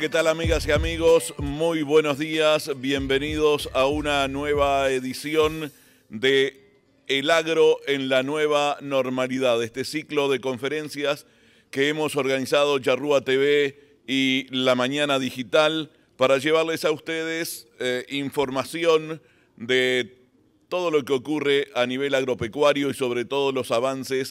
¿qué tal amigas y amigos? Muy buenos días, bienvenidos a una nueva edición de El Agro en la Nueva Normalidad, este ciclo de conferencias que hemos organizado Yarrúa TV y La Mañana Digital para llevarles a ustedes eh, información de todo lo que ocurre a nivel agropecuario y sobre todo los avances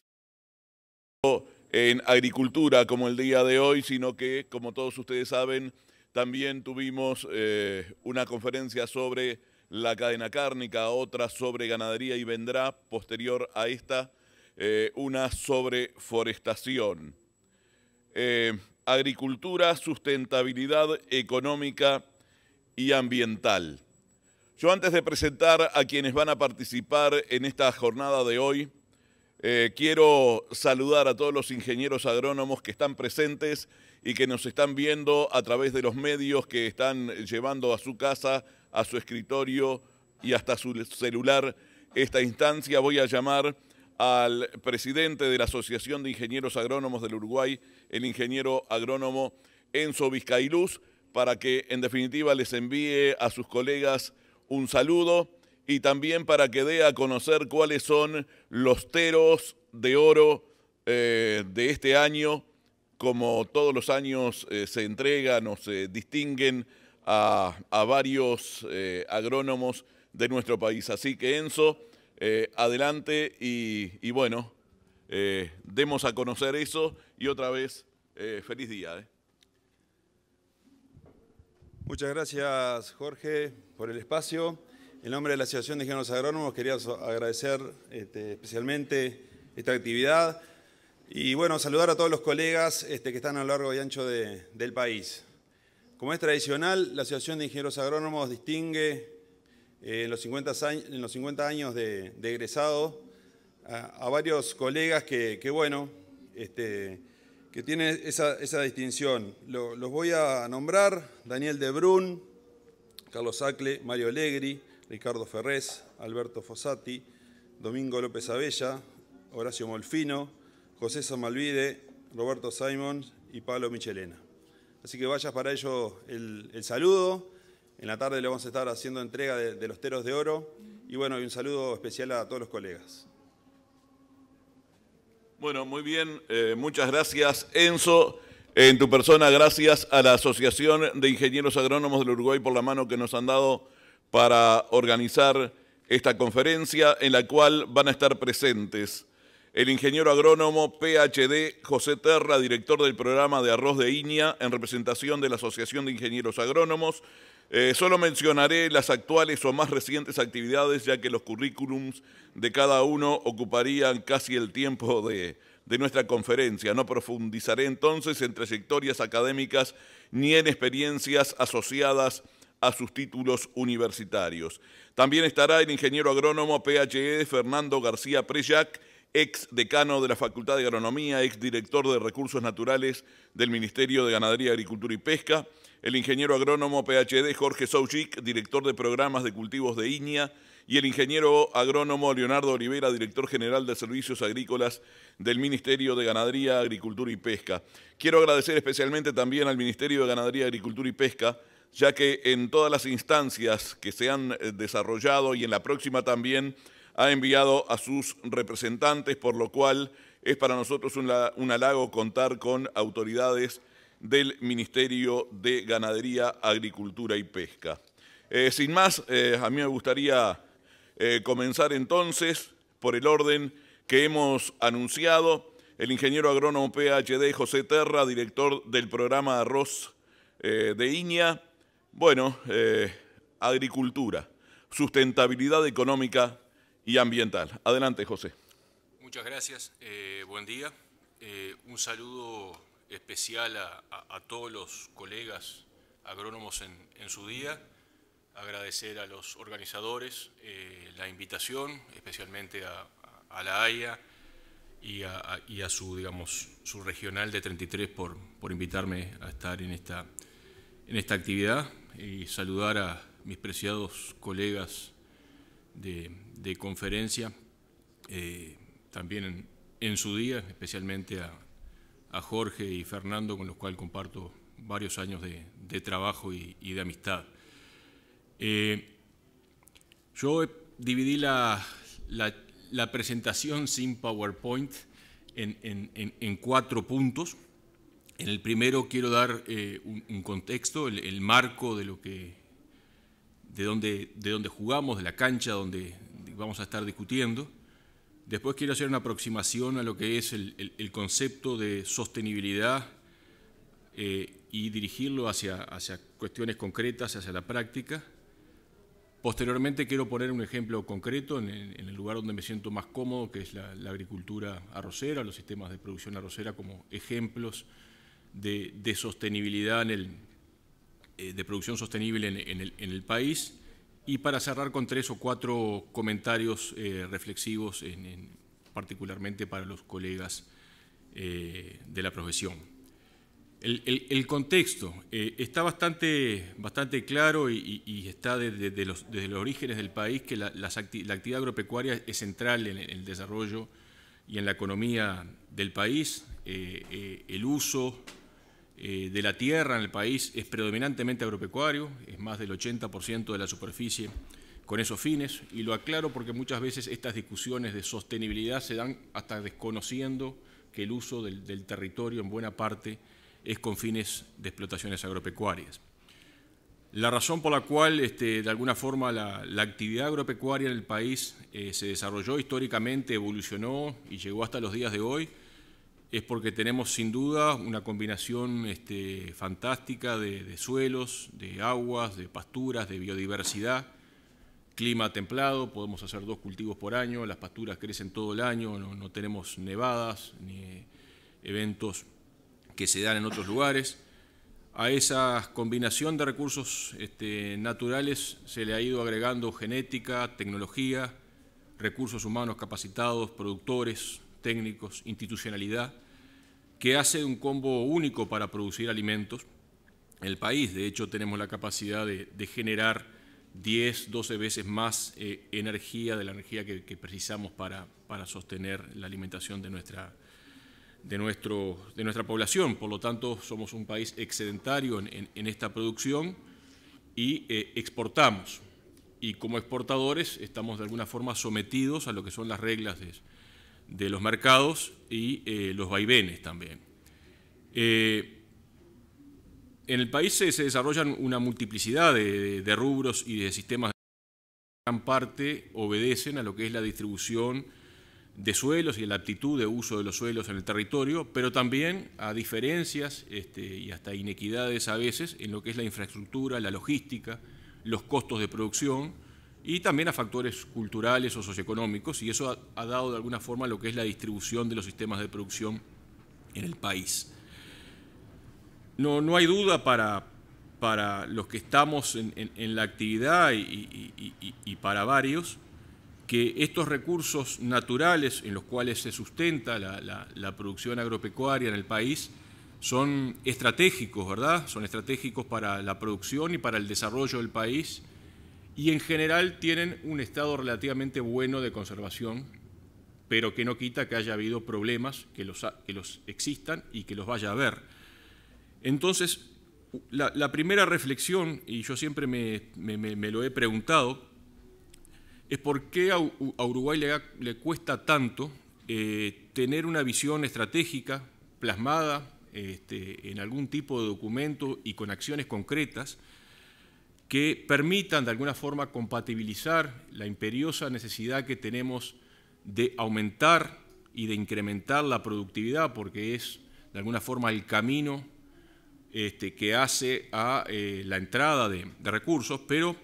en agricultura como el día de hoy, sino que, como todos ustedes saben, también tuvimos eh, una conferencia sobre la cadena cárnica, otra sobre ganadería y vendrá posterior a esta eh, una sobre forestación. Eh, agricultura, sustentabilidad económica y ambiental. Yo antes de presentar a quienes van a participar en esta jornada de hoy, eh, quiero saludar a todos los ingenieros agrónomos que están presentes y que nos están viendo a través de los medios que están llevando a su casa, a su escritorio y hasta su celular esta instancia. Voy a llamar al presidente de la Asociación de Ingenieros Agrónomos del Uruguay, el ingeniero agrónomo Enzo Vizcailuz, para que en definitiva les envíe a sus colegas un saludo y también para que dé a conocer cuáles son los teros de oro eh, de este año. Como todos los años eh, se entregan o se distinguen a, varios eh, agrónomos de nuestro país. Así que Enzo, adelante y, y bueno, demos a conocer eso y otra vez, feliz día. Muchas gracias Jorge por el espacio. En nombre de la Asociación de Ingenieros Agrónomos quería agradecer este, especialmente esta actividad y bueno, saludar a todos los colegas este, que están a lo largo y ancho del país. Como es tradicional, la Asociación de Ingenieros Agrónomos distingue eh, en, los 50 años, de, egresado a, varios colegas que, bueno, este, que tienen esa, distinción. los voy a nombrar, Daniel Debrun, Carlos Sacle, Mario Alegri. Ricardo Ferrés, Alberto Fossati, Domingo López Abella, Horacio Molfino, José Samalvide, Roberto Simon y Pablo Michelena. Así que vaya para ellos el, saludo. En la tarde le vamos a estar haciendo entrega de, los teros de oro. Y bueno, y un saludo especial a todos los colegas. Bueno, muy bien. Eh, muchas gracias, Enzo. En tu persona, gracias a la Asociación de Ingenieros Agrónomos del Uruguay por la mano que nos han dado para organizar esta conferencia en la cual van a estar presentes el ingeniero agrónomo PhD José Terra, director del programa de arroz de Iña, en representación de la Asociación de Ingenieros Agrónomos. Eh, solo mencionaré las actuales o más recientes actividades, ya que los currículums de cada uno ocuparían casi el tiempo de, nuestra conferencia. No profundizaré entonces en trayectorias académicas ni en experiencias asociadas a sus títulos universitarios. También estará el ingeniero agrónomo PhD e Fernando García Preyac, ex decano de la Facultad de Agronomía, ex director de Recursos Naturales del Ministerio de Ganadería, Agricultura y Pesca, el ingeniero agrónomo PhD e Jorge Soujic, director de programas de cultivos de Iña, y el ingeniero agrónomo Leonardo Olivera, director general de Servicios Agrícolas del Ministerio de Ganadería, Agricultura y Pesca. Quiero agradecer especialmente también al Ministerio de Ganadería, Agricultura y Pesca, ya que en todas las instancias que se han eh, desarrollado y en la próxima también ha enviado a sus representantes, por lo cual es para nosotros un, halago contar con autoridades del Ministerio de Ganadería, Agricultura y Pesca. Eh, sin más, eh, a mí me gustaría comenzar entonces por el orden que hemos anunciado. El ingeniero agrónomo PhD José Terra, director del programa Arroz de Iña, bueno, eh, agricultura, sustentabilidad económica y ambiental. Adelante, José. Muchas gracias. Eh, buen día. Eh, un saludo especial a, todos los colegas agrónomos en, su día. Agradecer a los organizadores la invitación, especialmente a, La Haya y a, su, digamos, su regional de 33 por, por invitarme a estar en esta, en esta actividad y saludar a mis preciados colegas de, conferencia, eh, también en, su día, especialmente a, Jorge y Fernando, con los cuales comparto varios años de, trabajo y, de amistad. Eh, yo dividí la, presentación sin PowerPoint en cuatro puntos. En el primero quiero dar eh, un, contexto, el, marco de lo que, de donde, de jugamos, de la cancha donde vamos a estar discutiendo. Después quiero hacer una aproximación a lo que es el, concepto de sostenibilidad eh, y dirigirlo hacia, hacia cuestiones concretas, hacia la práctica. Posteriormente quiero poner un ejemplo concreto en, el lugar donde me siento más cómodo, que es la agricultura arrocera, los sistemas de producción arrocera como ejemplos de, sostenibilidad en el, eh, de producción sostenible en, el, país. Y para cerrar con tres o cuatro comentarios eh, reflexivos, particularmente para los colegas eh, de la profesión. El, contexto está bastante, bastante claro y, está desde, los, desde, los, orígenes del país que la, actividad agropecuaria es central en el desarrollo y en la economía del país, el uso, eh, de la tierra en el país es predominantemente agropecuario, es más del 80% de la superficie con esos fines, y lo aclaro porque muchas veces estas discusiones de sostenibilidad se dan hasta desconociendo que el uso del, territorio en buena parte es con fines de explotaciones agropecuarias. La razón por la cual, este, de alguna forma, la, actividad agropecuaria en el país eh, se desarrolló históricamente, evolucionó y llegó hasta los días de hoy, es porque tenemos sin duda una combinación este, fantástica de, suelos, de aguas, de pasturas, de biodiversidad, clima templado, podemos hacer dos cultivos por año, las pasturas crecen todo el año, no, tenemos nevadas ni eventos que se dan en otros lugares. A esa combinación de recursos este, naturales se le ha ido agregando genética, tecnología, recursos humanos capacitados, productores, técnicos, institucionalidad, que hace un combo único para producir alimentos en el país. De hecho, tenemos la capacidad de, generar 10, 12 veces más eh, energía de la energía que, precisamos para, para, sostener la alimentación de nuestra, de, nuestro, de nuestra población. Por lo tanto, somos un país excedentario en, esta producción y eh, exportamos. Y como exportadores estamos de alguna forma sometidos a lo que son las reglas de, de los mercados y eh, los vaivenes también. Eh, en el país se, desarrollan una multiplicidad de, rubros y de sistemas que gran parte obedecen a lo que es la distribución de suelos y la aptitud de uso de los suelos en el territorio, pero también a diferencias este, y hasta inequidades a veces en lo que es la infraestructura, la logística, los costos de producción, y también a factores culturales o socioeconómicos, y eso ha, dado de alguna forma lo que es la distribución de los sistemas de producción en el país. No, no hay duda para, para los que estamos en, la actividad y, para varios, que estos recursos naturales en los cuales se sustenta la, la, producción agropecuaria en el país son estratégicos, ¿verdad? Son estratégicos para la producción y para el desarrollo del país y en general tienen un estado relativamente bueno de conservación, pero que no quita que haya habido problemas, que los, existan y que los vaya a haber. Entonces, la, primera reflexión, y yo siempre me, lo he preguntado, es por qué a, Uruguay le, cuesta tanto eh, tener una visión estratégica plasmada este, en algún tipo de documento y con acciones concretas, que permitan de alguna forma compatibilizar la imperiosa necesidad que tenemos de aumentar y de incrementar la productividad, porque es de alguna forma el camino este, que hace a eh, la entrada de, de recursos, pero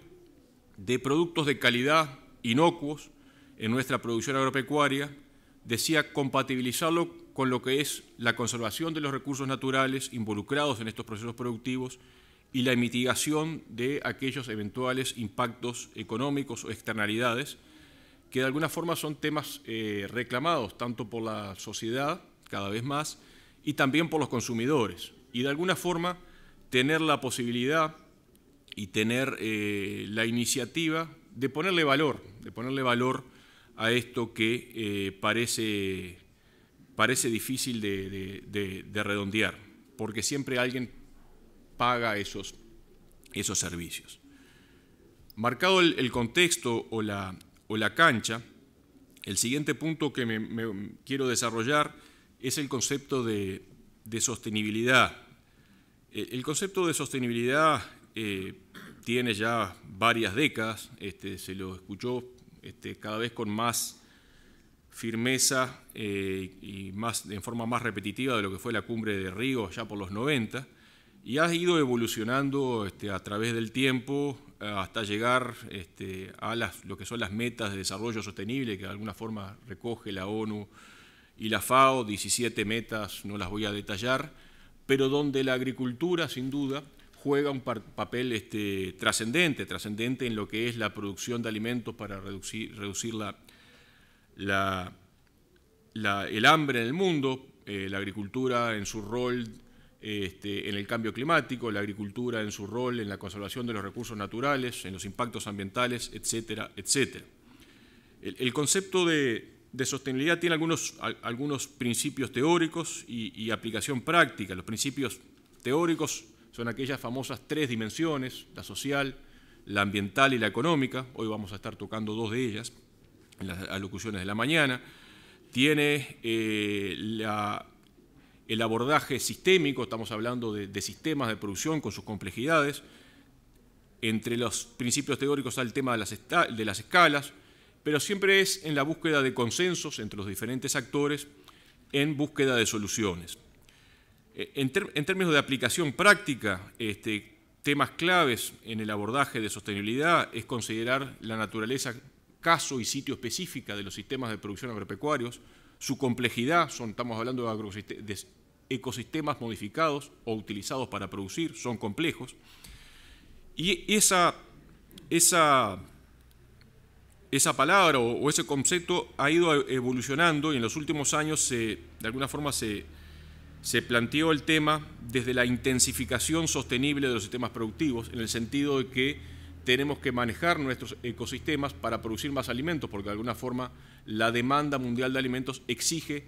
de productos de calidad inocuos en nuestra producción agropecuaria, decía compatibilizarlo con lo que es la conservación de los recursos naturales involucrados en estos procesos productivos y la mitigación de aquellos eventuales impactos económicos o externalidades que de alguna forma son temas eh, reclamados tanto por la sociedad cada vez más y también por los consumidores. Y de alguna forma tener la posibilidad y tener eh, la iniciativa de ponerle valor, de ponerle valor a esto que eh, parece, parece difícil de redondear, porque siempre alguien paga esos, esos servicios. Marcado el, contexto o la, o la, cancha, el siguiente punto que me, quiero desarrollar es el concepto de, sostenibilidad. El concepto de sostenibilidad eh, tiene ya varias décadas, este, se lo escuchó este, cada vez con más firmeza eh, y más, en forma más repetitiva de lo que fue la cumbre de Río ya por los 90 y ha ido evolucionando este, a través del tiempo eh, hasta llegar este, a las, lo que son las metas de desarrollo sostenible que de alguna forma recoge la ONU y la FAO, 17 metas, no las voy a detallar, pero donde la agricultura sin duda juega un papel este, trascendente, trascendente en lo que es la producción de alimentos para reducir, el hambre en el mundo, eh, la agricultura en su rol este, en el cambio climático, la agricultura en su rol, en la conservación de los recursos naturales, en los impactos ambientales, etcétera, etcétera. El, concepto de, sostenibilidad tiene algunos, algunos principios teóricos y, aplicación práctica. Los principios teóricos son aquellas famosas tres dimensiones, la social, la ambiental y la económica. Hoy vamos a estar tocando dos de ellas en las alocuciones de la mañana. Tiene eh, la el abordaje sistémico, estamos hablando de, sistemas de producción con sus complejidades, entre los principios teóricos está el tema de las, escalas, pero siempre es en la búsqueda de consensos entre los diferentes actores, en búsqueda de soluciones. Eh, en, términos de aplicación práctica, este, temas claves en el abordaje de sostenibilidad es considerar la naturaleza, caso y sitio específica de los sistemas de producción agropecuarios, su complejidad, estamos hablando de ecosistemas modificados o utilizados para producir, son complejos, y esa, esa, esa palabra o, ese concepto ha ido evolucionando y en los últimos años se, de alguna forma se, se planteó el tema desde la intensificación sostenible de los sistemas productivos, en el sentido de que tenemos que manejar nuestros ecosistemas para producir más alimentos, porque de alguna forma la demanda mundial de alimentos exige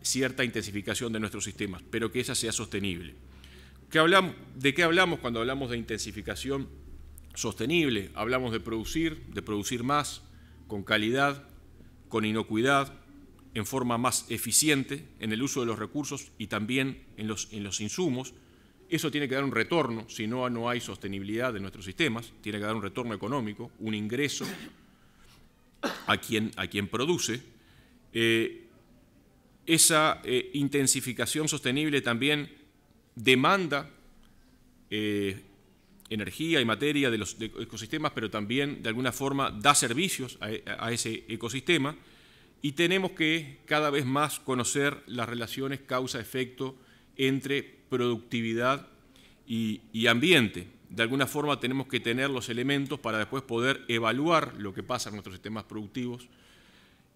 cierta intensificación de nuestros sistemas, pero que esa sea sostenible. ¿De qué hablamos cuando hablamos de intensificación sostenible? Hablamos de producir, de producir más, con calidad, con inocuidad, en forma más eficiente en el uso de los recursos y también en los, en los insumos. Eso tiene que dar un retorno, si no, no hay sostenibilidad de nuestros sistemas, tiene que dar un retorno económico, un ingreso a quien, a quien produce. Eh, esa eh, intensificación sostenible también demanda eh, energía y materia de los ecosistemas, pero también de alguna forma da servicios a, ese ecosistema y tenemos que cada vez más conocer las relaciones causa-efecto entre productividad y ambiente de alguna forma tenemos que tener los elementos para después poder evaluar lo que pasa en nuestros sistemas productivos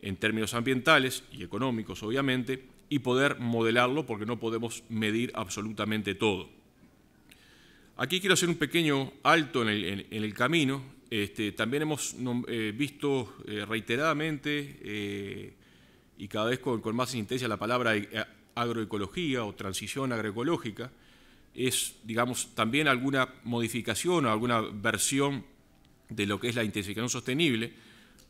en términos ambientales y económicos, obviamente, y poder modelarlo porque no podemos medir absolutamente todo. Aquí quiero hacer un pequeño alto en el, camino. Este, también hemos eh, visto eh, reiteradamente eh, y cada vez con, con más intensidad la palabra agroecología o transición agroecológica es, digamos, también alguna modificación o alguna versión de lo que es la intensificación sostenible,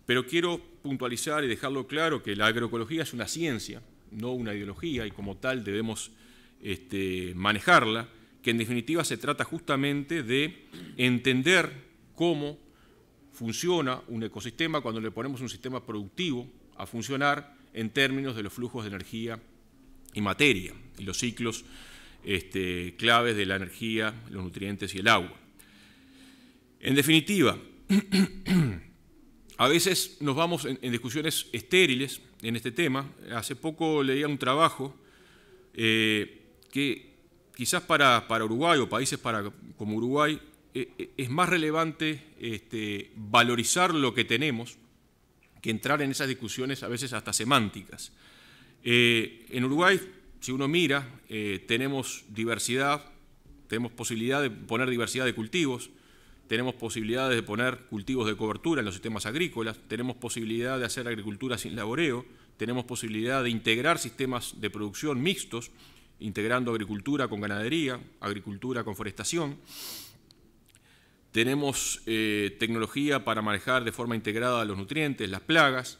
pero quiero puntualizar y dejarlo claro que la agroecología es una ciencia, no una ideología, y como tal debemos este, manejarla, que en definitiva se trata justamente de entender cómo funciona un ecosistema cuando le ponemos un sistema productivo a funcionar en términos de los flujos de energía y materia y los ciclos este, claves de la energía, los nutrientes y el agua. En definitiva, a veces nos vamos en, discusiones estériles en este tema. Hace poco leía un trabajo eh, que quizás para, Uruguay o países como Uruguay eh, eh, es más relevante este, valorizar lo que tenemos que entrar en esas discusiones a veces hasta semánticas. en Uruguay si uno mira, eh, tenemos diversidad, tenemos posibilidad de poner diversidad de cultivos, tenemos posibilidades de poner cultivos de cobertura en los sistemas agrícolas, tenemos posibilidad de hacer agricultura sin laboreo, tenemos posibilidad de integrar sistemas de producción mixtos, integrando agricultura con ganadería, agricultura con forestación. Tenemos eh, tecnología para manejar de forma integrada los nutrientes, las plagas,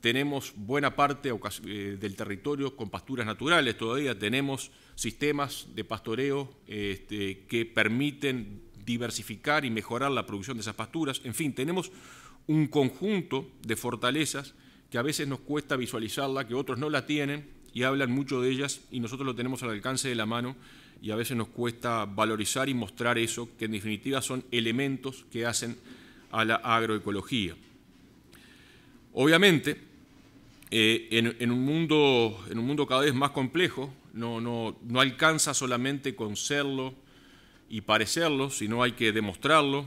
tenemos buena parte eh, del territorio con pasturas naturales todavía, tenemos sistemas de pastoreo este, que permiten diversificar y mejorar la producción de esas pasturas, en fin, tenemos un conjunto de fortalezas que a veces nos cuesta visualizarla, que otros no la tienen y hablan mucho de ellas y nosotros lo tenemos al alcance de la mano y a veces nos cuesta valorizar y mostrar eso, que en definitiva son elementos que hacen a la agroecología. Obviamente, eh, en, un mundo, en un mundo cada vez más complejo, no, alcanza solamente con serlo y parecerlo, sino hay que demostrarlo,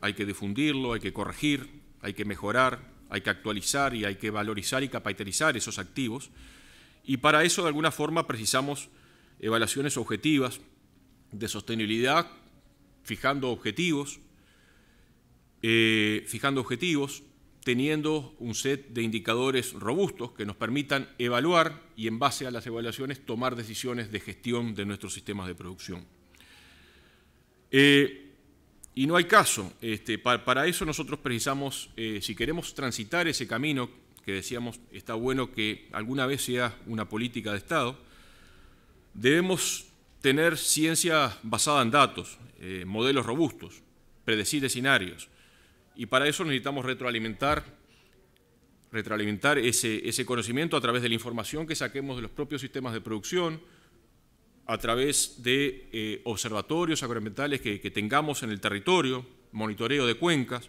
hay que difundirlo, hay que corregir, hay que mejorar, hay que actualizar y hay que valorizar y capitalizar esos activos. Y para eso, de alguna forma, precisamos evaluaciones objetivas de sostenibilidad, fijando objetivos, eh, fijando objetivos, teniendo un set de indicadores robustos que nos permitan evaluar y en base a las evaluaciones tomar decisiones de gestión de nuestros sistemas de producción. Eh, y no hay caso. Este, para eso nosotros precisamos, eh, si queremos transitar ese camino, que decíamos está bueno que alguna vez sea una política de Estado, debemos tener ciencia basada en datos, eh, modelos robustos, predecir escenarios, y para eso necesitamos retroalimentar, retroalimentar ese, conocimiento a través de la información que saquemos de los propios sistemas de producción, a través de eh, observatorios agroambientales que, tengamos en el territorio, monitoreo de cuencas,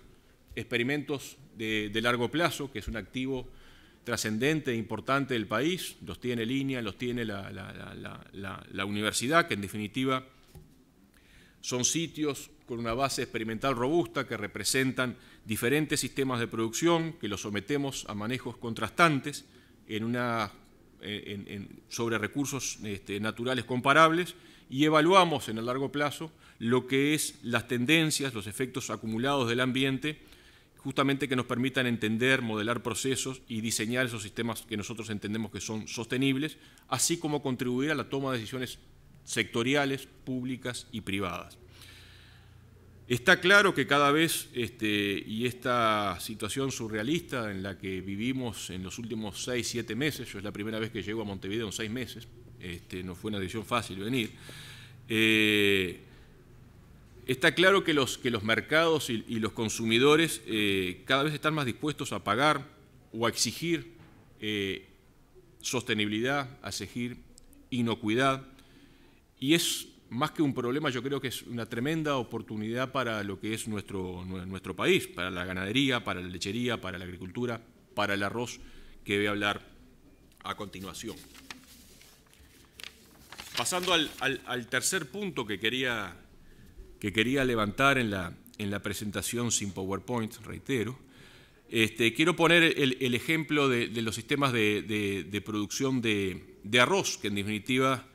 experimentos de, largo plazo, que es un activo trascendente e importante del país, los tiene línea, los tiene la, universidad, que en definitiva son sitios con una base experimental robusta que representan diferentes sistemas de producción que los sometemos a manejos contrastantes en una, eh, sobre recursos este, naturales comparables y evaluamos en el largo plazo lo que es las tendencias, los efectos acumulados del ambiente, justamente que nos permitan entender, modelar procesos y diseñar esos sistemas que nosotros entendemos que son sostenibles, así como contribuir a la toma de decisiones sectoriales, públicas y privadas. Está claro que cada vez, este, y esta situación surrealista en la que vivimos en los últimos seis, siete meses, yo es la primera vez que llego a Montevideo en seis meses, este, no fue una decisión fácil venir, eh, está claro que los, que los mercados y, los consumidores eh, cada vez están más dispuestos a pagar o a exigir eh, sostenibilidad, a exigir inocuidad, y es más que un problema, yo creo que es una tremenda oportunidad para lo que es nuestro, nuestro país, para la ganadería, para la lechería, para la agricultura, para el arroz, que voy a hablar a continuación. Pasando al, tercer punto que quería, que quería levantar en la, en la presentación sin PowerPoint, reitero, este, quiero poner el, ejemplo de, los sistemas de, de producción de, arroz, que en definitiva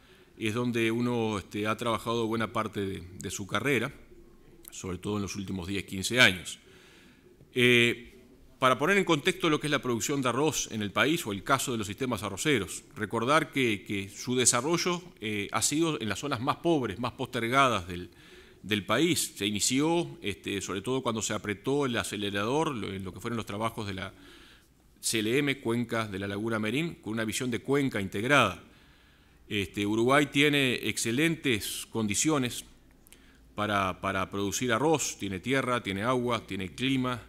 es donde uno este, ha trabajado buena parte de, su carrera, sobre todo en los últimos 10, 15 años. Eh, para poner en contexto lo que es la producción de arroz en el país o el caso de los sistemas arroceros, recordar que, su desarrollo eh, ha sido en las zonas más pobres, más postergadas del, país. Se inició, este, sobre todo cuando se apretó el acelerador en lo que fueron los trabajos de la CLM, Cuenca de la Laguna Merín, con una visión de cuenca integrada. Este, Uruguay tiene excelentes condiciones para, producir arroz, tiene tierra, tiene agua, tiene clima,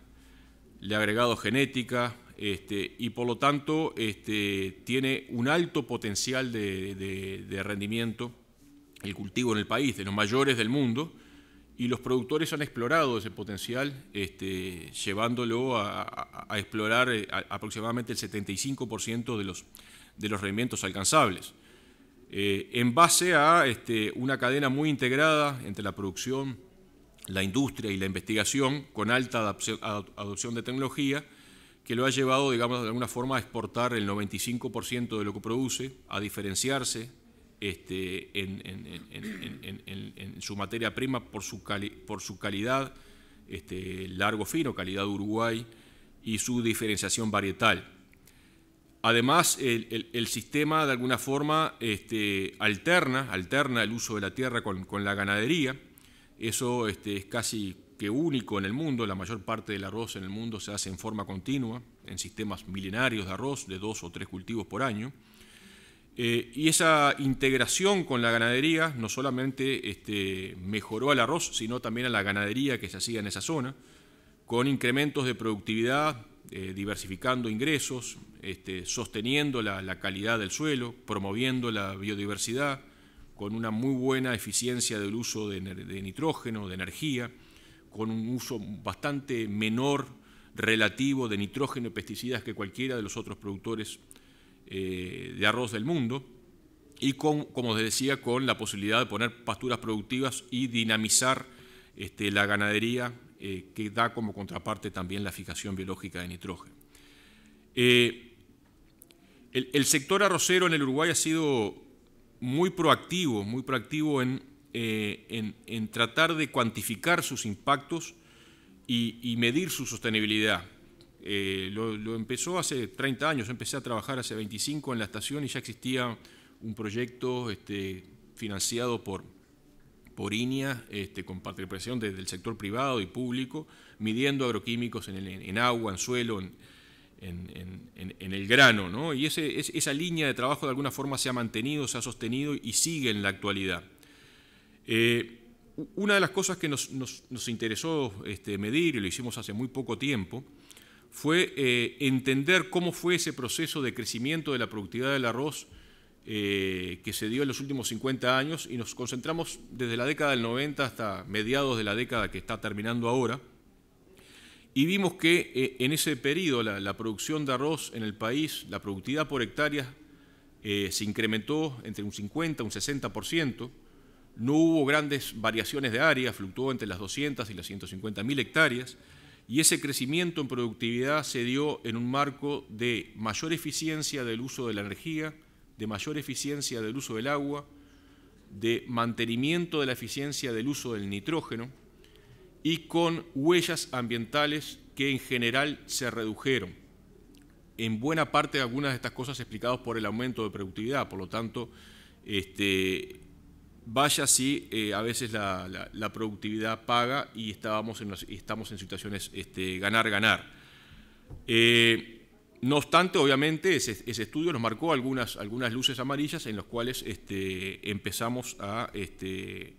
le ha agregado genética este, y por lo tanto este, tiene un alto potencial de, rendimiento el cultivo en el país, de los mayores del mundo, y los productores han explorado ese potencial, llevándolo a, explorar eh, aproximadamente el 75% de los rendimientos alcanzables. Eh, en base a este, una cadena muy integrada entre la producción, la industria y la investigación, con alta adopción de tecnología, que lo ha llevado, digamos, de alguna forma a exportar el 95% de lo que produce, a diferenciarse este, en, su materia prima por su, calidad, este, largo fino, calidad Uruguay, y su diferenciación varietal Además, el, sistema de alguna forma este, alterna, alterna el uso de la tierra con, la ganadería. Eso este, es casi que único en el mundo. La mayor parte del arroz en el mundo se hace en forma continua, en sistemas milenarios de arroz, de dos o tres cultivos por año. Eh, y esa integración con la ganadería no solamente este, mejoró al arroz, sino también a la ganadería que se hacía en esa zona, con incrementos de productividad, eh, diversificando ingresos, este, sosteniendo la, calidad del suelo, promoviendo la biodiversidad, con una muy buena eficiencia del uso de, nitrógeno, de energía, con un uso bastante menor relativo de nitrógeno y pesticidas que cualquiera de los otros productores eh, de arroz del mundo y con, como os decía, con la posibilidad de poner pasturas productivas y dinamizar este, la ganadería eh, que da como contraparte también la fijación biológica de nitrógeno. Eh, el, sector arrocero en el Uruguay ha sido muy proactivo, muy proactivo en, eh, tratar de cuantificar sus impactos y, medir su sostenibilidad. Lo, empezó hace 30 años, empecé a trabajar hace 25 en la estación y ya existía un proyecto este, financiado por, línea este, con participación desde el sector privado y público, midiendo agroquímicos en, agua, en suelo, en, el grano, Y esa línea de trabajo de alguna forma se ha mantenido, se ha sostenido y sigue en la actualidad. Eh, una de las cosas que nos, interesó este, medir, y lo hicimos hace muy poco tiempo, fue eh, entender cómo fue ese proceso de crecimiento de la productividad del arroz eh, que se dio en los últimos 50 años y nos concentramos desde la década del 90 hasta mediados de la década que está terminando ahora. Y vimos que eh, en ese periodo la, producción de arroz en el país, la productividad por hectárea, eh, se incrementó entre un 50 y un 60%. No hubo grandes variaciones de área, fluctuó entre las 200 y las 150 mil hectáreas. Y ese crecimiento en productividad se dio en un marco de mayor eficiencia del uso de la energía, de mayor eficiencia del uso del agua, de mantenimiento de la eficiencia del uso del nitrógeno y con huellas ambientales que en general se redujeron. En buena parte algunas de estas cosas explicadas por el aumento de productividad, por lo tanto, este, vaya si eh, a veces la, productividad paga y estábamos en estamos en situaciones ganar-ganar. Este, no obstante, obviamente, ese, estudio nos marcó algunas, luces amarillas en las cuales este, empezamos este,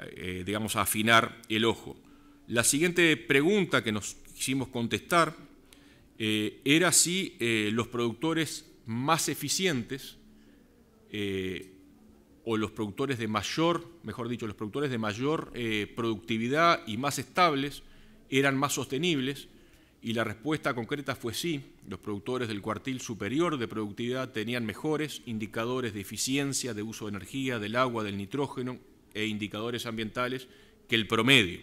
eh, a, afinar el ojo. La siguiente pregunta que nos quisimos contestar eh, era si eh, los productores más eficientes o los productores de mayor, mejor dicho, los productores de mayor productividad y más estables eran más sostenibles y la respuesta concreta fue sí. Los productores del cuartil superior de productividad tenían mejores indicadores de eficiencia, de uso de energía, del agua, del nitrógeno e indicadores ambientales que el promedio.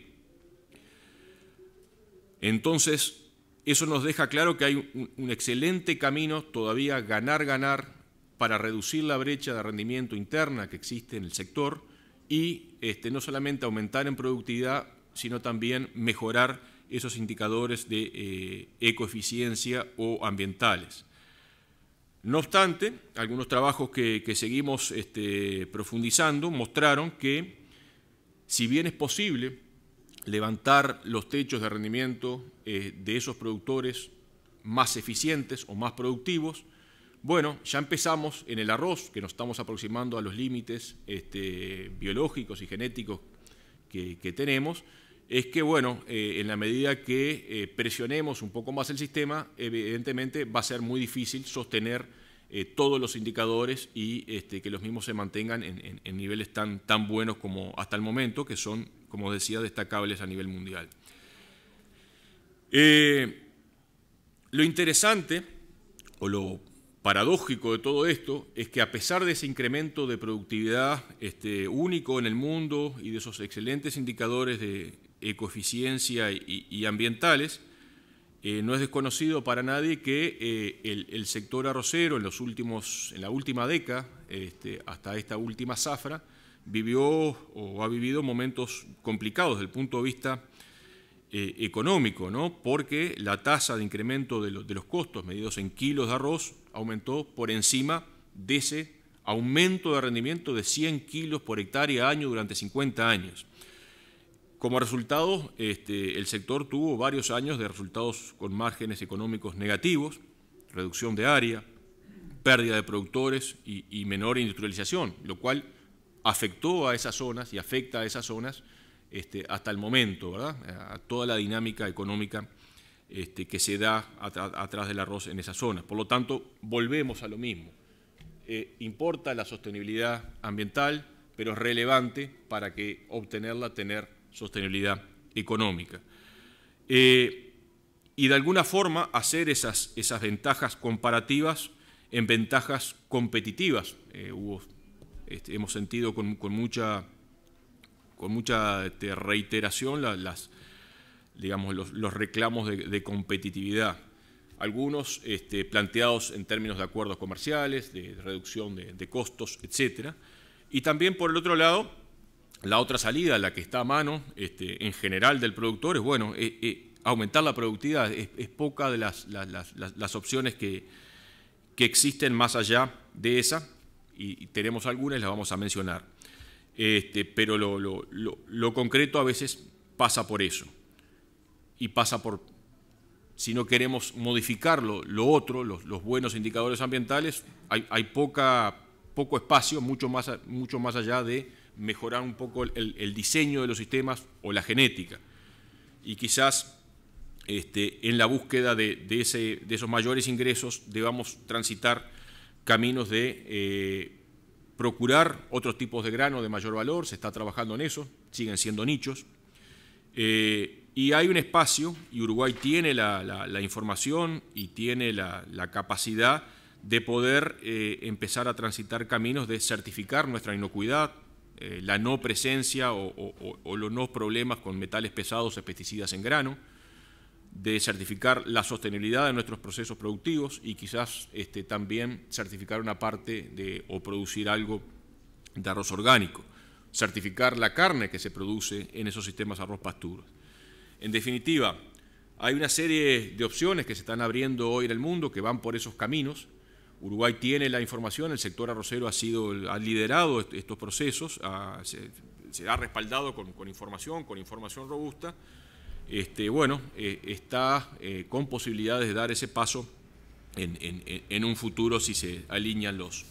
Entonces, eso nos deja claro que hay un, excelente camino todavía ganar-ganar para reducir la brecha de rendimiento interna que existe en el sector y este, no solamente aumentar en productividad, sino también mejorar esos indicadores de eh, ecoeficiencia o ambientales. No obstante, algunos trabajos que, seguimos este, profundizando mostraron que, si bien es posible levantar los techos de rendimiento eh, de esos productores más eficientes o más productivos, bueno, ya empezamos en el arroz, que nos estamos aproximando a los límites este, biológicos y genéticos que tenemos, es que, bueno, eh, en la medida que eh, presionemos un poco más el sistema, evidentemente va a ser muy difícil sostener eh, todos los indicadores y este, que los mismos se mantengan en, niveles tan, tan buenos como hasta el momento, que son, como decía, destacables a nivel mundial. lo interesante, o lo paradójico de todo esto es que a pesar de ese incremento de productividad este, único en el mundo y de esos excelentes indicadores de ecoeficiencia y, ambientales, eh, no es desconocido para nadie que eh, el, sector arrocero en, los últimos, en la última década, este, hasta esta última zafra, vivió o ha vivido momentos complicados desde el punto de vista eh, económico, ¿no? porque la tasa de incremento de, de, los costos medidos en kilos de arroz aumentó por encima de ese aumento de rendimiento de 100 kilos por hectárea año durante 50 años. Como resultado, este, el sector tuvo varios años de resultados con márgenes económicos negativos, reducción de área, pérdida de productores y, menor industrialización, lo cual afectó a esas zonas y afecta a esas zonas este, hasta el momento, ¿verdad? a toda la dinámica económica este, que se da atrás del arroz en esas zonas. Por lo tanto, volvemos a lo mismo. Eh, importa la sostenibilidad ambiental, pero es relevante para que obtenerla, tener sostenibilidad económica. Eh, y de alguna forma hacer esas, esas ventajas comparativas en ventajas competitivas. Eh, este, hemos sentido con, mucha, con mucha este, reiteración las, digamos, los, reclamos de, competitividad. Algunos este, planteados en términos de acuerdos comerciales, de reducción de, de costos, etc. Y también, por el otro lado, la otra salida, la que está a mano este, en general del productor, es bueno, eh, eh, aumentar la productividad es, poca de las, las, opciones que, que, existen más allá de esa, y, tenemos algunas, las vamos a mencionar. Este, pero lo, concreto a veces pasa por eso, y pasa por, si no queremos modificarlo, lo, otro, los, los, buenos indicadores ambientales, hay, hay poca, poco espacio, mucho más, mucho más allá de mejorar un poco el, diseño de los sistemas o la genética. Y quizás este, en la búsqueda de, esos mayores ingresos debamos transitar caminos de eh, procurar otros tipos de grano de mayor valor, se está trabajando en eso, siguen siendo nichos. Eh, y hay un espacio, y Uruguay tiene la, información y tiene la, capacidad de poder eh, empezar a transitar caminos de certificar nuestra inocuidad, eh, la no presencia o, los no problemas con metales pesados o pesticidas en grano, de certificar la sostenibilidad de nuestros procesos productivos y quizás este, también certificar una parte de, o producir algo de arroz orgánico, certificar la carne que se produce en esos sistemas arroz pasturos. En definitiva, hay una serie de opciones que se están abriendo hoy en el mundo que van por esos caminos, Uruguay tiene la información, el sector arrocero ha, sido, ha liderado estos procesos, se, ha respaldado con, información, con información robusta. Este, bueno, eh, está eh, con posibilidades de dar ese paso en, un futuro si se alinean los,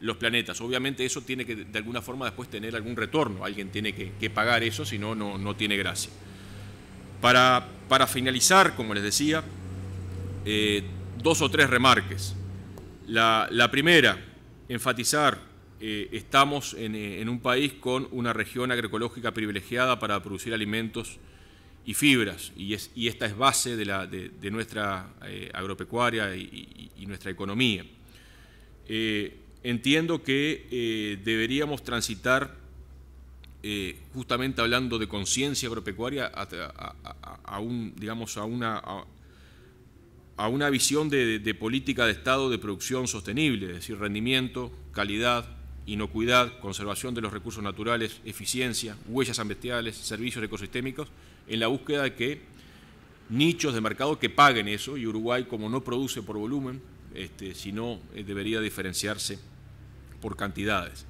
los planetas. Obviamente eso tiene que de alguna forma después tener algún retorno, alguien tiene que, pagar eso, si no, no tiene gracia. Para, para finalizar, como les decía, eh, dos o tres remarques. La, primera, enfatizar, eh, estamos eh, en, un país con una región agroecológica privilegiada para producir alimentos y fibras, y, es, esta es base de, la, de, nuestra eh, agropecuaria y, nuestra economía. entiendo que deberíamos transitar justamente hablando de conciencia agropecuaria a, un, digamos, a, una, a una visión de, política de Estado de producción sostenible, es decir, rendimiento, calidad, inocuidad, conservación de los recursos naturales, eficiencia, huellas ambientales, servicios ecosistémicos, en la búsqueda de que nichos de mercado que paguen eso, y Uruguay como no produce por volumen, este, sino eh, debería diferenciarse por cantidades.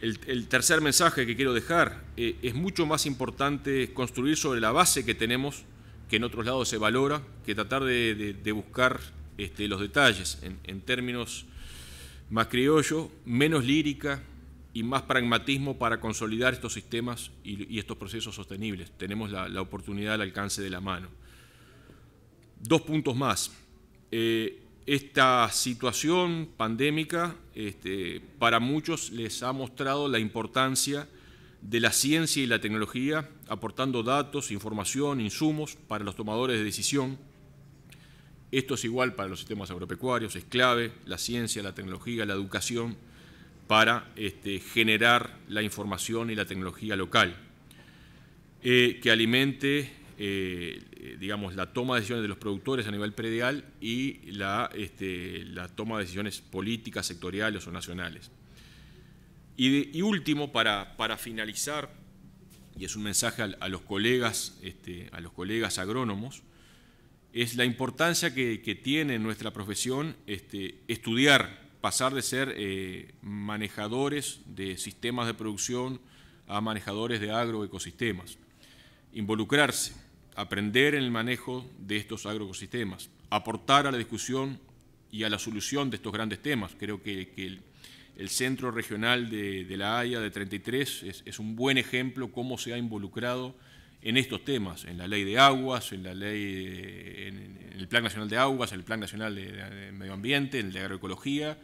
El, tercer mensaje que quiero dejar, eh, es mucho más importante construir sobre la base que tenemos que en otros lados se valora, que tratar de, buscar este, los detalles en, términos más criollo, menos lírica y más pragmatismo para consolidar estos sistemas y, estos procesos sostenibles. Tenemos la, oportunidad al alcance de la mano. Dos puntos más. Eh, esta situación pandémica este, para muchos les ha mostrado la importancia de la ciencia y la tecnología, aportando datos, información, insumos para los tomadores de decisión. Esto es igual para los sistemas agropecuarios, es clave la ciencia, la tecnología, la educación para este, generar la información y la tecnología local, eh, que alimente eh, eh, digamos, la toma de decisiones de los productores a nivel predial y la este, toma de decisiones políticas, sectoriales o nacionales. Y, último, para, para, finalizar, y es un mensaje a, los, colegas, este, a los colegas agrónomos, es la importancia que, tiene nuestra profesión este, estudiar, pasar de ser eh, manejadores de sistemas de producción a manejadores de agroecosistemas, involucrarse, aprender en el manejo de estos agroecosistemas, aportar a la discusión y a la solución de estos grandes temas. Creo que el, el Centro Regional de, la Haya de 33 es, un buen ejemplo cómo se ha involucrado en estos temas, en la ley de aguas, en la ley, en, el Plan Nacional de Aguas, en el Plan Nacional de, Medio Ambiente, en el de Agroecología,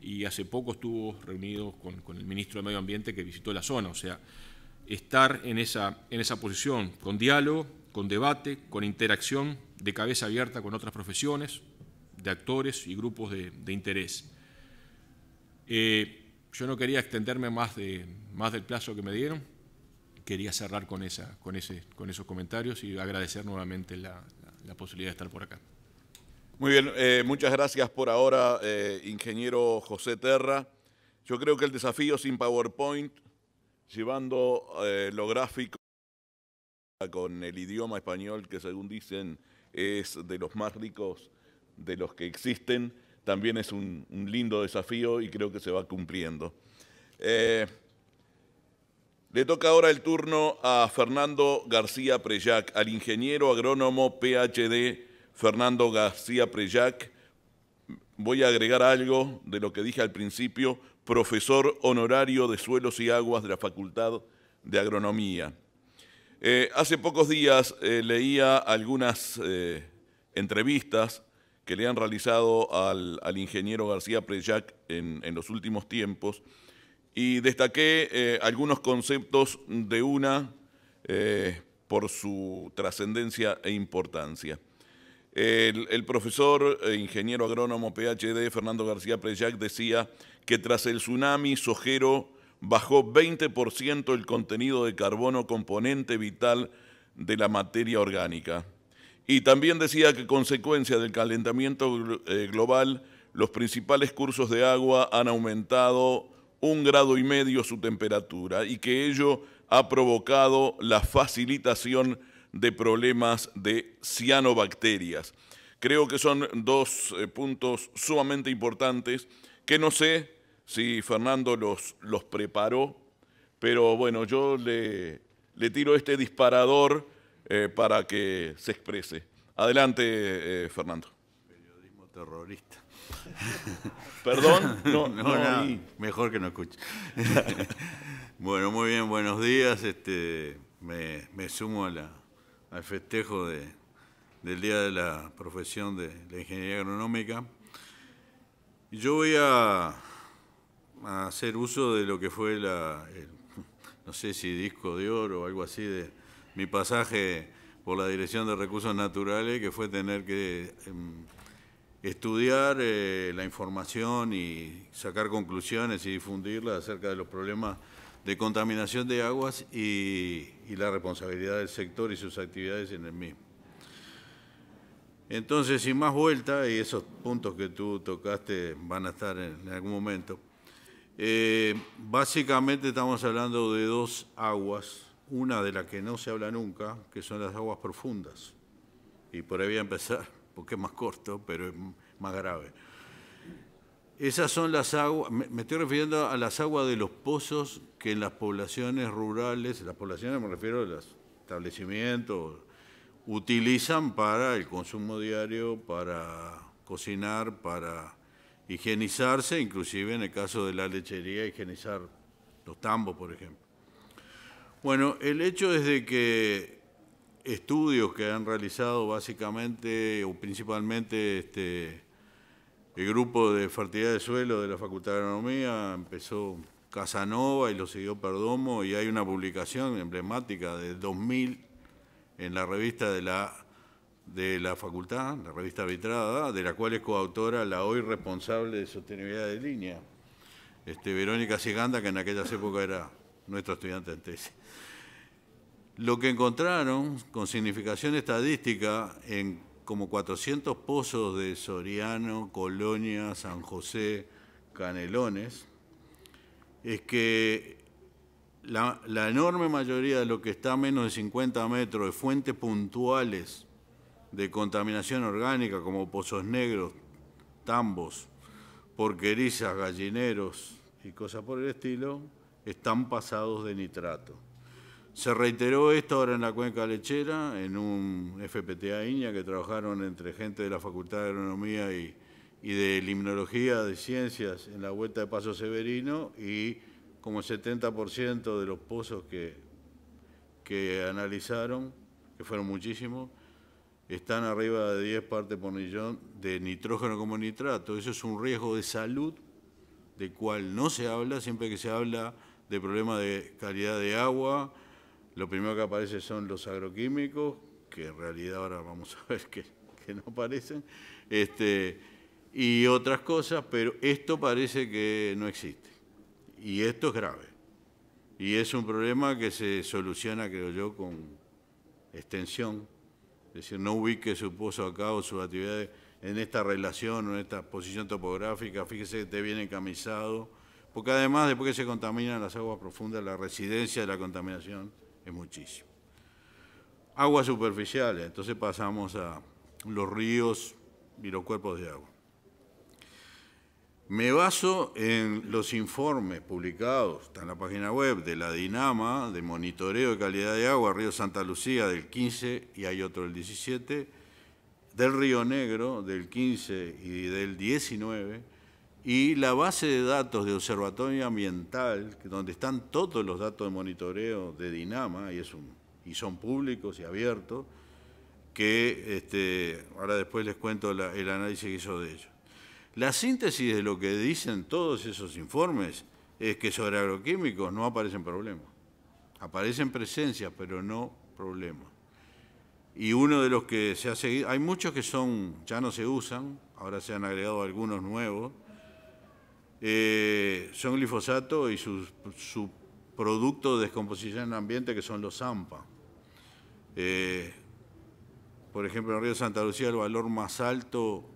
y hace poco estuvo reunido con, el ministro de Medio Ambiente que visitó la zona. O sea, estar en esa, en esa posición, con diálogo, con debate, con interacción de cabeza abierta con otras profesiones, de actores y grupos de interés. Eh, yo no quería extenderme más, de, más del plazo que me dieron. Quería cerrar con, esos comentarios y agradecer nuevamente la, posibilidad de estar por acá. Muy bien, eh, muchas gracias por ahora, eh, ingeniero José Terra. Yo creo que el desafío sin PowerPoint, llevando lo gráfico con el idioma español, que según dicen es de los más ricos de los que existen, también es un, lindo desafío y creo que se va cumpliendo. Eh, le toca ahora el turno a Fernando García Preyac, al ingeniero agrónomo PhD Fernando García Preyac. Voy a agregar algo de lo que dije al principio, profesor honorario de suelos y aguas de la Facultad de Agronomía. Eh, hace pocos días eh, leía algunas entrevistas que le han realizado al, ingeniero García Prejac en, los últimos tiempos y destaqué eh, algunos conceptos de una eh, por su trascendencia e importancia. El, profesor eh, ingeniero agrónomo PhD Fernando García Prejac decía que tras el tsunami sojero bajó 20% el contenido de carbono componente vital de la materia orgánica. Y también decía que consecuencia del calentamiento eh, global, los principales cursos de agua han aumentado un grado y medio su temperatura y que ello ha provocado la facilitación de problemas de cianobacterias. Creo que son dos eh, puntos sumamente importantes que no sé si Fernando los, los preparó, pero bueno, yo le, le tiro este disparador eh, para que se exprese. Adelante, eh, Fernando. Periodismo terrorista. Perdón, no, no, mejor que no escuche. bueno, muy bien, buenos días. Este, me, sumo a la, al festejo de, del Día de la Profesión de la Ingeniería Agronómica. Yo voy a, hacer uso de lo que fue la, no sé si disco de oro o algo así de, mi pasaje por la Dirección de Recursos Naturales, que fue tener que em, estudiar eh, la información y sacar conclusiones y difundirlas acerca de los problemas de contaminación de aguas y, la responsabilidad del sector y sus actividades en el mismo. Entonces, sin más vuelta, y esos puntos que tú tocaste van a estar en, algún momento, eh, básicamente estamos hablando de dos aguas una de las que no se habla nunca, que son las aguas profundas. Y por ahí voy a empezar, porque es más corto, pero es más grave. Esas son las aguas, me estoy refiriendo a las aguas de los pozos que en las poblaciones rurales, las poblaciones me refiero a los establecimientos, utilizan para el consumo diario, para cocinar, para higienizarse, inclusive en el caso de la lechería, higienizar los tambos, por ejemplo. Bueno, el hecho es de que estudios que han realizado básicamente o principalmente este, el grupo de fertilidad de suelo de la Facultad de Agronomía empezó Casanova y lo siguió Perdomo y hay una publicación emblemática de 2000 en la revista de la de la facultad, la revista Vitrada, de la cual es coautora la hoy responsable de sostenibilidad de línea, este, Verónica Ciganda, que en aquellas épocas era nuestra estudiante en tesis. Lo que encontraron con significación estadística en como 400 pozos de Soriano, Colonia, San José, Canelones, es que la, enorme mayoría de lo que está a menos de 50 metros de fuentes puntuales de contaminación orgánica, como pozos negros, tambos, porquerizas, gallineros y cosas por el estilo, están pasados de nitrato. Se reiteró esto ahora en la cuenca lechera, en un FPTA INIA que trabajaron entre gente de la Facultad de Agronomía y, de Limnología de Ciencias en la vuelta de Paso Severino y como 70% de los pozos que, que analizaron, que fueron muchísimos, están arriba de 10 partes por millón de nitrógeno como nitrato. Eso es un riesgo de salud del cual no se habla, siempre que se habla de problemas de calidad de agua, lo primero que aparece son los agroquímicos, que en realidad ahora vamos a ver que, no aparecen, este, y otras cosas, pero esto parece que no existe. Y esto es grave. Y es un problema que se soluciona, creo yo, con extensión. Es decir, no ubique su pozo acá o sus actividades en esta relación o en esta posición topográfica. Fíjese que te viene encamisado. Porque además, después que se contaminan las aguas profundas, la residencia de la contaminación es muchísimo. Aguas superficiales, entonces pasamos a los ríos y los cuerpos de agua. Me baso en los informes publicados, está en la página web de la Dinama, de monitoreo de calidad de agua, Río Santa Lucía del 15 y hay otro del 17, del Río Negro del 15 y del 19, y la base de datos de Observatorio Ambiental, donde están todos los datos de monitoreo de Dinama, y, es y son públicos y abiertos, que este, ahora después les cuento el análisis que hizo de ellos. La síntesis de lo que dicen todos esos informes es que sobre agroquímicos no aparecen problemas. Aparecen presencias, pero no problemas. Y uno de los que se ha seguido, hay muchos que son, ya no se usan, ahora se han agregado algunos nuevos, eh, son glifosato y su, su, producto de descomposición en ambiente que son los AMPA. Eh, por ejemplo, en Río Santa Lucía el valor más alto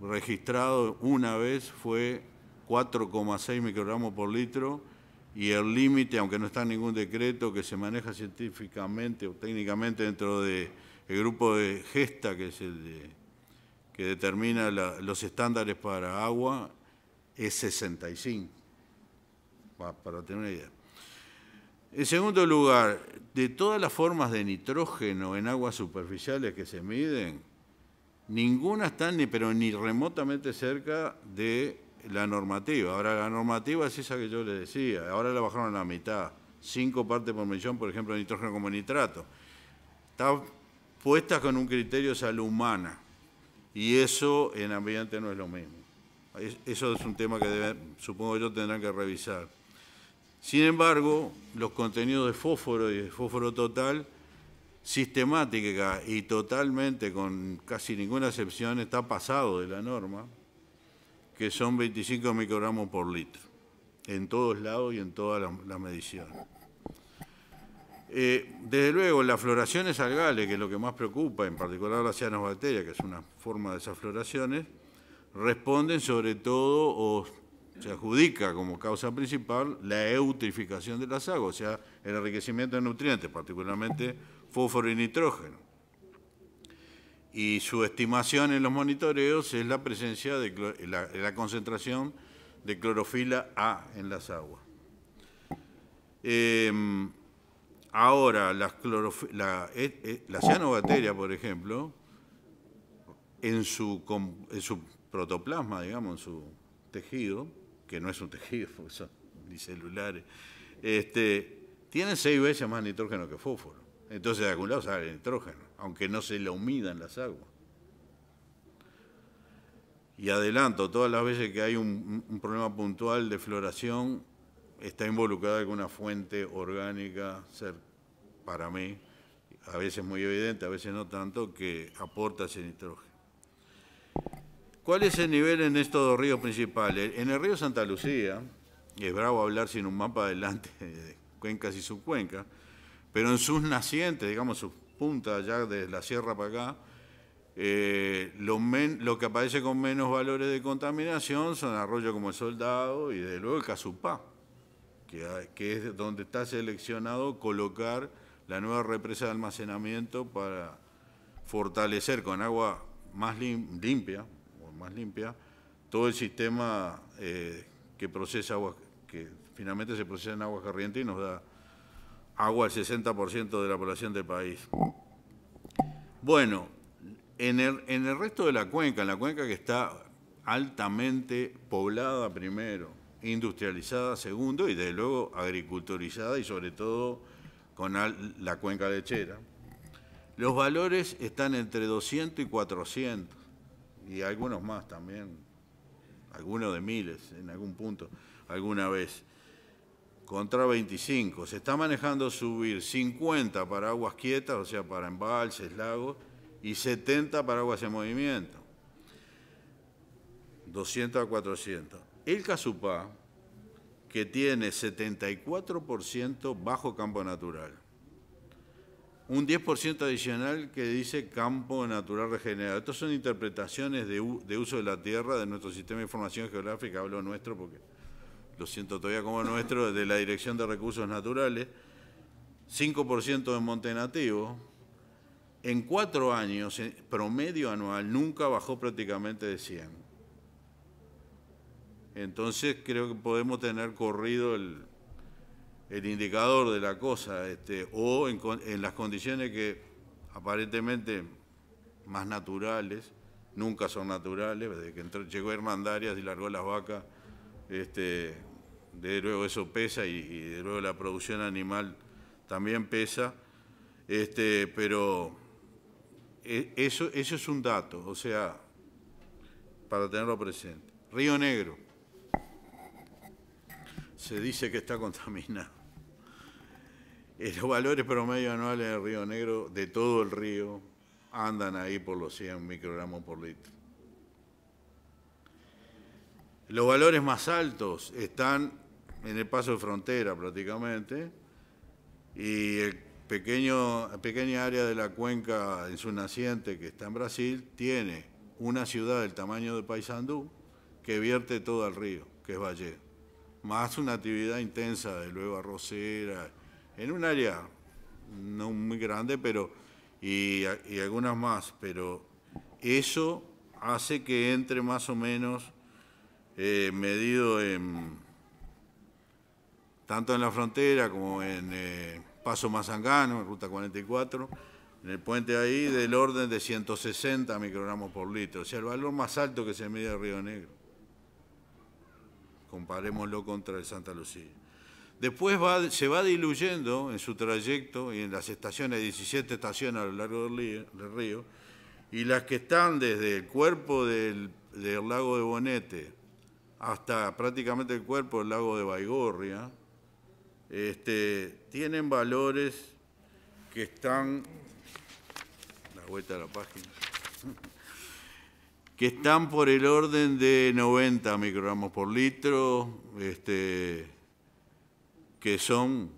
registrado una vez fue 4,6 microgramos por litro y el límite, aunque no está en ningún decreto que se maneja científicamente o técnicamente dentro del grupo de gesta, que es el de, que determina los estándares para agua, es 65, para tener una idea. En segundo lugar, de todas las formas de nitrógeno en aguas superficiales que se miden, ninguna está ni, pero ni remotamente cerca de la normativa. Ahora, la normativa es esa que yo les decía, ahora la bajaron a la mitad, 5 partes por millón, por ejemplo, de nitrógeno como nitrato. Está puesta con un criterio de salud humana y eso en ambiente no es lo mismo. Eso es un tema que supongo supongo yo tendrán que revisar. Sin embargo, los contenidos de fósforo y de fósforo total, sistemática y totalmente, con casi ninguna excepción, está pasado de la norma, que son 25 microgramos por litro, en todos lados y en todas las mediciones. Eh, desde luego, las floraciones algales, que es lo que más preocupa, en particular las cianobacterias, que es una forma de esas floraciones, responden sobre todo o se adjudica como causa principal la eutrificación de las aguas, o sea, el enriquecimiento de nutrientes, particularmente fósforo y nitrógeno. Y su estimación en los monitoreos es la presencia de la, concentración de clorofila A en las aguas. Em, ahora, las la, eh, eh, la cianobacteria, por ejemplo, en su, en su protoplasma, digamos, en su tejido, que no es un tejido, porque son bicelulares, este, tienen seis veces más nitrógeno que fósforo. Entonces de algún lado sale nitrógeno, aunque no se humida en las aguas. Y adelanto, todas las veces que hay un, problema puntual de floración, está involucrada una fuente orgánica, ser, para mí, a veces muy evidente, a veces no tanto, que aporta ese nitrógeno. ¿Cuál es el nivel en estos dos ríos principales? En el río Santa Lucía, y es bravo hablar sin un mapa adelante de cuencas y subcuencas, pero en sus nacientes, digamos sus puntas allá de la sierra para acá, eh, lo, que aparece con menos valores de contaminación son arroyos como el Soldado y desde luego el Casupá, que, es donde está seleccionado colocar la nueva represa de almacenamiento para fortalecer con agua más limpia, más limpia, todo el sistema eh, que procesa agua, que finalmente se procesa en agua corriente y nos da agua al 60% de la población del país. Bueno, en el, en el resto de la cuenca, en la cuenca que está altamente poblada primero, industrializada segundo y desde luego agriculturizada y sobre todo con la cuenca lechera. Los valores están entre 200 y 400 y algunos más también, algunos de miles en algún punto, alguna vez. Contra 25. Se está manejando subir 50 para aguas quietas, o sea, para embalses, lagos, y 70 para aguas en movimiento. 200 a 400. El Casupá, que tiene 74% bajo campo natural, un 10% adicional que dice campo natural regenerado. Estas son interpretaciones de, uso de la tierra, de nuestro sistema de información geográfica, hablo nuestro porque lo siento todavía como nuestro, de la Dirección de Recursos Naturales, 5% de monte nativo. En cuatro años, promedio anual, nunca bajó prácticamente de 100. Entonces creo que podemos tener corrido el, el indicador de la cosa este, o en, las condiciones que aparentemente más naturales, nunca son naturales, desde que llegó Hermandarias y largó las vacas, este, de luego eso pesa y, de luego la producción animal también pesa, este, pero e, eso es un dato, o sea, para tenerlo presente. Río Negro, se dice que está contaminado los valores promedio anuales del Río Negro, de todo el río, andan ahí por los 100 microgramos por litro. Los valores más altos están en el paso de frontera prácticamente y el pequeño, pequeña área de la cuenca en su naciente que está en Brasil tiene una ciudad del tamaño de Paysandú que vierte todo al río, que es Valle, más una actividad intensa de luego arrocera, en un área no muy grande, pero y, algunas más, pero eso hace que entre más o menos eh, medido en, tanto en la frontera como en eh, Paso Mazangano, en Ruta 44, en el puente ahí del orden de 160 microgramos por litro, o sea, el valor más alto que se mide en Río Negro. Comparémoslo contra el Santa Lucía. Después se va diluyendo en su trayecto y en las estaciones, 17 estaciones a lo largo del río, y las que están desde el cuerpo del, lago de Bonete hasta prácticamente el cuerpo del lago de Baigorria, este, tienen valores que están, la vuelta a la página, que están por el orden de 90 microgramos por litro, este, que son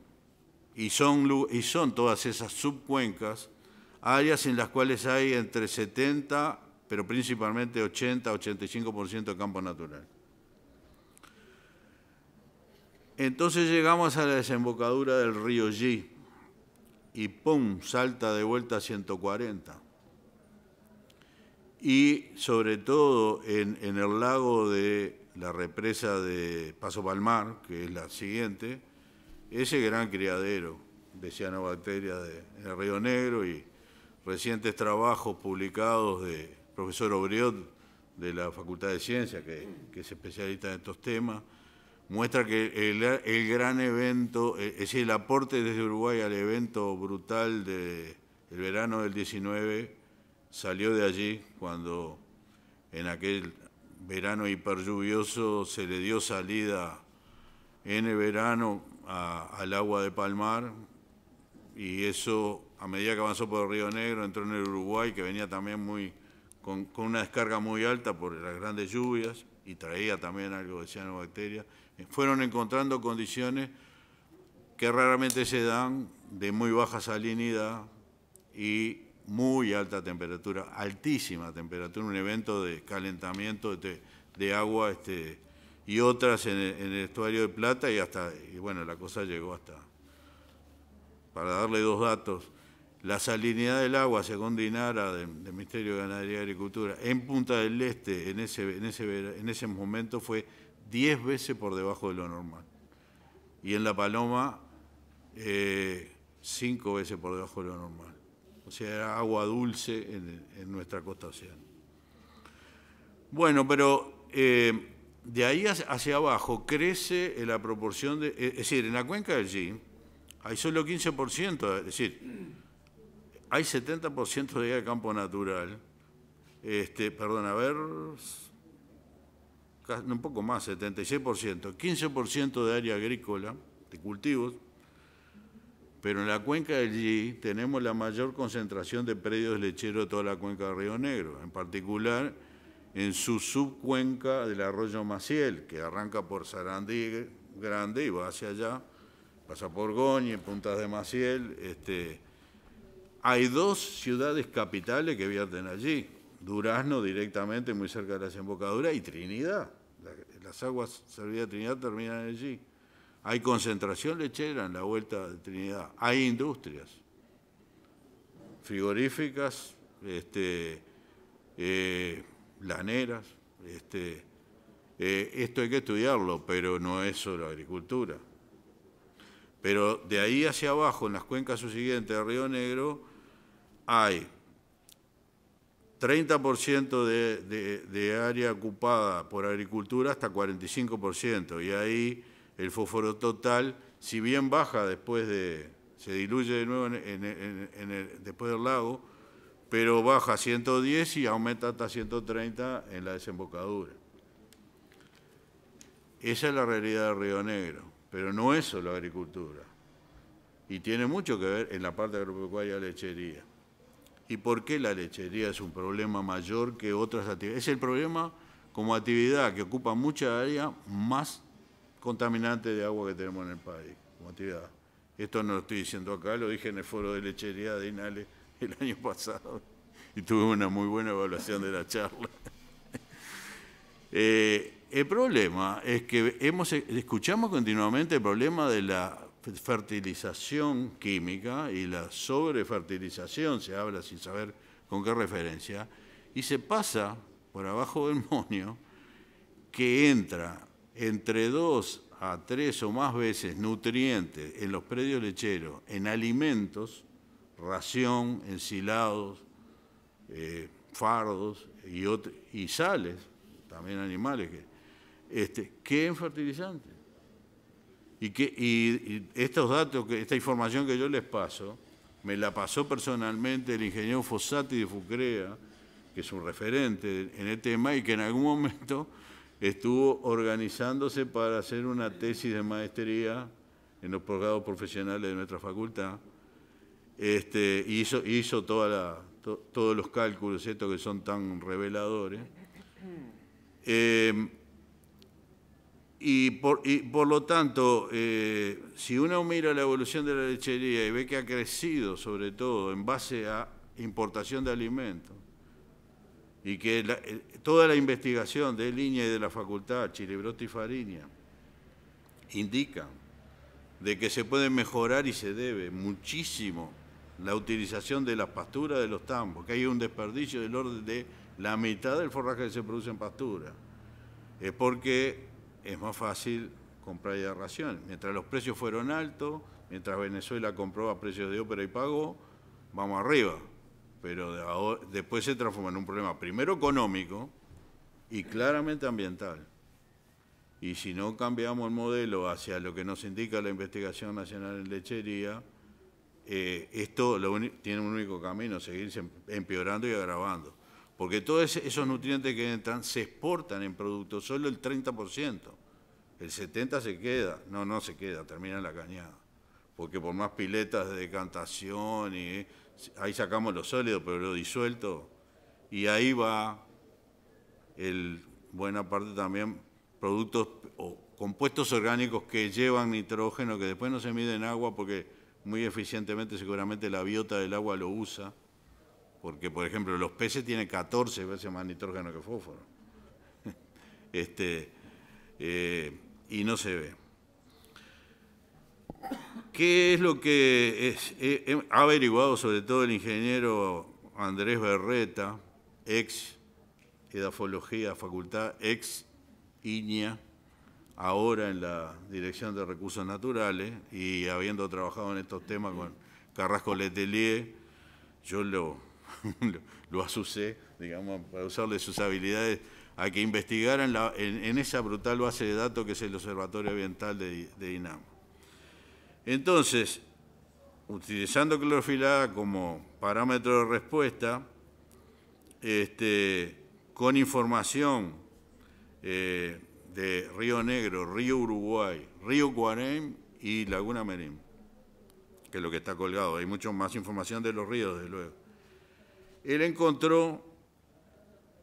y son, y son todas esas subcuencas, áreas en las cuales hay entre 70, pero principalmente 80, 85% de campo natural. Entonces llegamos a la desembocadura del río G y ¡pum! salta de vuelta a 140. Y sobre todo en, en el lago de la represa de Paso Palmar, que es la siguiente, ese gran criadero de cianobacterias de, en el Río Negro y recientes trabajos publicados de profesor Obriot de la Facultad de Ciencias, que, es especialista en estos temas, muestra que el, gran evento, es el aporte desde Uruguay al evento brutal del verano del 19 salió de allí cuando en aquel verano hiperlluvioso se le dio salida en el verano al agua de Palmar y eso a medida que avanzó por el Río Negro entró en el Uruguay que venía también muy con, una descarga muy alta por las grandes lluvias y traía también algo de cianobacteria, Fueron encontrando condiciones que raramente se dan de muy baja salinidad y muy alta temperatura, altísima temperatura, un evento de calentamiento de, de agua este, y otras en el, estuario de Plata y hasta, y bueno, la cosa llegó hasta, para darle dos datos, la salinidad del agua, según Dinara, del, Ministerio de Ganadería y Agricultura, en Punta del Este, en ese, en ese, en ese momento fue 10 veces por debajo de lo normal. Y en La Paloma, 5 eh, veces por debajo de lo normal. O sea, era agua dulce en, nuestra costa océana Bueno, pero... Eh, de ahí hacia abajo crece la proporción de... Es decir, en la cuenca del G hay solo 15%, es decir, hay 70% de área de campo natural. Este, perdón, a ver, un poco más, 76%, 15% de área agrícola, de cultivos, pero en la cuenca del G tenemos la mayor concentración de predios lecheros de toda la cuenca del Río Negro, en particular en su subcuenca del arroyo Maciel, que arranca por Sarandí Grande y va hacia allá, pasa por Goñi, Puntas de Maciel. Este, hay dos ciudades capitales que vierten allí, Durazno directamente muy cerca de la desembocadura y Trinidad. Las aguas servidas de Trinidad terminan allí. Hay concentración lechera en la vuelta de Trinidad. Hay industrias frigoríficas, este, eh, laneras. Este, eh, esto hay que estudiarlo, pero no es solo agricultura. Pero de ahí hacia abajo, en las cuencas subsiguientes del Río Negro, hay 30% de, de, de, área ocupada por agricultura hasta 45%, y ahí el fósforo total, si bien baja después de, se diluye de nuevo después del lago, pero baja a 110 y aumenta hasta 130 en la desembocadura. Esa es la realidad de Río Negro, pero no es solo agricultura. Y tiene mucho que ver en la parte agropecuaria lechería. ¿Y por qué la lechería es un problema mayor que otras actividades? Es el problema como actividad que ocupa mucha área más contaminante de agua que tenemos en el país, como actividad. Esto no lo estoy diciendo acá, lo dije en el foro de lechería de Inale. el año pasado y tuve una muy buena evaluación de la charla. Eh, el problema es que hemos, escuchamos continuamente el problema de la fertilización química y la sobrefertilización, se habla sin saber con qué referencia, y se pasa por abajo del monio que entra entre dos a tres o más veces nutrientes en los predios lecheros, en alimentos, ración, ensilados, eh, fardos y, y sales, también animales, que, este, que en fertilizantes. Y, y, estos datos, esta información que yo les paso, me la pasó personalmente el ingeniero Fossati de Fucrea, que es un referente en el tema y que en algún momento estuvo organizándose para hacer una tesis de maestría en los programas profesionales de nuestra facultad este, y hizo, todos los cálculos, estos que son tan reveladores. Eh, y, por, lo tanto, eh, si uno mira la evolución de la lechería y ve que ha crecido, sobre todo en base a importación de alimentos, y que eh, toda la investigación de línea y de la facultad, Chilebrotti y Farinia indican de que se puede mejorar y se debe muchísimo la utilización de las pasturas de los tambos, que hay un desperdicio del orden de la mitad del forraje que se produce en pastura. Es porque es más fácil comprar ya ración. Mientras los precios fueron altos, mientras Venezuela compró a precios de ópera y pagó, vamos arriba. Pero después se transforma en un problema primero económico y claramente ambiental. Y si no cambiamos el modelo hacia lo que nos indica la investigación nacional en lechería, eh, esto lo tiene un único camino, seguirse em-, empeorando y agravando. Porque todos esos nutrientes que entran se exportan en productos, solo el 30%. El 70% se queda, no, no se queda, termina en la cañada. Porque por más piletas de decantación, y, eh, ahí sacamos los sólidos pero lo disuelto, y ahí va buena parte también productos o compuestos orgánicos que llevan nitrógeno, que después no se miden agua porque muy eficientemente seguramente la biota del agua lo usa, porque por ejemplo los peces tienen 14 veces más nitrógeno que fósforo. Este, eh, y no se ve. ¿Qué es lo que eh, eh, ha averiguado sobre todo el ingeniero Andrés Berreta, ex Edafología Facultad, ex INIA, ahora en la Dirección de Recursos Naturales y habiendo trabajado en estos temas con Carrasco Letelier, yo lo, lo, asusé, digamos, para usarle sus habilidades a que investigaran en, esa brutal base de datos que es el Observatorio Ambiental de, de Entonces, utilizando clorofila como parámetro de respuesta, este, con información eh, de Río Negro, Río Uruguay, Río Guarem y Laguna Merim, que es lo que está colgado. Hay mucho más información de los ríos, desde luego. Él encontró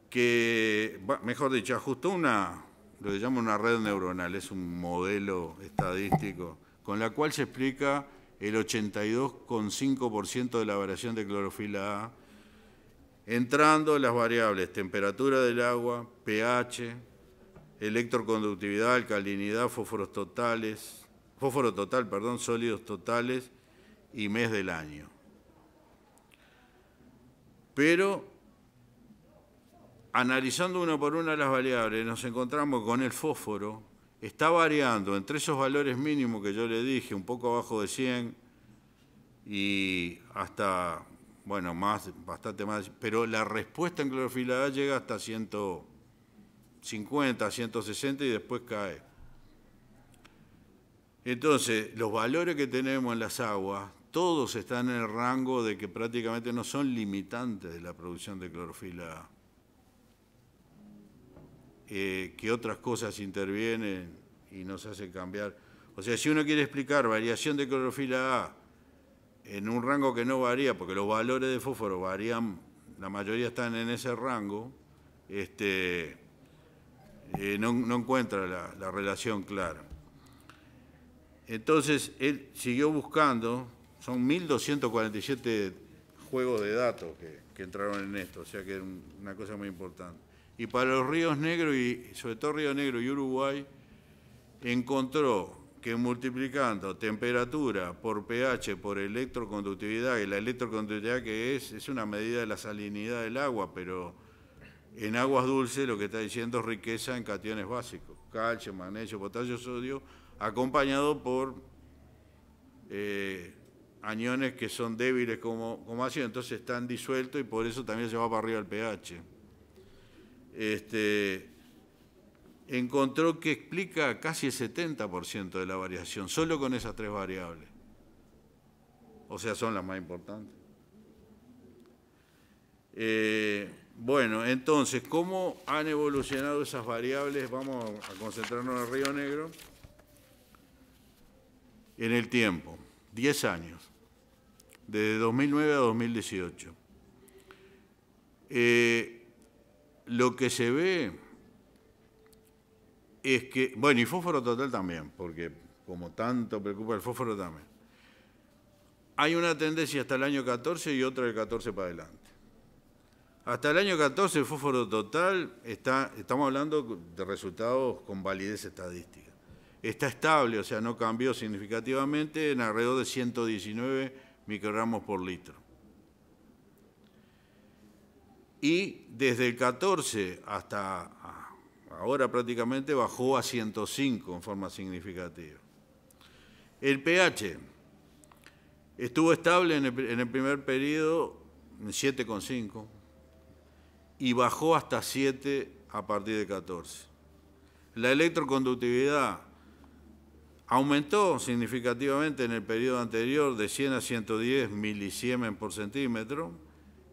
que, mejor dicho, ajustó una, lo que llama una red neuronal, es un modelo estadístico, con la cual se explica el 82,5% de la variación de clorofila A, entrando las variables temperatura del agua, pH, electroconductividad, alcalinidad, fósforos totales, fósforo total, perdón, sólidos totales y mes del año. Pero analizando una por una las variables, nos encontramos con el fósforo, está variando entre esos valores mínimos que yo le dije, un poco abajo de 100 y hasta, bueno, más, bastante más, pero la respuesta en clorofila llega hasta 100. 50, 160 y después cae. Entonces, los valores que tenemos en las aguas, todos están en el rango de que prácticamente no son limitantes de la producción de clorofila A. Eh, que otras cosas intervienen y nos hacen cambiar. O sea, si uno quiere explicar variación de clorofila A en un rango que no varía, porque los valores de fósforo varían, la mayoría están en ese rango, este, eh, no, encuentra la, relación clara. Entonces, él siguió buscando, son 1.247 juegos de datos que, que, entraron en esto, o sea que es una cosa muy importante. Y para los ríos negros, y sobre todo Río Negro y Uruguay, encontró que multiplicando temperatura por pH por electroconductividad, y la electroconductividad que es, es una medida de la salinidad del agua, pero en aguas dulces lo que está diciendo es riqueza en cationes básicos, calcio, magnesio, potasio, sodio, acompañado por eh, aniones que son débiles como, como ácido, entonces están disueltos y por eso también se va para arriba el pH. Este, encontró que explica casi el 70% de la variación, solo con esas tres variables. O sea, son las más importantes. Eh, bueno, entonces, ¿cómo han evolucionado esas variables? Vamos a concentrarnos en el Río Negro. En el tiempo, 10 años, desde 2009 a 2018. Eh, lo que se ve es que, bueno, y fósforo total también, porque como tanto preocupa el fósforo también. Hay una tendencia hasta el año 14 y otra del 14 para adelante. Hasta el año 14 el fósforo total está, estamos hablando de resultados con validez estadística. Está estable, o sea, no cambió significativamente en alrededor de 119 microgramos por litro. Y desde el 14 hasta ahora prácticamente bajó a 105 en forma significativa. El pH estuvo estable en el, primer periodo en 7,5 y bajó hasta 7 a partir de 14. La electroconductividad aumentó significativamente en el periodo anterior de 100 a 110 milisiemen por centímetro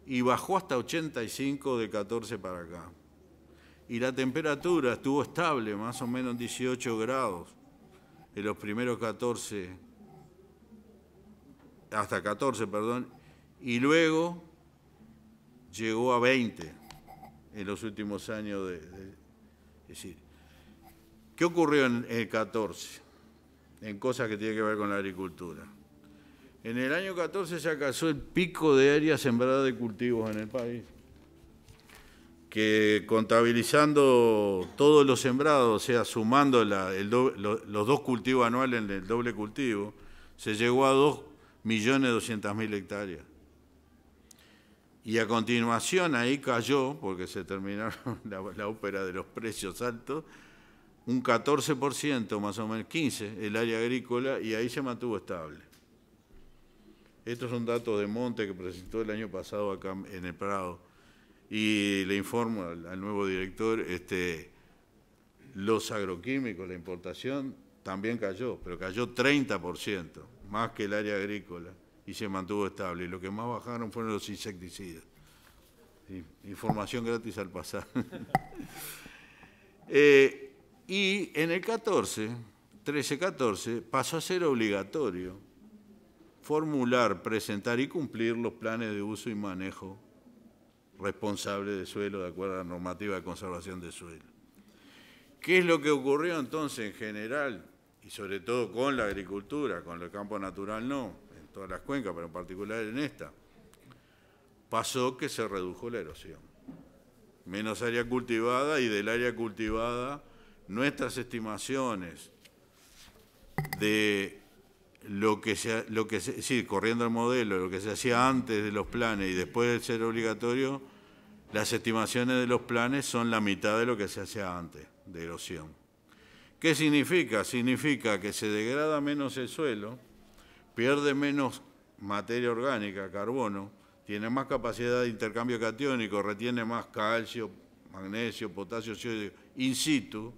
y bajó hasta 85 de 14 para acá. Y la temperatura estuvo estable, más o menos 18 grados, en los primeros 14, hasta 14, perdón, y luego llegó a 20 en los últimos años. De, es decir, ¿qué ocurrió en el 14? En cosas que tienen que ver con la agricultura. En el año 14 se alcanzó el pico de área sembrada de cultivos en el país, que contabilizando todos los sembrados, o sea, sumando la, los dos cultivos anuales en el doble cultivo, se llegó a 2.200.000 hectáreas. Y a continuación ahí cayó, porque se terminó la, ópera de los precios altos, un 14%, más o menos 15%, el área agrícola, y ahí se mantuvo estable. Estos son datos de Monte que presentó el año pasado acá en el Prado. Y le informo al, al nuevo director, este, los agroquímicos, la importación, también cayó, pero cayó 30%, más que el área agrícola y se mantuvo estable. Lo que más bajaron fueron los insecticidas. información gratis al pasar. Eh, y en el 14, 13-14, pasó a ser obligatorio formular, presentar y cumplir los planes de uso y manejo responsable de suelo de acuerdo a la normativa de conservación de suelo. ¿Qué es lo que ocurrió entonces en general, y sobre todo con la agricultura, con el campo natural no? todas las cuencas, pero en particular en esta, pasó que se redujo la erosión. Menos área cultivada y del área cultivada nuestras estimaciones de lo que se, lo que corriendo el modelo, lo que se hacía antes de los planes y después de ser obligatorio, las estimaciones de los planes son la mitad de lo que se hacía antes de erosión. ¿Qué significa? Significa que se degrada menos el suelo, pierde menos materia orgánica, carbono, tiene más capacidad de intercambio catiónico, retiene más calcio, magnesio, potasio, sodio, in situ,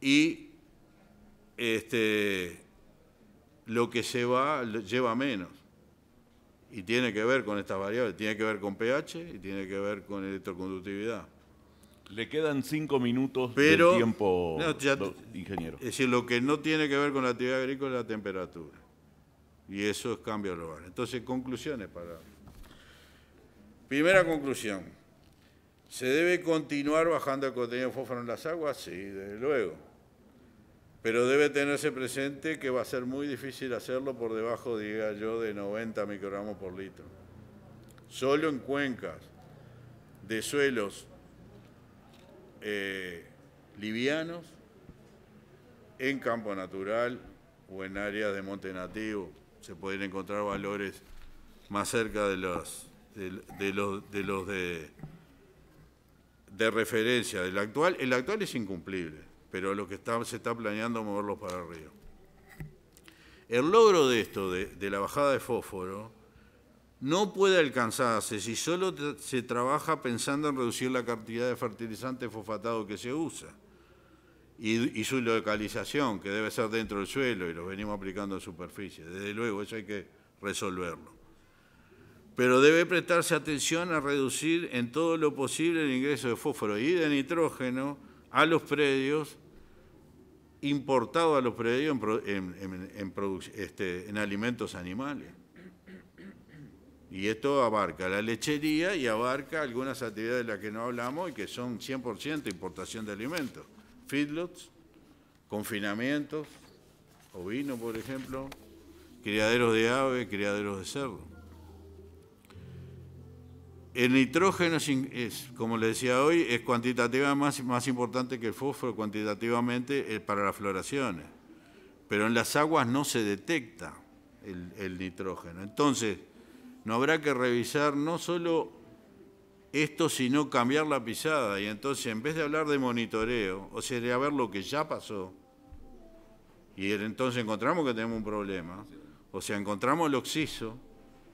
y este, lo que se va lleva menos. Y tiene que ver con estas variables, tiene que ver con pH y tiene que ver con electroconductividad. Le quedan cinco minutos de tiempo, ingeniero. Es decir, lo que no tiene que ver con la actividad agrícola es la temperatura. Y eso es cambio global. Entonces, conclusiones para... Primera conclusión. ¿Se debe continuar bajando el contenido de fósforo en las aguas? Sí, desde luego. Pero debe tenerse presente que va a ser muy difícil hacerlo por debajo, diga yo, de 90 microgramos por litro. Solo en cuencas de suelos eh, livianos, en campo natural o en áreas de monte nativo se pueden encontrar valores más cerca de los de, los de de, referencia del actual. El actual es incumplible, pero lo que se está planeando moverlo para arriba. El logro de esto, de, de la bajada de fósforo, no puede alcanzarse si solo se trabaja pensando en reducir la cantidad de fertilizante fosfatado que se usa y, su localización, que debe ser dentro del suelo, y lo venimos aplicando a superficie. Desde luego, eso hay que resolverlo. Pero debe prestarse atención a reducir en todo lo posible el ingreso de fósforo y de nitrógeno a los predios, importado a los predios en, este, en alimentos animales. Y esto abarca la lechería y abarca algunas actividades de las que no hablamos y que son 100% importación de alimentos feedlots, confinamientos, ovino, por ejemplo, criaderos de ave, criaderos de cerdo. El nitrógeno como le decía hoy, es cuantitativamente más, importante que el fósforo cuantitativamente eh, para las floraciones, pero en las aguas no se detecta el nitrógeno. Entonces, no habrá que revisar no solo esto sino cambiar la pisada. Y entonces, en vez de hablar de monitoreo, o sea, de ver lo que ya pasó, y entonces encontramos que tenemos un problema, o sea, encontramos el oxiso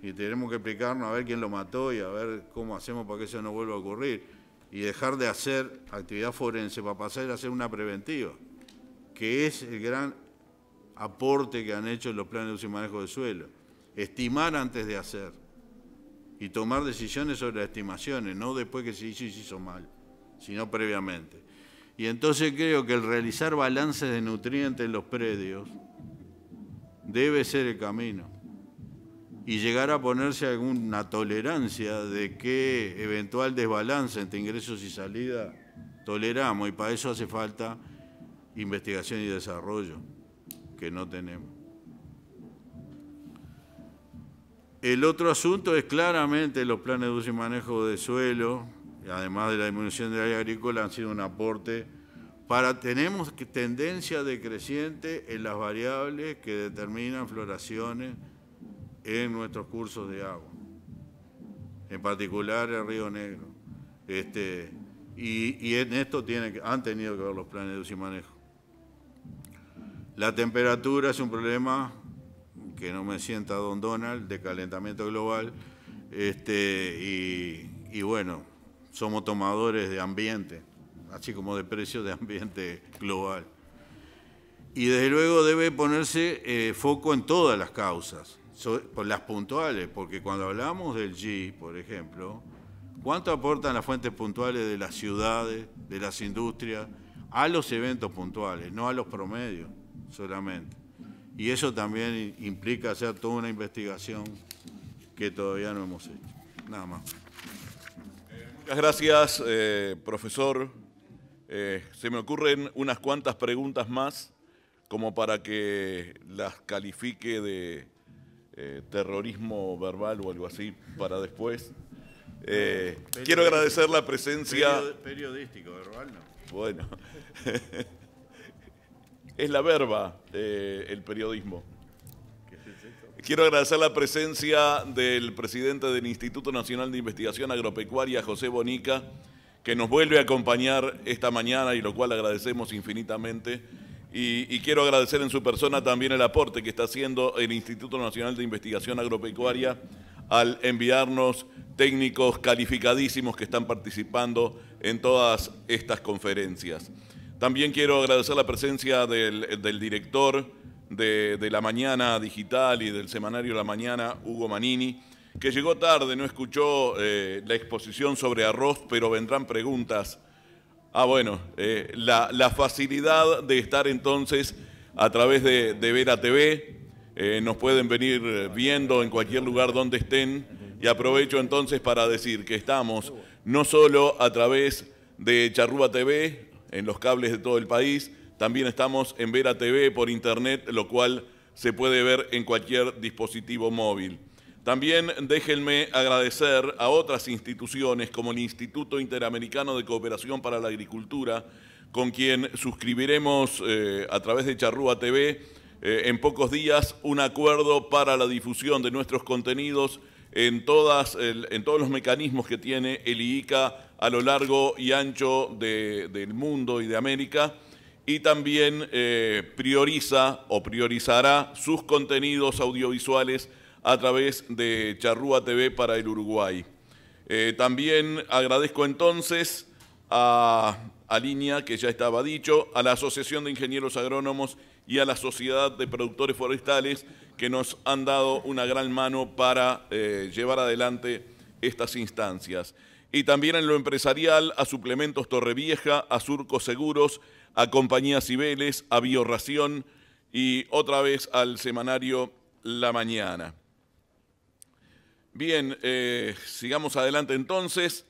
y tenemos que explicarnos a ver quién lo mató y a ver cómo hacemos para que eso no vuelva a ocurrir, y dejar de hacer actividad forense para pasar a hacer una preventiva, que es el gran aporte que han hecho los planes de uso y manejo del suelo. Estimar antes de hacer y tomar decisiones sobre las estimaciones, no después que se hizo y se hizo mal, sino previamente. Y entonces creo que el realizar balances de nutrientes en los predios debe ser el camino y llegar a ponerse alguna tolerancia de qué eventual desbalance entre ingresos y salida toleramos y para eso hace falta investigación y desarrollo que no tenemos. El otro asunto es claramente los planes de uso y manejo de suelo, además de la disminución del área agrícola, han sido un aporte para tenemos tendencia decreciente en las variables que determinan floraciones en nuestros cursos de agua, en particular el Río Negro. Este, y, en esto han tenido que ver los planes de uso y manejo. La temperatura es un problema que no me sienta Don Donald, de calentamiento global, este, y, bueno, somos tomadores de ambiente, así como de precios de ambiente global. Y desde luego debe ponerse eh, foco en todas las causas, por las puntuales, porque cuando hablamos del G, por ejemplo, ¿cuánto aportan las fuentes puntuales de las ciudades, de las industrias, a los eventos puntuales, no a los promedios solamente? Y eso también implica hacer toda una investigación que todavía no hemos hecho. Nada más. Eh, muchas gracias, eh, profesor. Eh, se me ocurren unas cuantas preguntas más como para que las califique de terrorismo verbal o algo así para después. quiero agradecer la presencia... Periodístico, verbal, ¿no? Bueno. es la verba, el periodismo. Quiero agradecer la presencia del presidente del Instituto Nacional de Investigación Agropecuaria, José Bonica, que nos vuelve a acompañar esta mañana y lo cual agradecemos infinitamente. y, quiero agradecer en su persona también el aporte que está haciendo el Instituto Nacional de Investigación Agropecuaria al enviarnos técnicos calificadísimos que están participando en todas estas conferencias. También quiero agradecer la presencia del, director de, La Mañana Digital y del semanario La Mañana, Hugo Manini, que llegó tarde, no escuchó eh, la exposición sobre arroz, pero vendrán preguntas. Ah, bueno, eh, la, facilidad de estar entonces a través de, de Vera TV, eh, nos pueden venir viendo en cualquier lugar donde estén y aprovecho entonces para decir que estamos no solo a través de Charruba TV, en los cables de todo el país. También estamos en Vera TV por internet, lo cual se puede ver en cualquier dispositivo móvil. También déjenme agradecer a otras instituciones como el Instituto Interamericano de Cooperación para la Agricultura, con quien suscribiremos eh, a través de Charrúa TV eh, en pocos días un acuerdo para la difusión de nuestros contenidos en todos los mecanismos que tiene el IICA a lo largo y ancho del mundo y de América y también eh, prioriza o priorizará sus contenidos audiovisuales a través de Charrúa TV para el Uruguay. Eh, también agradezco entonces a, a Línea, que ya estaba dicho, a la Asociación de Ingenieros Agrónomos y a la Sociedad de Productores Forestales que nos han dado una gran mano para eh, llevar adelante estas instancias y también en lo empresarial a Suplementos Torrevieja, a Surcos Seguros, a compañías Cibeles, a Biorración y otra vez al semanario La Mañana. Bien, eh, sigamos adelante entonces.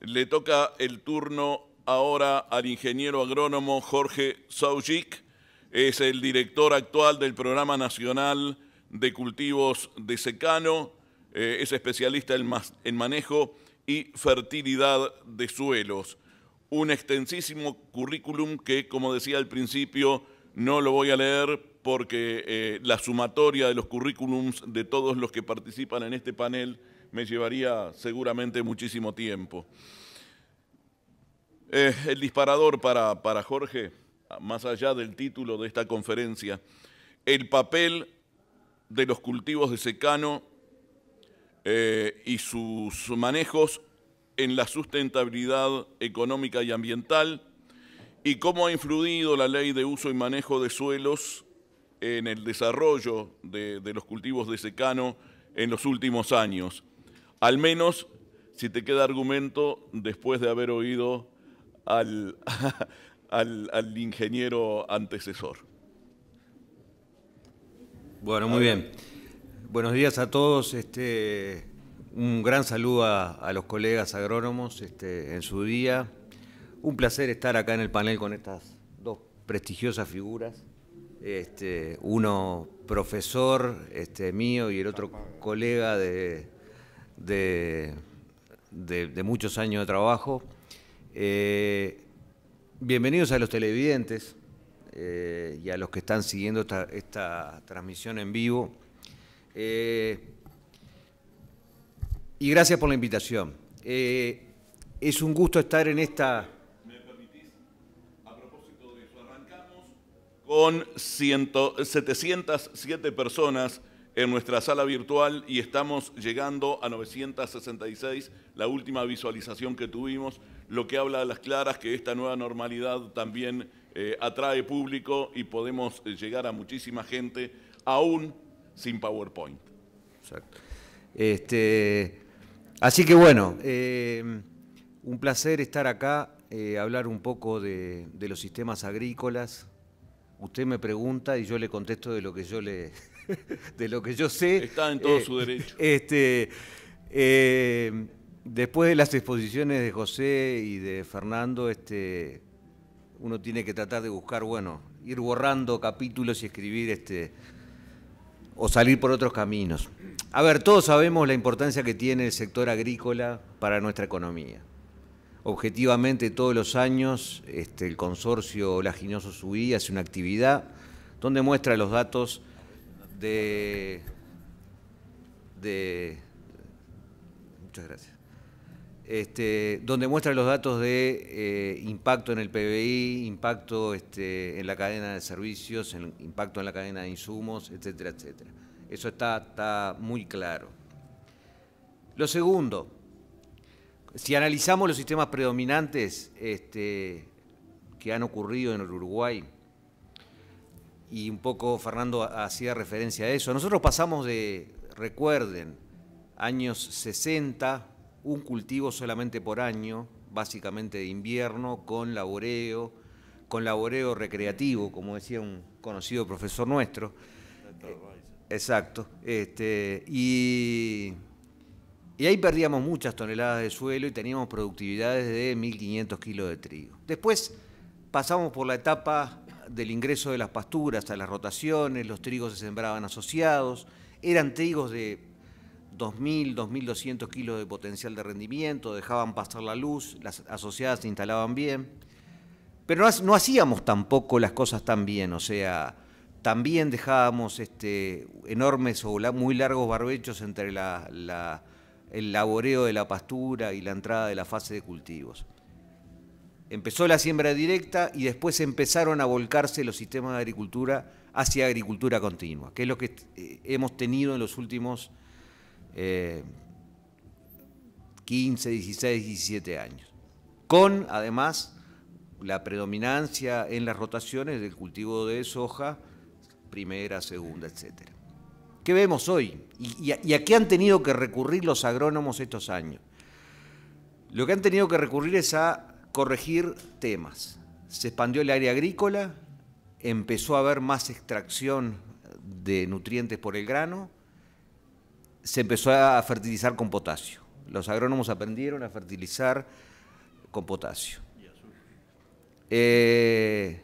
Le toca el turno ahora al ingeniero agrónomo Jorge Saujic. Es el director actual del Programa Nacional de Cultivos de Secano. Eh, es especialista en manejo y fertilidad de suelos. Un extensísimo currículum que, como decía al principio, no lo voy a leer porque eh, la sumatoria de los currículums de todos los que participan en este panel me llevaría seguramente muchísimo tiempo. Eh, el disparador para, para Jorge, más allá del título de esta conferencia, el papel de los cultivos de secano eh, y sus manejos en la sustentabilidad económica y ambiental y cómo ha influido la ley de uso y manejo de suelos en el desarrollo de, los cultivos de secano en los últimos años. Al menos si te queda argumento después de haber oído al ingeniero antecesor. Bueno, muy bien. Buenos días a todos. Este, un gran saludo a, los colegas agrónomos este, en su día. Un placer estar acá en el panel con estas dos prestigiosas figuras. Este, uno profesor mío y el otro colega de, muchos años de trabajo. Eh, bienvenidos a los televidentes eh, y a los que están siguiendo esta transmisión en vivo. Eh, y gracias por la invitación. Eh, es un gusto estar en esta... ¿Me permitís? A propósito de eso, arrancamos con 707 personas en nuestra sala virtual y estamos llegando a 966, la última visualización que tuvimos, lo que habla a las claras que esta nueva normalidad también eh, atrae público y podemos llegar a muchísima gente, aún sin PowerPoint. Exacto. Este, así que bueno, eh, un placer estar acá, eh, hablar un poco de, los sistemas agrícolas. Usted me pregunta y yo le contesto de lo que yo le, de lo que yo sé. Está en todo eh, su derecho. Este, después de las exposiciones de José y de Fernando, este, uno tiene que tratar de buscar, bueno, ir borrando capítulos y escribir este, o salir por otros caminos. A ver, todos sabemos la importancia que tiene el sector agrícola para nuestra economía. Objetivamente, todos los años, este, el consorcio Laginoso Subí hace una actividad donde muestra los datos de, de... Muchas gracias. Este, donde muestra los datos de eh, impacto en el PBI, impacto este, en la cadena de servicios, impacto en la cadena de insumos, etcétera, etcétera. Eso está, muy claro. Lo segundo, si analizamos los sistemas predominantes este, que han ocurrido en el Uruguay, y un poco Fernando hacía referencia a eso, nosotros pasamos de, recuerden, años 60, un cultivo solamente por año, básicamente de invierno, con laboreo, con laboreo recreativo, como decía un conocido profesor nuestro. Exacto. Este, y, y ahí perdíamos muchas toneladas de suelo y teníamos productividades de 1.500 kilos de trigo. Después pasamos por la etapa del ingreso de las pasturas a las rotaciones, los trigos se sembraban asociados, eran trigos de 2.000, 2.200 kilos de potencial de rendimiento, dejaban pasar la luz, las asociadas se instalaban bien, pero no hacíamos tampoco las cosas tan bien, o sea, también dejábamos este, enormes o muy largos barbechos entre el laboreo de la pastura y la entrada de la fase de cultivos. Empezó la siembra directa y después empezaron a volcarse los sistemas de agricultura hacia agricultura continua, que es lo que eh, hemos tenido en los últimos 15, 16, 17 años. Con, además, la predominancia en las rotaciones del cultivo de soja, primera, segunda, etcétera. ¿Qué vemos hoy? y a qué han tenido que recurrir los agrónomos estos años? Lo que han tenido que recurrir es a corregir temas. Se expandió el área agrícola, empezó a haber más extracción de nutrientes por el grano, se empezó a fertilizar con potasio. Los agrónomos aprendieron a fertilizar con potasio. Eh,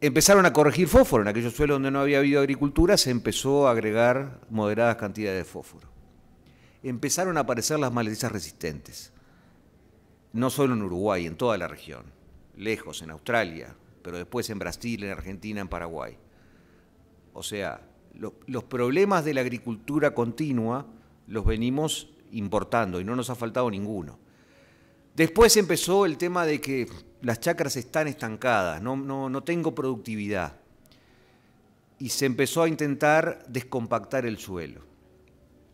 empezaron a corregir fósforo. En aquellos suelos donde no había habido agricultura se empezó a agregar moderadas cantidades de fósforo. Empezaron a aparecer las malezas resistentes. No solo en Uruguay, en toda la región. Lejos, en Australia, pero después en Brasil, en Argentina, en Paraguay. O sea, los, problemas de la agricultura continua los venimos importando y no nos ha faltado ninguno. Después empezó el tema de que las chacras están estancadas, no, no, tengo productividad. Y se empezó a intentar descompactar el suelo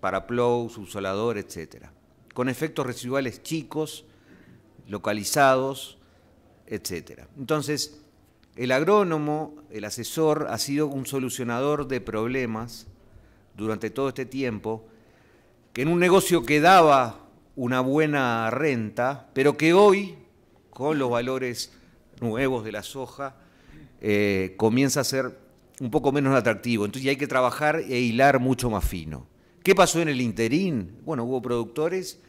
para plow, subsolador, etc. Con efectos residuales chicos, localizados, etc. Entonces, el agrónomo, el asesor, ha sido un solucionador de problemas durante todo este tiempo, que en un negocio que daba una buena renta, pero que hoy, con los valores nuevos de la soja, eh, comienza a ser un poco menos atractivo. Entonces hay que trabajar e hilar mucho más fino. ¿Qué pasó en el interín? Bueno, hubo productores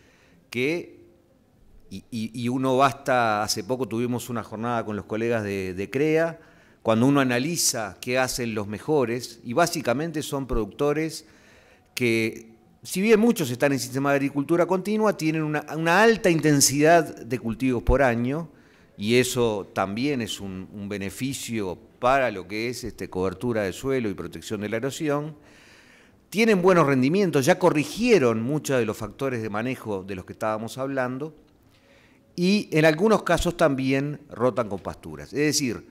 que y, uno basta, hace poco tuvimos una jornada con los colegas de, CREA, cuando uno analiza qué hacen los mejores, y básicamente son productores que, si bien muchos están en sistema de agricultura continua, tienen una, alta intensidad de cultivos por año, y eso también es un, beneficio para lo que es este, cobertura de suelo y protección de la erosión tienen buenos rendimientos, ya corrigieron muchos de los factores de manejo de los que estábamos hablando, y en algunos casos también rotan con pasturas. Es decir,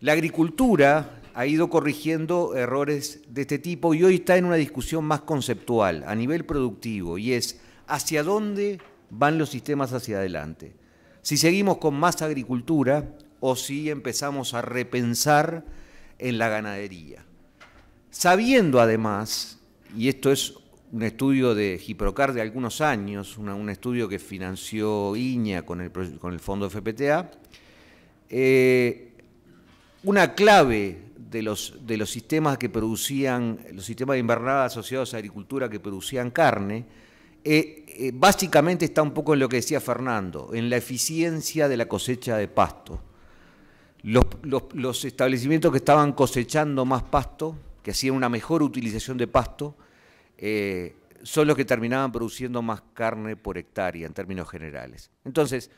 la agricultura ha ido corrigiendo errores de este tipo y hoy está en una discusión más conceptual a nivel productivo y es hacia dónde van los sistemas hacia adelante. Si seguimos con más agricultura o si empezamos a repensar en la ganadería. Sabiendo además, y esto es un estudio de Giprocar de algunos años, un estudio que financió Iña con el, fondo FPTA, eh, una clave de los, sistemas que producían, los sistemas de invernada asociados a agricultura que producían carne, eh, eh, básicamente está un poco en lo que decía Fernando, en la eficiencia de la cosecha de pasto. Los, los establecimientos que estaban cosechando más pasto, que hacían una mejor utilización de pasto, eh, son los que terminaban produciendo más carne por hectárea en términos generales. Entonces,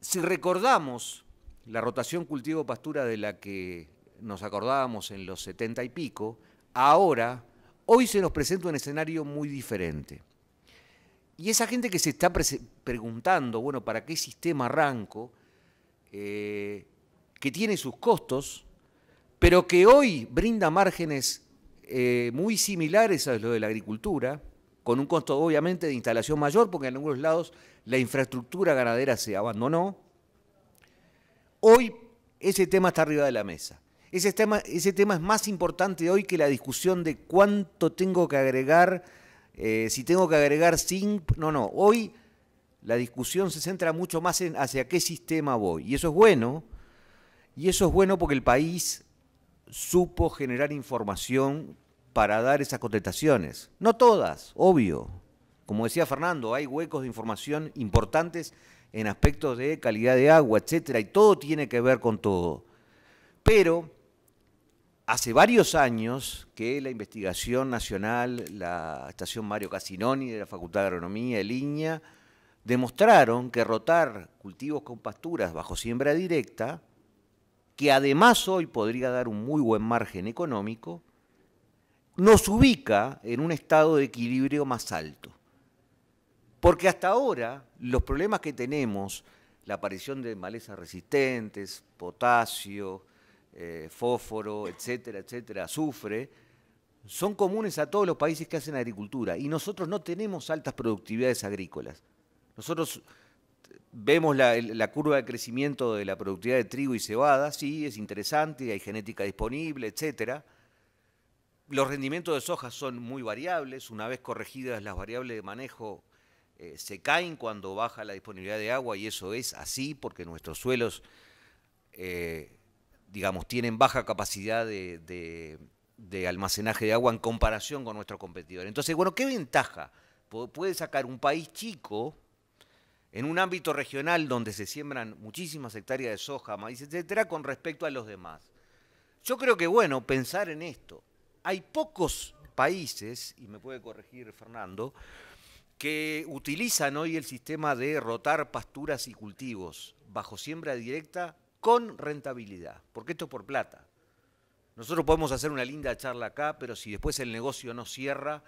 si recordamos la rotación cultivo-pastura de la que nos acordábamos en los 70 y pico, ahora, hoy se nos presenta un escenario muy diferente. Y esa gente que se está preguntando, bueno, ¿para qué sistema arranco? Eh, que tiene sus costos, pero que hoy brinda márgenes eh, muy similares a lo de la agricultura, con un costo obviamente de instalación mayor, porque en algunos lados la infraestructura ganadera se abandonó. Hoy ese tema está arriba de la mesa. Ese tema, ese tema es más importante hoy que la discusión de cuánto tengo que agregar, eh, si tengo que agregar sin... No, no. Hoy la discusión se centra mucho más en hacia qué sistema voy. Y eso es bueno. Y eso es bueno porque el país supo generar información para dar esas contestaciones. No todas, obvio. Como decía Fernando, hay huecos de información importantes en aspectos de calidad de agua, etcétera, y todo tiene que ver con todo. Pero hace varios años que la investigación nacional, la estación Mario Casinoni de la Facultad de Agronomía, de Liña, demostraron que rotar cultivos con pasturas bajo siembra directa que además hoy podría dar un muy buen margen económico, nos ubica en un estado de equilibrio más alto. Porque hasta ahora los problemas que tenemos, la aparición de malezas resistentes, potasio, eh, fósforo, etcétera, etcétera, azufre, son comunes a todos los países que hacen agricultura y nosotros no tenemos altas productividades agrícolas. Nosotros vemos la, curva de crecimiento de la productividad de trigo y cebada, sí, es interesante, hay genética disponible, etcétera. Los rendimientos de soja son muy variables, una vez corregidas las variables de manejo eh, se caen cuando baja la disponibilidad de agua y eso es así porque nuestros suelos, eh, digamos, tienen baja capacidad de, de almacenaje de agua en comparación con nuestros competidores. Entonces, bueno, ¿qué ventaja puede sacar un país chico en un ámbito regional donde se siembran muchísimas hectáreas de soja, maíz, etcétera, con respecto a los demás. Yo creo que, bueno, pensar en esto. Hay pocos países, y me puede corregir Fernando, que utilizan hoy el sistema de rotar pasturas y cultivos bajo siembra directa con rentabilidad, porque esto es por plata. Nosotros podemos hacer una linda charla acá, pero si después el negocio no cierra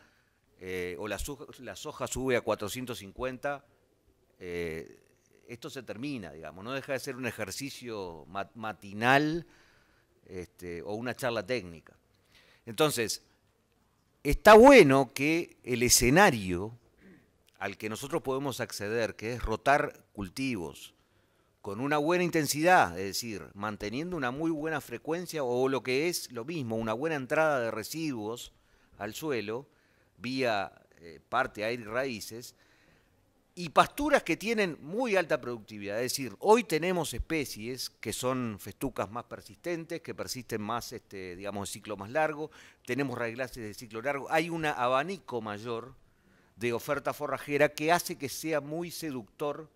eh, o la, la soja sube a 450, eh, esto se termina, digamos, no deja de ser un ejercicio matinal este, o una charla técnica. Entonces, está bueno que el escenario al que nosotros podemos acceder, que es rotar cultivos, con una buena intensidad, es decir, manteniendo una muy buena frecuencia o lo que es lo mismo, una buena entrada de residuos al suelo vía eh, parte aire y raíces, y pasturas que tienen muy alta productividad. Es decir, hoy tenemos especies que son festucas más persistentes, que persisten más, este, digamos, de ciclo más largo, tenemos reglas de ciclo largo, hay un abanico mayor de oferta forrajera que hace que sea muy seductor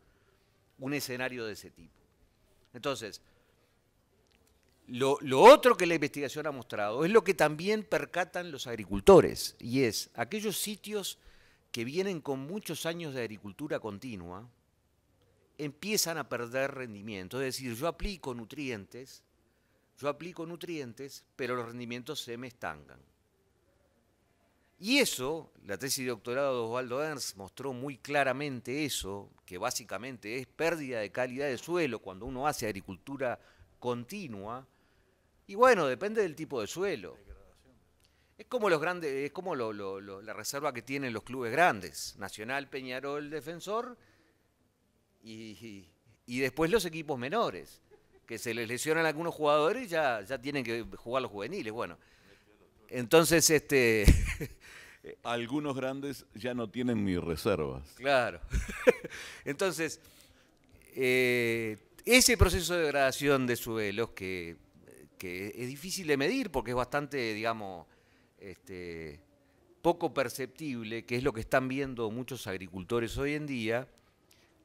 un escenario de ese tipo. Entonces, lo, lo, otro que la investigación ha mostrado es lo que también percatan los agricultores, y es aquellos sitios que vienen con muchos años de agricultura continua, empiezan a perder rendimiento. Es decir, yo aplico nutrientes, yo aplico nutrientes, pero los rendimientos se me estancan. Y eso, la tesis de doctorado de Osvaldo Ernst mostró muy claramente eso, que básicamente es pérdida de calidad de suelo cuando uno hace agricultura continua. Y bueno, depende del tipo de suelo. Es como los grandes, es como la reserva que tienen los clubes grandes, Nacional, Peñarol, Defensor, y, después los equipos menores, que se les lesionan algunos jugadores y ya, ya tienen que jugar los juveniles. Bueno, entonces este. Algunos grandes ya no tienen ni reservas. Claro. Entonces, eh, ese proceso de degradación de suelos que, que, es difícil de medir porque es bastante, digamos, este, poco perceptible, que es lo que están viendo muchos agricultores hoy en día,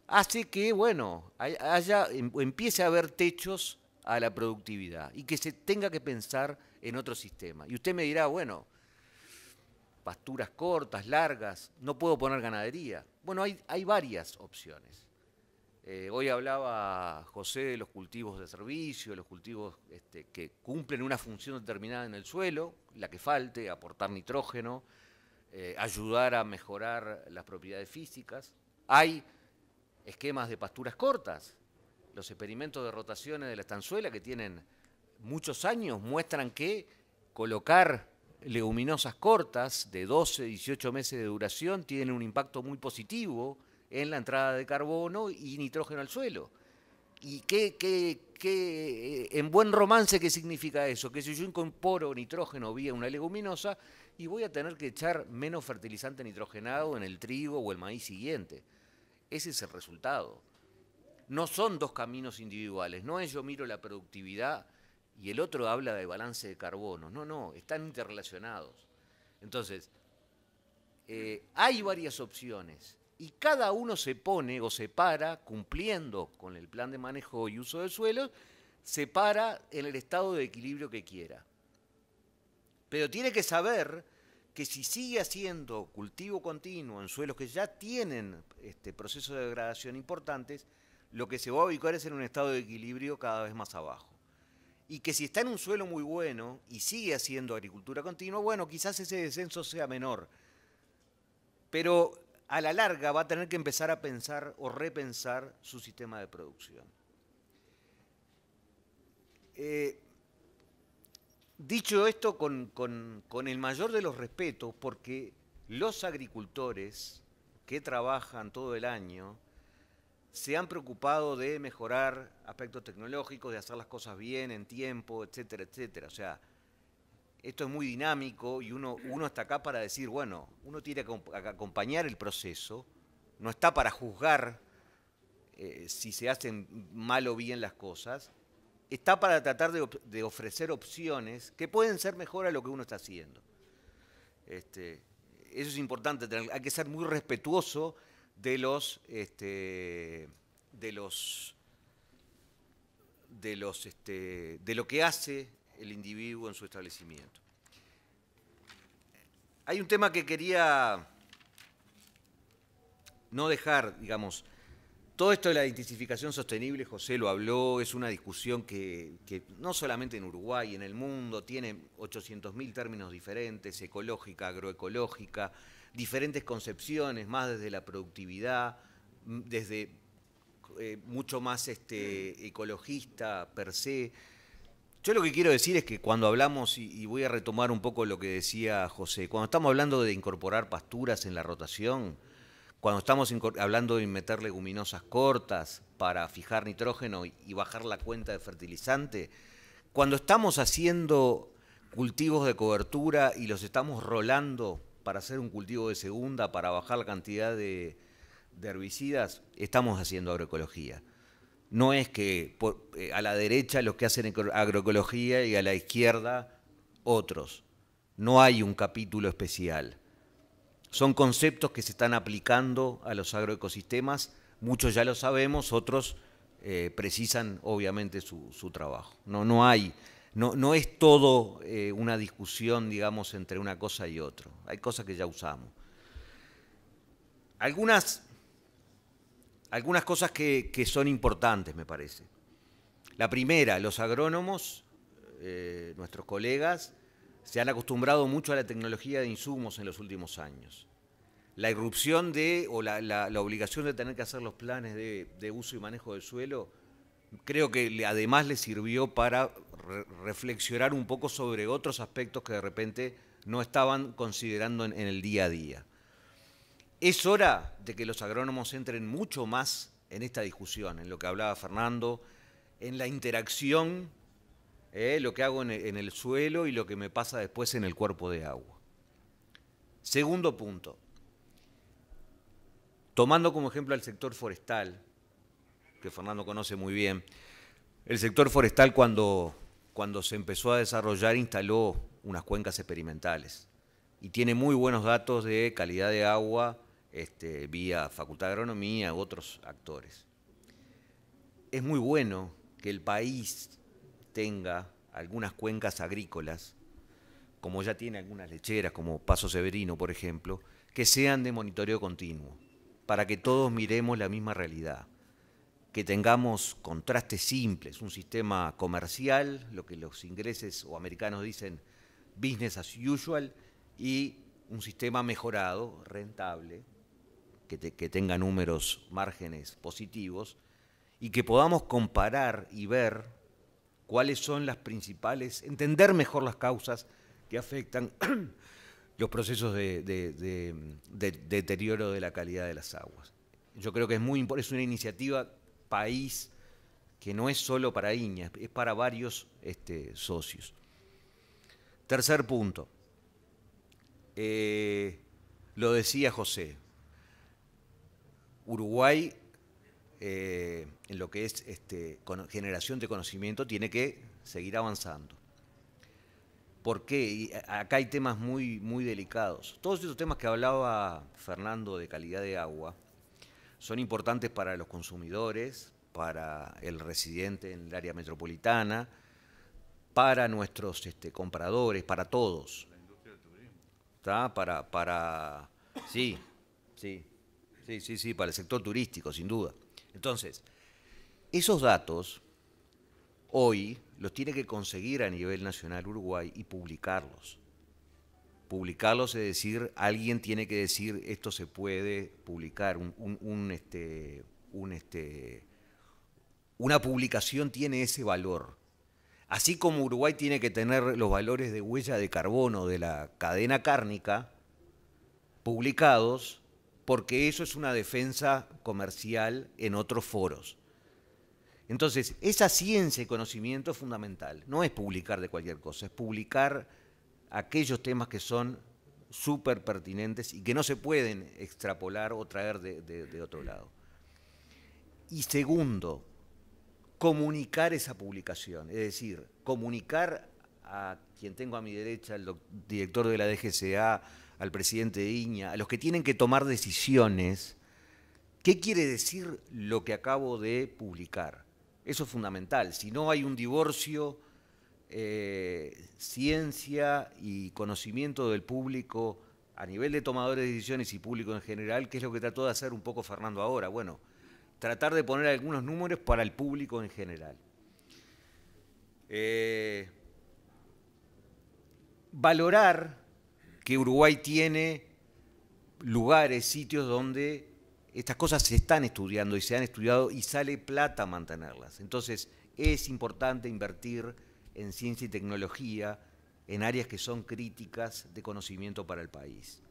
hace que, bueno, haya, em, empiece a haber techos a la productividad y que se tenga que pensar en otro sistema. Y usted me dirá, bueno, pasturas cortas, largas, no puedo poner ganadería. Bueno, hay, hay varias opciones. Eh, hoy hablaba José de los cultivos de servicio, los cultivos este, que cumplen una función determinada en el suelo, la que falte, aportar nitrógeno, eh, ayudar a mejorar las propiedades físicas. Hay esquemas de pasturas cortas. Los experimentos de rotaciones de la estanzuela que tienen muchos años muestran que colocar leguminosas cortas de 12, 18 meses de duración tiene un impacto muy positivo en la entrada de carbono y nitrógeno al suelo. ¿Y qué, qué, qué, eh, en buen romance qué significa eso? Que si yo incorporo nitrógeno vía una leguminosa y voy a tener que echar menos fertilizante nitrogenado en el trigo o el maíz siguiente. Ese es el resultado. No son dos caminos individuales, no es yo miro la productividad y el otro habla de balance de carbono. No, no, están interrelacionados. Entonces, eh, hay varias opciones y cada uno se pone o se para, cumpliendo con el plan de manejo y uso de suelos, se para en el estado de equilibrio que quiera. Pero tiene que saber que si sigue haciendo cultivo continuo en suelos que ya tienen este, procesos de degradación importantes, lo que se va a ubicar es en un estado de equilibrio cada vez más abajo. Y que si está en un suelo muy bueno y sigue haciendo agricultura continua, bueno, quizás ese descenso sea menor. Pero a la larga va a tener que empezar a pensar o repensar su sistema de producción. Eh, dicho esto con, con el mayor de los respetos, porque los agricultores que trabajan todo el año, se han preocupado de mejorar aspectos tecnológicos, de hacer las cosas bien, en tiempo, etcétera, etcétera. O sea, esto es muy dinámico y uno, uno está acá para decir, bueno, uno tiene que acompañar el proceso, no está para juzgar eh, si se hacen mal o bien las cosas, está para tratar de, ofrecer opciones que pueden ser mejor a lo que uno está haciendo. Este, eso es importante, hay que ser muy respetuoso de los, este, de los, de los, este, de lo que hace el individuo en su establecimiento. Hay un tema que quería no dejar, digamos, todo esto de la identificación sostenible, José lo habló, es una discusión que, no solamente en Uruguay, en el mundo, tiene 800.000 términos diferentes, ecológica, agroecológica, diferentes concepciones, más desde la productividad, desde eh, mucho más este, ecologista per se. Yo lo que quiero decir es que cuando hablamos, y, voy a retomar un poco lo que decía José, cuando estamos hablando de incorporar pasturas en la rotación, cuando estamos hablando de meter leguminosas cortas para fijar nitrógeno y, bajar la cuenta de fertilizante, cuando estamos haciendo cultivos de cobertura y los estamos rolando para hacer un cultivo de segunda, para bajar la cantidad de herbicidas, estamos haciendo agroecología. No es que eh, a la derecha los que hacen agroecología y a la izquierda otros. No hay un capítulo especial. Son conceptos que se están aplicando a los agroecosistemas. Muchos ya lo sabemos, otros eh, precisan obviamente su, trabajo. No, no hay, no, no es todo eh, una discusión, digamos, entre una cosa y otra. Hay cosas que ya usamos. Algunas algunas cosas que, son importantes, me parece. La primera, los agrónomos, eh, nuestros colegas, se han acostumbrado mucho a la tecnología de insumos en los últimos años. La irrupción de, o la, obligación de tener que hacer los planes de, uso y manejo del suelo, creo que además les sirvió para reflexionar un poco sobre otros aspectos que de repente no estaban considerando en el día a día. Es hora de que los agrónomos entren mucho más en esta discusión, en lo que hablaba Fernando, en la interacción, eh, lo que hago e, en el suelo y lo que me pasa después en el cuerpo de agua. Segundo punto, tomando como ejemplo al sector forestal, que Fernando conoce muy bien, el sector forestal cuando se empezó a desarrollar instaló unas cuencas experimentales y tiene muy buenos datos de calidad de agua, este, vía Facultad de Agronomía u otros actores. Es muy bueno que el país tenga algunas cuencas agrícolas, como ya tiene algunas lecheras, como Paso Severino, por ejemplo, que sean de monitoreo continuo, para que todos miremos la misma realidad, que tengamos contrastes simples, un sistema comercial, lo que los ingleses o americanos dicen business as usual, y un sistema mejorado, rentable, que, tenga números, márgenes positivos, y que podamos comparar y ver cuáles son las principales, entender mejor las causas que afectan los procesos de, deterioro de la calidad de las aguas. Yo creo que es muy es una iniciativa país que no es solo para Iña, es para varios este, socios. Tercer punto, eh, lo decía José, Uruguay, eh, en lo que es este, generación de conocimiento, tiene que seguir avanzando. ¿Por qué? acá hay temas muy, muy delicados. Todos esos temas que hablaba Fernando de calidad de agua son importantes para los consumidores, para el residente en el área metropolitana, para nuestros este, compradores, para todos. La industria del turismo. ¿Está? Para, para, sí, sí. Sí, sí, sí, para el sector turístico, sin duda. Entonces, esos datos hoy los tiene que conseguir a nivel nacional Uruguay y publicarlos. Publicarlos es decir, alguien tiene que decir esto se puede publicar, este, un este, una publicación tiene ese valor. Así como Uruguay tiene que tener los valores de huella de carbono de la cadena cárnica publicados, porque eso es una defensa comercial en otros foros. Entonces, esa ciencia y conocimiento es fundamental. No es publicar de cualquier cosa, es publicar aquellos temas que son súper pertinentes y que no se pueden extrapolar o traer de, otro lado. Y segundo, comunicar esa publicación, es decir, comunicar a quien tengo a mi derecha, el director de la DGCA, al presidente de Iña, a los que tienen que tomar decisiones, ¿qué quiere decir lo que acabo de publicar? Eso es fundamental. Si no hay un divorcio, eh, ciencia y conocimiento del público a nivel de tomadores de decisiones y público en general, ¿qué es lo que trató de hacer un poco Fernando ahora. Bueno, tratar de poner algunos números para el público en general. Eh, valorar que Uruguay tiene lugares, sitios donde estas cosas se están estudiando y se han estudiado y sale plata mantenerlas. Entonces, es importante invertir en ciencia y tecnología, en áreas que son críticas de conocimiento para el país.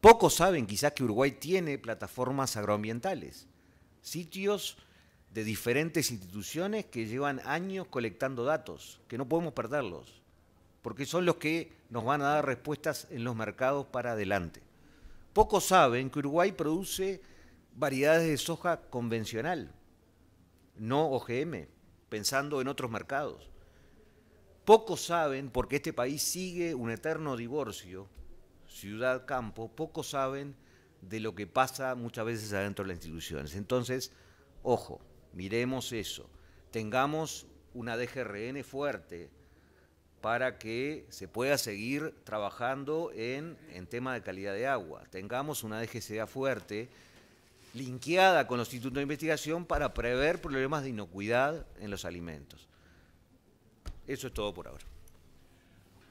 Pocos saben quizás que Uruguay tiene plataformas agroambientales, sitios de diferentes instituciones que llevan años colectando datos, que no podemos perderlos porque son los que nos van a dar respuestas en los mercados para adelante. Pocos saben que Uruguay produce variedades de soja convencional, no OGM, pensando en otros mercados. Pocos saben, porque este país sigue un eterno divorcio, ciudad-campo, pocos saben de lo que pasa muchas veces adentro de las instituciones. Entonces, ojo, miremos eso. Tengamos una DGRN fuerte, para que se pueda seguir trabajando en, en tema de calidad de agua. Tengamos una DGCA fuerte, linkeada con los institutos de investigación para prever problemas de inocuidad en los alimentos. Eso es todo por ahora.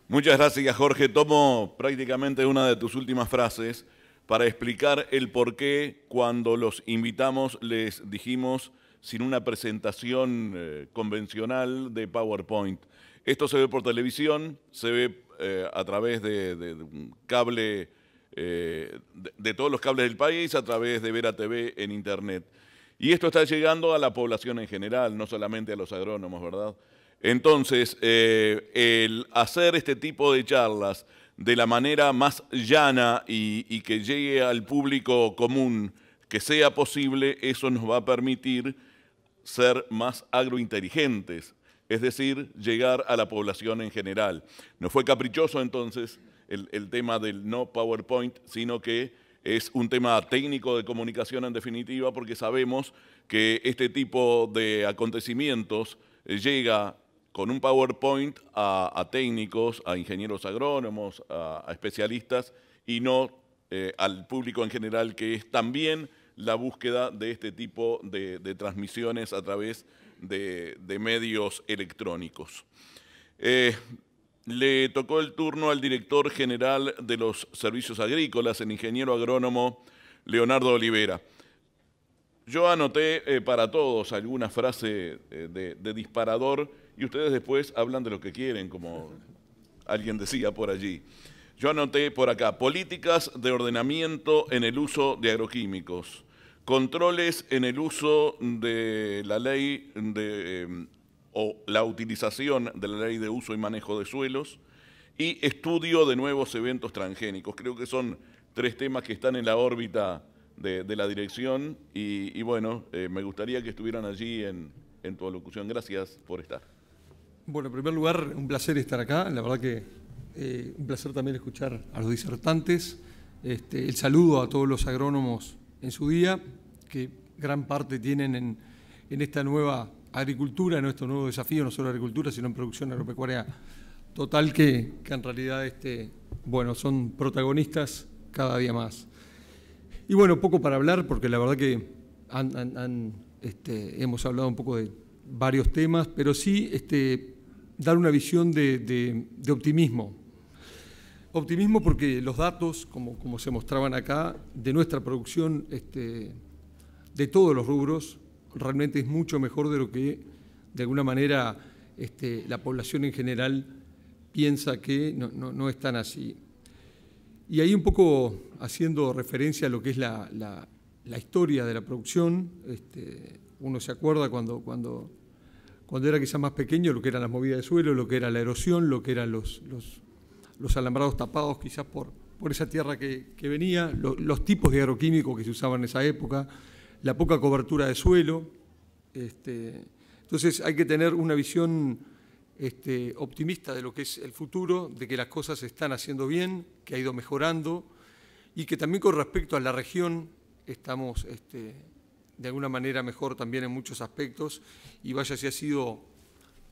Muchas gracias, Jorge. Tomo prácticamente una de tus últimas frases para explicar el por qué cuando los invitamos les dijimos sin una presentación eh, convencional de PowerPoint. Esto se ve por televisión, se ve eh, a través de, un cable, eh, de, todos los cables del país, a través de ver a TV en Internet. Y esto está llegando a la población en general, no solamente a los agrónomos, ¿verdad? Entonces, eh, el hacer este tipo de charlas de la manera más llana y, y que llegue al público común que sea posible, eso nos va a permitir ser más agrointeligentes, es decir, llegar a la población en general. No fue caprichoso entonces el, tema del no PowerPoint, sino que es un tema técnico de comunicación en definitiva, porque sabemos que este tipo de acontecimientos eh, llega con un PowerPoint a, técnicos, a ingenieros agrónomos, a, especialistas y no eh, al público en general, que es también la búsqueda de este tipo de, transmisiones a través de de, medios electrónicos. Eh, le tocó el turno al director general de los servicios agrícolas, el ingeniero agrónomo Leonardo Olivera. Yo anoté eh, para todos alguna frase eh, de, disparador y ustedes después hablan de lo que quieren, como alguien decía por allí. Yo anoté por acá, políticas de ordenamiento en el uso de agroquímicos. Controles en el uso de la ley de, em, o la utilización de la ley de uso y manejo de suelos y estudio de nuevos eventos transgénicos. Creo que son tres temas que están en la órbita de, la dirección y, bueno, eh, me gustaría que estuvieran allí en, en tu alocución. Gracias por estar. Bueno, en primer lugar, un placer estar acá. La verdad que eh, un placer también escuchar a los disertantes. Este, el saludo a todos los agrónomos en su día que gran parte tienen en, esta nueva agricultura, en nuestro nuevo desafío, no solo agricultura, sino en producción agropecuaria total, que, en realidad este, bueno, son protagonistas cada día más. Y bueno, poco para hablar, porque la verdad que este, hemos hablado un poco de varios temas, pero sí este, dar una visión de, optimismo. Optimismo porque los datos, como, como se mostraban acá, de nuestra producción este, de todos los rubros, realmente es mucho mejor de lo que de alguna manera este, la población en general piensa que no, es tan así. Y ahí un poco haciendo referencia a lo que es la, historia de la producción, este, uno se acuerda cuando, cuando, cuando era quizás más pequeño lo que eran las movidas de suelo, lo que era la erosión, lo que eran los, alambrados tapados quizás por, por esa tierra que, venía, los tipos de agroquímicos que se usaban en esa época, la poca cobertura de suelo. Este, entonces hay que tener una visión este, optimista de lo que es el futuro, de que las cosas se están haciendo bien, que ha ido mejorando y que también con respecto a la región estamos este, de alguna manera mejor también en muchos aspectos y vaya si ha sido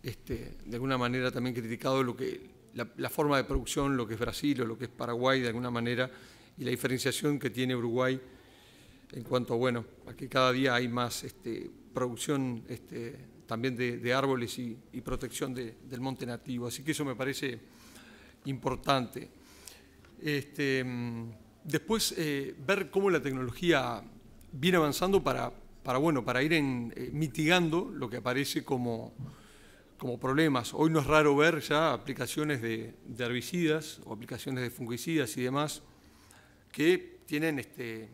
de alguna manera también criticado lo que, la, forma de producción, lo que es Brasil o lo que es Paraguay de alguna manera y la diferenciación que tiene Uruguay en cuanto, bueno, que cada día hay más este, producción este, también de, árboles y, protección del monte nativo. Así que eso me parece importante. Este, después, eh, ver cómo la tecnología viene avanzando para, bueno, para ir eh, mitigando lo que aparece como, como problemas. Hoy no es raro ver ya aplicaciones de, herbicidas o aplicaciones de fungicidas y demás que tienen este,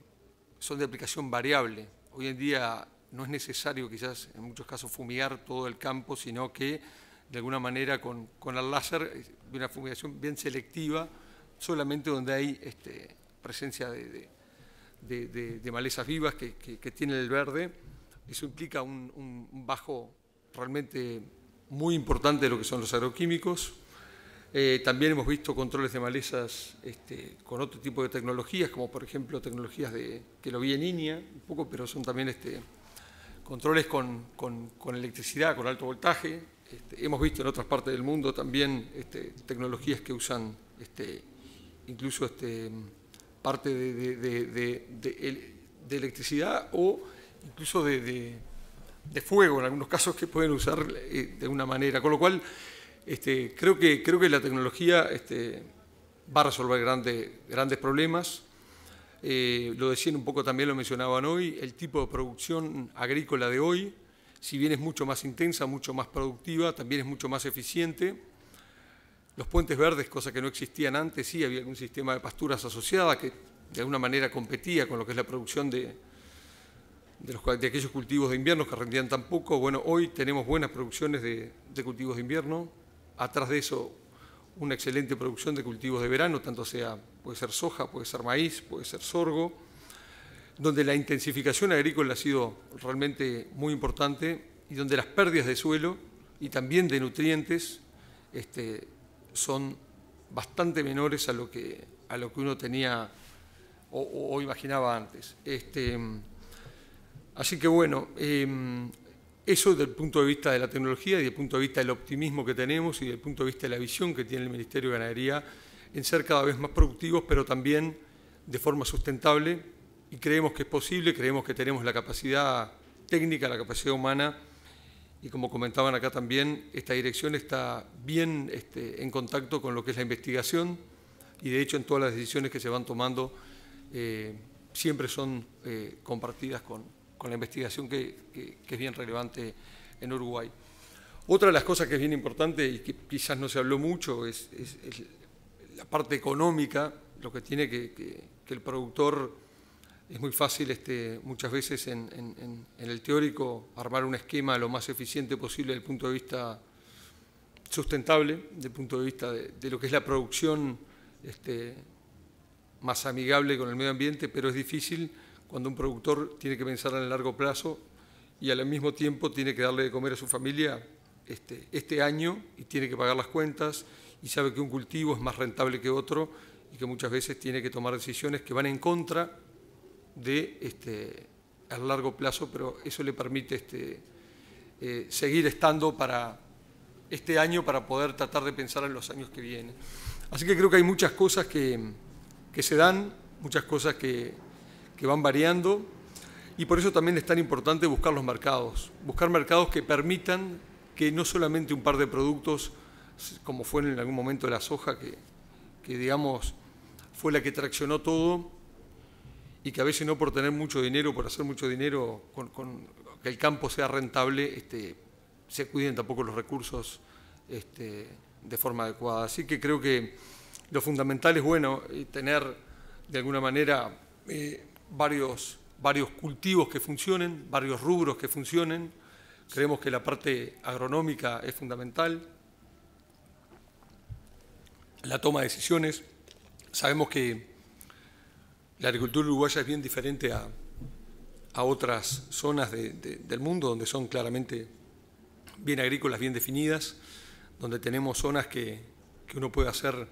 son de aplicación variable. Hoy en día no es necesario quizás en muchos casos fumigar todo el campo, sino que de alguna manera con, el láser, una fumigación bien selectiva, solamente donde hay este, presencia de, malezas vivas que, que, tiene el verde. Eso implica un, un bajo realmente muy importante de lo que son los agroquímicos, eh, también hemos visto controles de malezas este, con otro tipo de tecnologías, como por ejemplo tecnologías de, que lo vi en línea, un poco, pero son también este, controles con, electricidad, con alto voltaje. Este, hemos visto en otras partes del mundo también este, tecnologías que usan incluso parte de, electricidad o incluso de, fuego en algunos casos que pueden usar eh, de una manera. Con lo cual, este, creo, que, creo que la tecnología este, va a resolver grandes, grandes problemas. Eh, lo decían un poco también, lo mencionaban hoy, el tipo de producción agrícola de hoy, si bien es mucho más intensa, mucho más productiva, también es mucho más eficiente. Los puentes verdes, cosa que no existían antes, sí había un sistema de pasturas asociada que de alguna manera competía con lo que es la producción de, aquellos cultivos de invierno que rendían tan poco. Bueno, hoy tenemos buenas producciones de cultivos de invierno atrás de eso una excelente producción de cultivos de verano, tanto sea, puede ser soja, puede ser maíz, puede ser sorgo, donde la intensificación agrícola ha sido realmente muy importante y donde las pérdidas de suelo y también de nutrientes este, son bastante menores a lo que, a lo que uno tenía o, imaginaba antes. Este, así que bueno, em, eso desde el punto de vista de la tecnología, desde el punto de vista del optimismo que tenemos y desde el punto de vista de la visión que tiene el Ministerio de Ganadería en ser cada vez más productivos, pero también de forma sustentable. Y creemos que es posible, creemos que tenemos la capacidad técnica, la capacidad humana. Y como comentaban acá también, esta dirección está bien este, en contacto con lo que es la investigación y de hecho en todas las decisiones que se van tomando eh, siempre son eh, compartidas con, con la investigación que, es bien relevante en Uruguay. Otra de las cosas que es bien importante y que quizás no se habló mucho es, la parte económica, lo que tiene que, el productor es muy fácil este, muchas veces en, el teórico armar un esquema lo más eficiente posible desde el punto de vista sustentable, desde el punto de vista de, lo que es la producción este, más amigable con el medio ambiente, pero es difícil cuando un productor tiene que pensar en el largo plazo y al mismo tiempo tiene que darle de comer a su familia este, este año y tiene que pagar las cuentas y sabe que un cultivo es más rentable que otro y que muchas veces tiene que tomar decisiones que van en contra de este, a largo plazo, pero eso le permite este, eh, seguir estando para este año para poder tratar de pensar en los años que vienen. Así que creo que hay muchas cosas que se dan, muchas cosas que, que van variando y por eso también es tan importante buscar los mercados, buscar mercados que permitan que no solamente un par de productos, como fue en algún momento la soja, que, digamos fue la que traccionó todo y que a veces no por tener mucho dinero, por hacer mucho dinero, que el campo sea rentable, este, se cuiden tampoco los recursos este, de forma adecuada. Así que creo que lo fundamental es, bueno, eh, tener de alguna manera... Eh, varios, varios cultivos que funcionen, varios rubros que funcionen. Creemos que la parte agronómica es fundamental. La toma de decisiones. Sabemos que la agricultura uruguaya es bien diferente a, otras zonas del mundo donde son claramente bien agrícolas, bien definidas, donde tenemos zonas que, uno puede hacer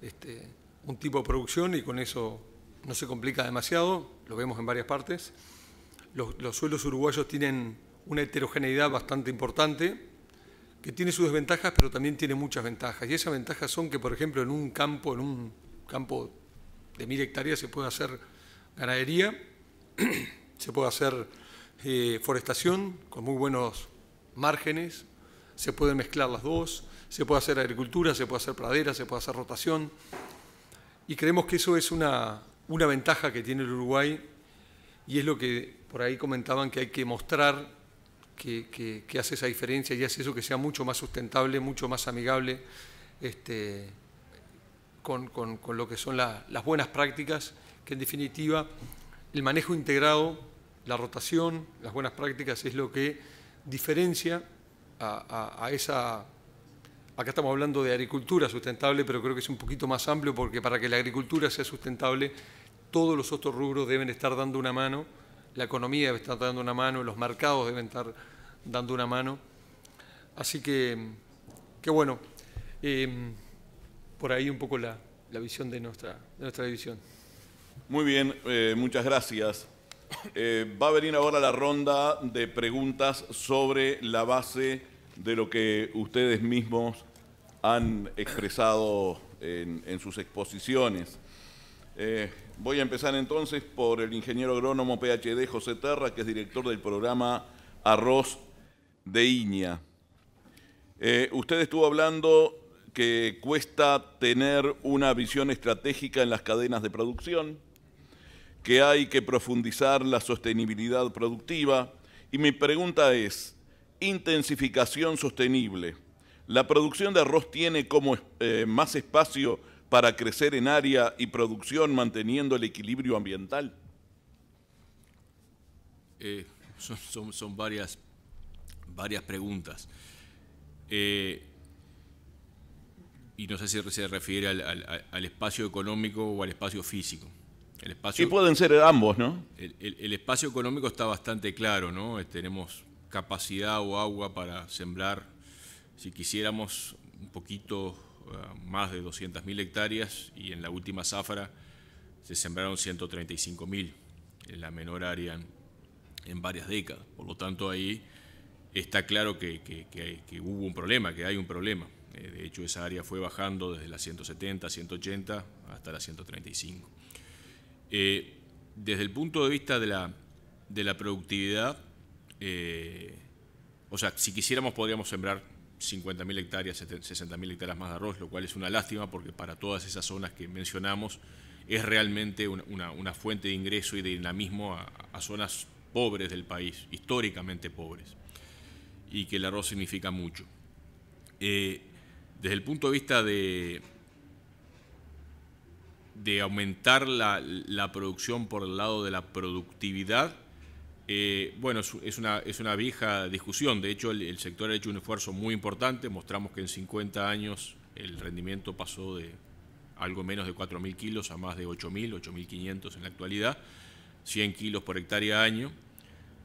este, un tipo de producción y con eso no se complica demasiado, lo vemos en varias partes. Los, suelos uruguayos tienen una heterogeneidad bastante importante, que tiene sus desventajas, pero también tiene muchas ventajas. Y esas ventajas son que, por ejemplo, en un campo, en un campo de mil hectáreas se puede hacer ganadería, se puede hacer eh, forestación con muy buenos márgenes, se pueden mezclar las dos, se puede hacer agricultura, se puede hacer pradera, se puede hacer rotación. Y creemos que eso es una, una ventaja que tiene el Uruguay y es lo que por ahí comentaban que hay que mostrar que, hace esa diferencia y hace eso que sea mucho más sustentable, mucho más amigable este, con, lo que son las buenas prácticas, que en definitiva el manejo integrado, la rotación, las buenas prácticas es lo que diferencia a, a esa acá estamos hablando de agricultura sustentable, pero creo que es un poquito más amplio porque para que la agricultura sea sustentable todos los otros rubros deben estar dando una mano, la economía debe estar dando una mano, los mercados deben estar dando una mano. Así que, qué bueno, eh, por ahí un poco la, la visión de nuestra, división. Muy bien, eh, muchas gracias. Eh, va a venir ahora la ronda de preguntas sobre la base de lo que ustedes mismos han expresado en, sus exposiciones. Voy a empezar entonces por el ingeniero agrónomo PhD José Terra, que es director del programa Arroz de Iña. Eh, usted estuvo hablando que cuesta tener una visión estratégica en las cadenas de producción, que hay que profundizar la sostenibilidad productiva. Y mi pregunta es, intensificación sostenible. ¿La producción de arroz tiene como eh, más espacio para crecer en área y producción manteniendo el equilibrio ambiental? Eh, son, varias, varias preguntas. Eh, y no sé si se refiere al, espacio económico o al espacio físico. El espacio, y pueden ser ambos, ¿no? El, el espacio económico está bastante claro, ¿no? Eh, tenemos capacidad o agua para sembrar, si quisiéramos, un poquito eh, más de 200.000 hectáreas y en la última zafra se sembraron 135.000, la menor área en, varias décadas. Por lo tanto, ahí está claro que, hubo un problema, que hay un problema. Eh, de hecho, esa área fue bajando desde las 170, 180 hasta las 135. Eh, desde el punto de vista de la, de la productividad, o sea, si quisiéramos podríamos sembrar 50.000 hectáreas, 60.000 hectáreas más de arroz, lo cual es una lástima porque para todas esas zonas que mencionamos es realmente una, fuente de ingreso y de dinamismo a, zonas pobres del país, históricamente pobres, y que el arroz significa mucho. Eh, desde el punto de vista de, de aumentar la, la producción por el lado de la productividad, eh, bueno, es una, es una vieja discusión. De hecho, el, sector ha hecho un esfuerzo muy importante. Mostramos que en 50 años el rendimiento pasó de algo menos de 4.000 kilos a más de 8.000, 8.500 en la actualidad, 100 kilos por hectárea año.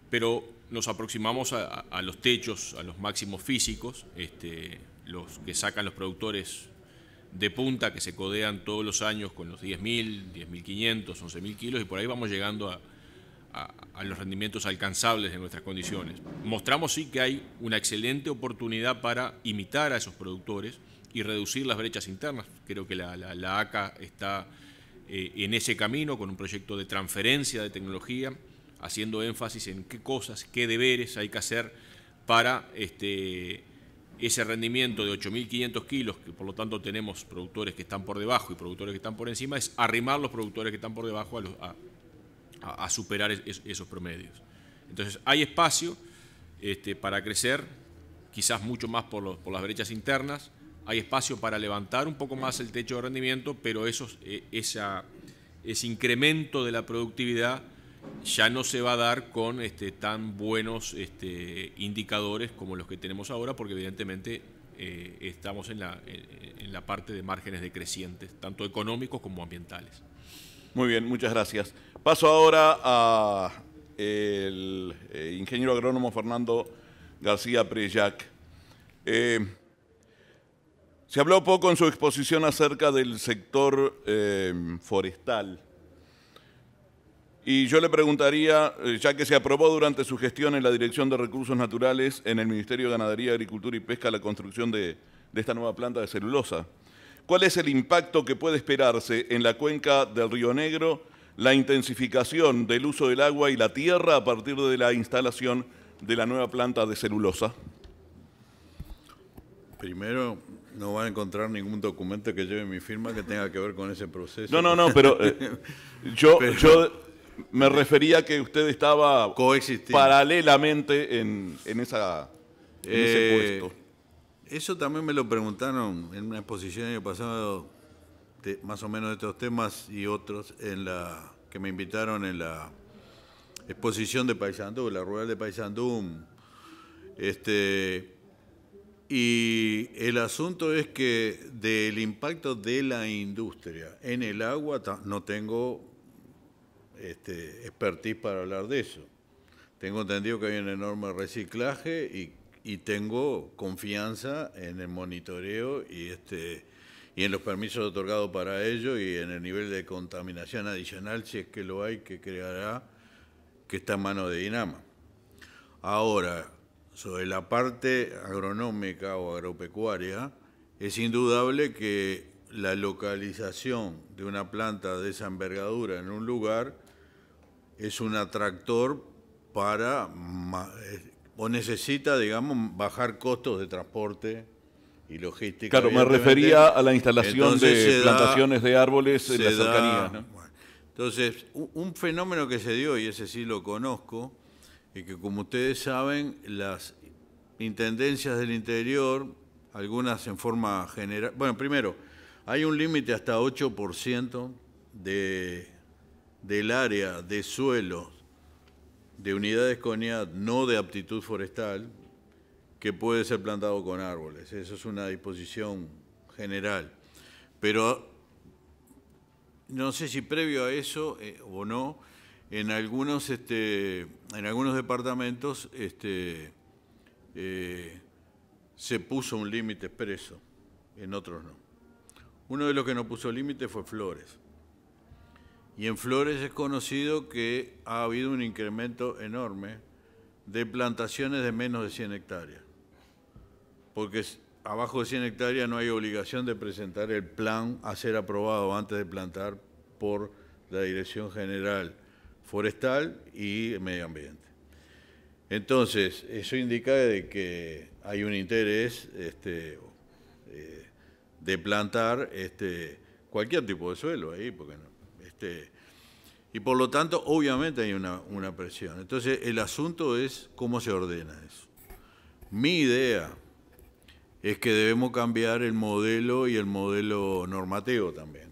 Pero nos aproximamos a, los techos, a los máximos físicos, este, los que sacan los productores de punta, que se codean todos los años con los 10.000, 10.500, 11.000 kilos, y por ahí vamos llegando a a, los rendimientos alcanzables de nuestras condiciones. Mostramos sí que hay una excelente oportunidad para imitar a esos productores y reducir las brechas internas. Creo que la, la, ACA está eh, en ese camino con un proyecto de transferencia de tecnología, haciendo énfasis en qué cosas, qué deberes hay que hacer para este, ese rendimiento de 8.500 kilos, que por lo tanto tenemos productores que están por debajo y productores que están por encima, es arrimar los productores que están por debajo a los, a, superar esos promedios. Entonces hay espacio este, para crecer, quizás mucho más por, las brechas internas, hay espacio para levantar un poco más el techo de rendimiento, pero eh, ese incremento de la productividad ya no se va a dar con este, tan buenos este, indicadores como los que tenemos ahora, porque evidentemente eh, estamos en la parte de márgenes decrecientes, tanto económicos como ambientales. Muy bien, muchas gracias. Paso ahora al eh, ingeniero agrónomo Fernando García Preyac. Eh, se habló poco en su exposición acerca del sector eh, forestal. Y yo le preguntaría, ya que se aprobó durante su gestión en la Dirección de Recursos Naturales en el Ministerio de Ganadería, Agricultura y Pesca la construcción de esta nueva planta de celulosa, ¿cuál es el impacto que puede esperarse en la cuenca del Río Negro la intensificación del uso del agua y la tierra a partir de la instalación de la nueva planta de celulosa? Primero, no va a encontrar ningún documento que lleve mi firma que tenga que ver con ese proceso. No, no, no, pero eh, yo, yo me refería que usted estaba paralelamente en, esa, ese eh, puesto. Eso también me lo preguntaron en una exposición el año pasado este, más o menos estos temas y otros en la que me invitaron en la exposición de Paysandú, la rural de Paysandú. Este, y el asunto es que del impacto de la industria en el agua no tengo este, expertise para hablar de eso. Tengo entendido que hay un enorme reciclaje y, y tengo confianza en el monitoreo y este y en los permisos otorgados para ello y en el nivel de contaminación adicional, si es que lo hay, que creará que está en mano de Dinama. Ahora, sobre la parte agronómica o agropecuaria, es indudable que la localización de una planta de esa envergadura en un lugar es un atractor para eh, o necesita, digamos, bajar costos de transporte Claro, me refería a la instalación de plantaciones de árboles en las cercanías. entonces, un, fenómeno que se dio, y ese sí lo conozco, y que como ustedes saben, las intendencias del interior, algunas en forma general. Bueno, primero, hay un límite hasta 8% de, del área de suelo de unidades IAD, no de aptitud forestal, que puede ser plantado con árboles. Eso es una disposición general. Pero no sé si previo a eso eh, o no, en algunos, este, en algunos departamentos este, eh, se puso un límite expreso, en otros no. Uno de los que no puso límite fue Flores. Y en Flores es conocido que ha habido un incremento enorme de plantaciones de menos de 100 hectáreas porque abajo de 100 hectáreas no hay obligación de presentar el plan a ser aprobado antes de plantar por la Dirección General Forestal y Medio Ambiente. Entonces, eso indica de que hay un interés este, eh, de plantar este, cualquier tipo de suelo ahí, porque este, y por lo tanto, obviamente hay una presión. Entonces, el asunto es cómo se ordena eso. Mi idea es que debemos cambiar el modelo y el modelo normativo también.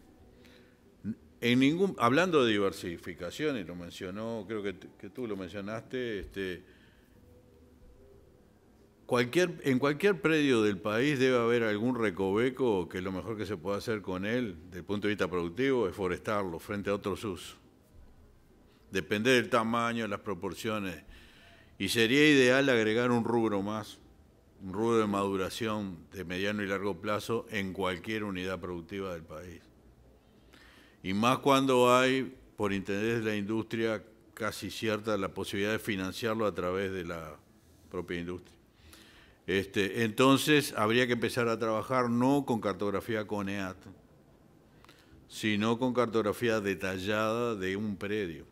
En ningún, hablando de diversificación, y lo mencionó, creo que, tú lo mencionaste, este, cualquier, en cualquier predio del país debe haber algún recoveco que lo mejor que se puede hacer con él, desde el punto de vista productivo, es forestarlo frente a otros usos. Depende del tamaño, las proporciones. Y sería ideal agregar un rubro más un ruido de maduración de mediano y largo plazo en cualquier unidad productiva del país. Y más cuando hay, por interés de la industria, casi cierta la posibilidad de financiarlo a través de la propia industria. Este, entonces, habría que empezar a trabajar no con cartografía CONEAT, sino con cartografía detallada de un predio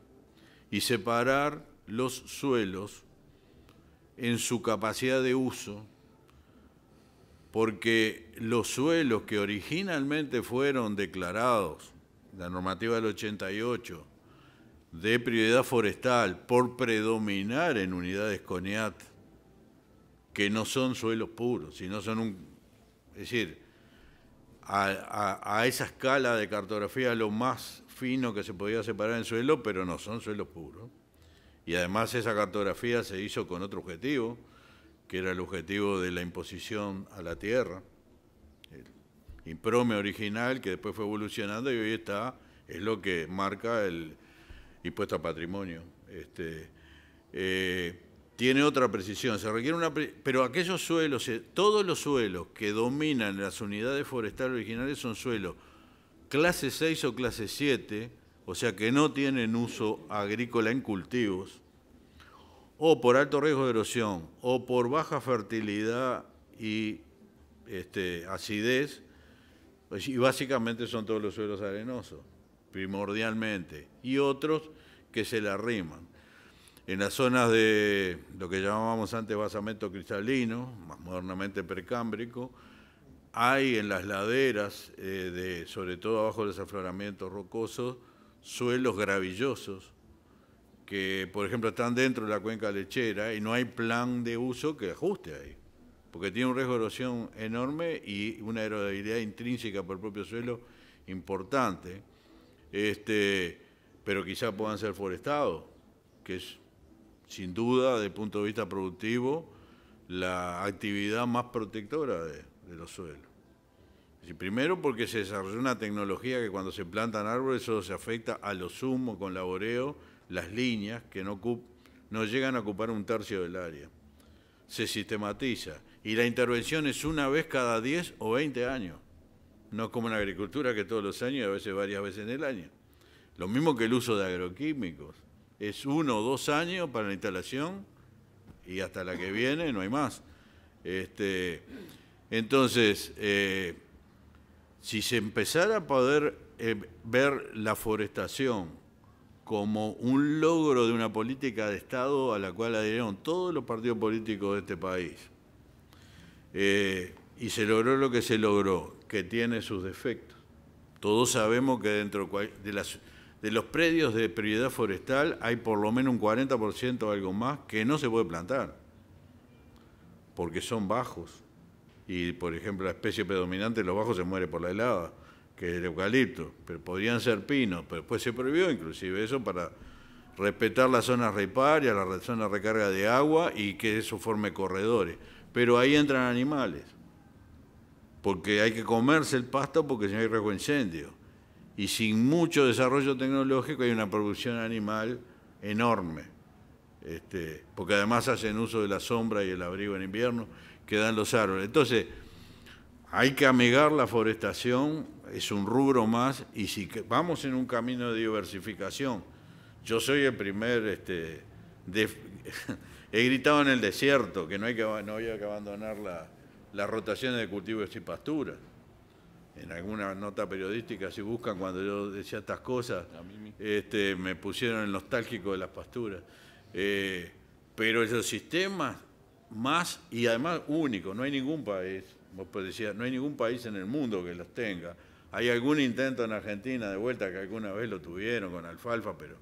y separar los suelos en su capacidad de uso porque los suelos que originalmente fueron declarados, la normativa del 88, de prioridad forestal por predominar en unidades CONIAT, que no son suelos puros, sino son un... Es decir, a, a esa escala de cartografía lo más fino que se podía separar en suelo, pero no son suelos puros. Y además esa cartografía se hizo con otro objetivo, que era el objetivo de la imposición a la tierra, el improme original que después fue evolucionando y hoy está, es lo que marca el impuesto a patrimonio. Este, eh, tiene otra precisión, se requiere una pero aquellos suelos, eh, todos los suelos que dominan las unidades forestales originales son suelos clase 6 o clase 7, o sea que no tienen uso agrícola en cultivos, o por alto riesgo de erosión o por baja fertilidad y este, acidez, pues, y básicamente son todos los suelos arenosos, primordialmente, y otros que se le arriman. En las zonas de lo que llamábamos antes basamento cristalino, más modernamente precámbrico, hay en las laderas, eh, de, sobre todo abajo de los afloramientos rocosos, suelos gravillosos, que, por ejemplo, están dentro de la cuenca lechera y no hay plan de uso que ajuste ahí, porque tiene un riesgo de erosión enorme y una erodibilidad intrínseca por el propio suelo importante, este, pero quizá puedan ser forestados, que es sin duda, desde el punto de vista productivo, la actividad más protectora de, los suelos. primero porque se desarrolló una tecnología que cuando se plantan árboles eso se afecta a lo sumo con laboreo, las líneas que no, llegan a ocupar un tercio del área. Se sistematiza y la intervención es una vez cada 10 o 20 años, no como en la agricultura que todos los años y a veces varias veces en el año. Lo mismo que el uso de agroquímicos, es uno o dos años para la instalación y hasta la que viene no hay más. Este, entonces, eh, si se empezara a poder eh, ver la forestación como un logro de una política de Estado a la cual adhirieron todos los partidos políticos de este país. Eh, y se logró lo que se logró, que tiene sus defectos. Todos sabemos que dentro de, las, de los predios de prioridad forestal hay por lo menos un 40% o algo más que no se puede plantar, porque son bajos. Y, por ejemplo, la especie predominante, los bajos se muere por la helada que el eucalipto, pero podrían ser pinos, pero después se prohibió inclusive eso para respetar las zonas riparia, la zona recarga de agua y que eso forme corredores. Pero ahí entran animales, porque hay que comerse el pasto porque si no hay riesgo de incendio. Y sin mucho desarrollo tecnológico hay una producción animal enorme, este, porque además hacen uso de la sombra y el abrigo en invierno que dan los árboles. Entonces, hay que amigar la forestación es un rubro más y si vamos en un camino de diversificación, yo soy el primer, este, he gritado en el desierto que no, hay no había que abandonar las rotaciones de cultivos y pasturas. En alguna nota periodística, si buscan cuando yo decía estas cosas, este, me pusieron el nostálgico de las pasturas. Eh, pero esos sistemas más y además únicos, no hay ningún país, vos decías, no hay ningún país en el mundo que los tenga. Hay algún intento en Argentina de vuelta que alguna vez lo tuvieron con alfalfa, pero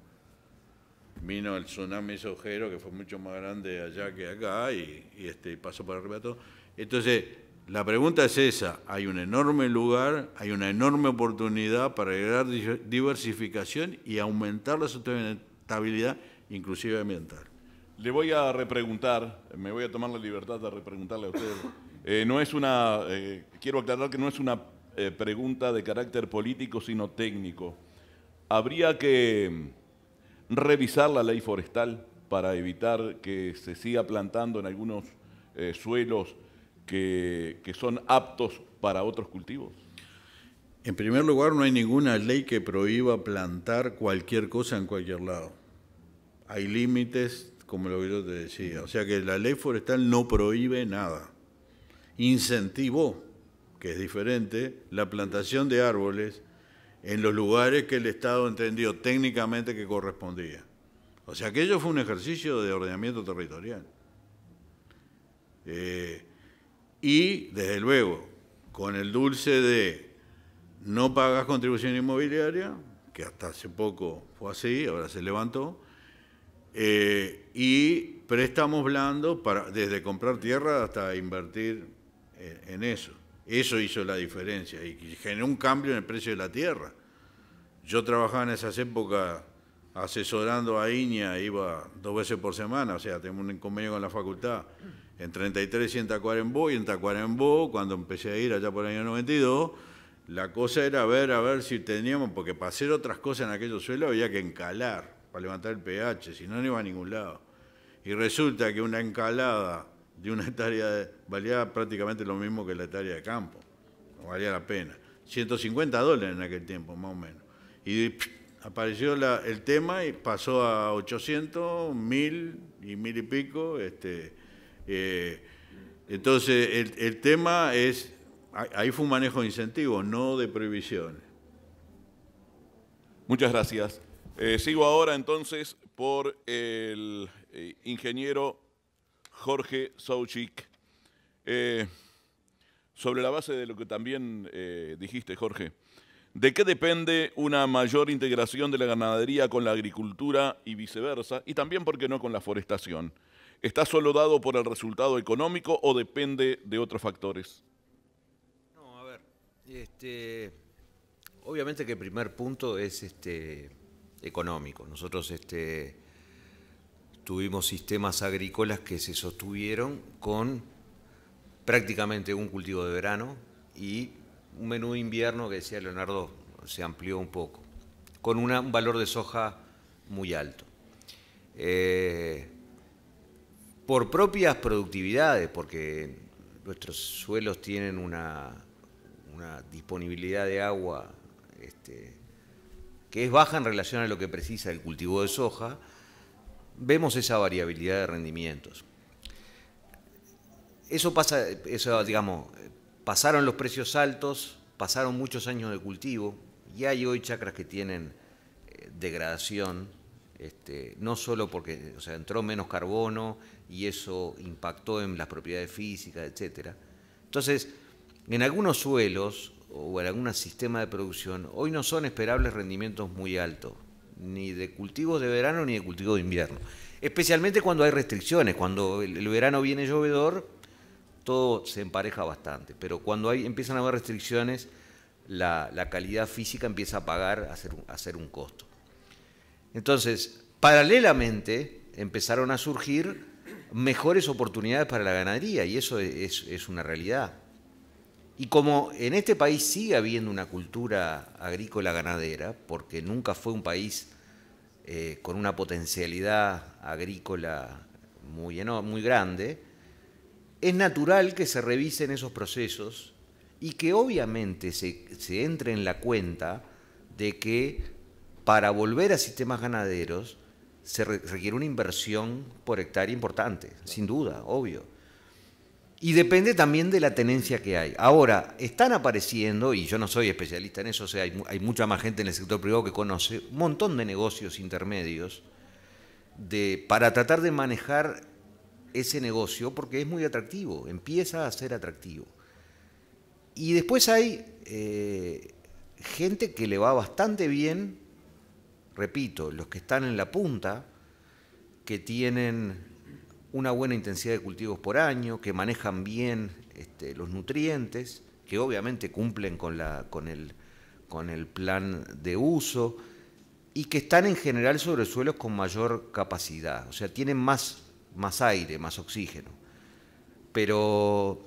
vino el tsunami sojero que fue mucho más grande allá que acá y, este, pasó por arriba todo. Entonces, la pregunta es esa, hay un enorme lugar, hay una enorme oportunidad para agregar diversificación y aumentar la sustentabilidad, inclusive ambiental. Le voy a repreguntar, me voy a tomar la libertad de repreguntarle a usted. Eh, no es una, eh, quiero aclarar que no es una eh, pregunta de carácter político, sino técnico. Habría que revisar la ley forestal para evitar que se siga plantando en algunos eh, suelos que, que son aptos para otros cultivos. En primer lugar, no hay ninguna ley que prohíba plantar cualquier cosa en cualquier lado. Hay límites, como lo que yo te decía. O sea que la ley forestal no prohíbe nada. Incentivó que es diferente, la plantación de árboles en los lugares que el Estado entendió técnicamente que correspondía. O sea, aquello fue un ejercicio de ordenamiento territorial. Eh, y, desde luego, con el dulce de no pagas contribución inmobiliaria, que hasta hace poco fue así, ahora se levantó, eh, y préstamos blandos para, desde comprar tierra hasta invertir en eso. Eso hizo la diferencia y generó un cambio en el precio de la tierra. Yo trabajaba en esas épocas asesorando a Iña, iba dos veces por semana, o sea, tengo un convenio con la facultad en 33 y en Tacuarembó, y en Tacuarembó, cuando empecé a ir allá por el año 92, la cosa era ver, a ver si teníamos, porque para hacer otras cosas en aquellos suelo había que encalar, para levantar el pH, si no, no iba a ningún lado. Y resulta que una encalada de una hectárea valía prácticamente lo mismo que la hectárea de campo, no valía la pena. 150 dólares en aquel tiempo, más o menos. Y apareció la, el tema y pasó a 800, 1000 y 1000 y pico. Este, eh, entonces, el, el, tema es, ahí fue un manejo de incentivos, no de prohibiciones. Muchas gracias. Eh, sigo ahora entonces por el eh, ingeniero Jorge Souchik. Eh, sobre la base de lo que también eh, dijiste, Jorge, ¿de qué depende una mayor integración de la ganadería con la agricultura y viceversa? Y también, ¿por qué no, con la forestación? ¿Está solo dado por el resultado económico o depende de otros factores? No, a ver, este, obviamente que el primer punto es este, económico. Nosotros este, tuvimos sistemas agrícolas que se sostuvieron con prácticamente un cultivo de verano y un menú de invierno que decía Leonardo se amplió un poco, con un valor de soja muy alto. Eh, por propias productividades, porque nuestros suelos tienen una, disponibilidad de agua este, que es baja en relación a lo que precisa el cultivo de soja, vemos esa variabilidad de rendimientos. Eso pasa, eso, digamos, pasaron los precios altos, pasaron muchos años de cultivo y hay hoy chacras que tienen eh, degradación, este, no solo porque entró menos carbono y eso impactó en las propiedades físicas, etc. Entonces, en algunos suelos o en algún sistema de producción, hoy no son esperables rendimientos muy altos ni de cultivos de verano ni de cultivos de invierno. Especialmente cuando hay restricciones, cuando el, verano viene llovedor, todo se empareja bastante, pero cuando hay, empiezan a haber restricciones, la, calidad física empieza a pagar, a ser un costo. Entonces, paralelamente empezaron a surgir mejores oportunidades para la ganadería y eso es, es, una realidad. Y como en este país sigue habiendo una cultura agrícola ganadera, porque nunca fue un país eh, con una potencialidad agrícola muy, muy grande, es natural que se revisen esos procesos y que obviamente se, se entre en la cuenta de que para volver a sistemas ganaderos se requiere una inversión por hectárea importante, sin duda, obvio. Y depende también de la tenencia que hay. Ahora, están apareciendo, y yo no soy especialista en eso, o sea, hay, mucha más gente en el sector privado que conoce, un montón de negocios intermedios de, para tratar de manejar ese negocio porque es muy atractivo, empieza a ser atractivo. Y después hay eh, gente que le va bastante bien, repito, los que están en la punta, que tienen una buena intensidad de cultivos por año, que manejan bien este, los nutrientes, que obviamente cumplen con, la, con, el, con el plan de uso y que están en general sobre suelos con mayor capacidad, o sea, tienen más, más aire, más oxígeno. Pero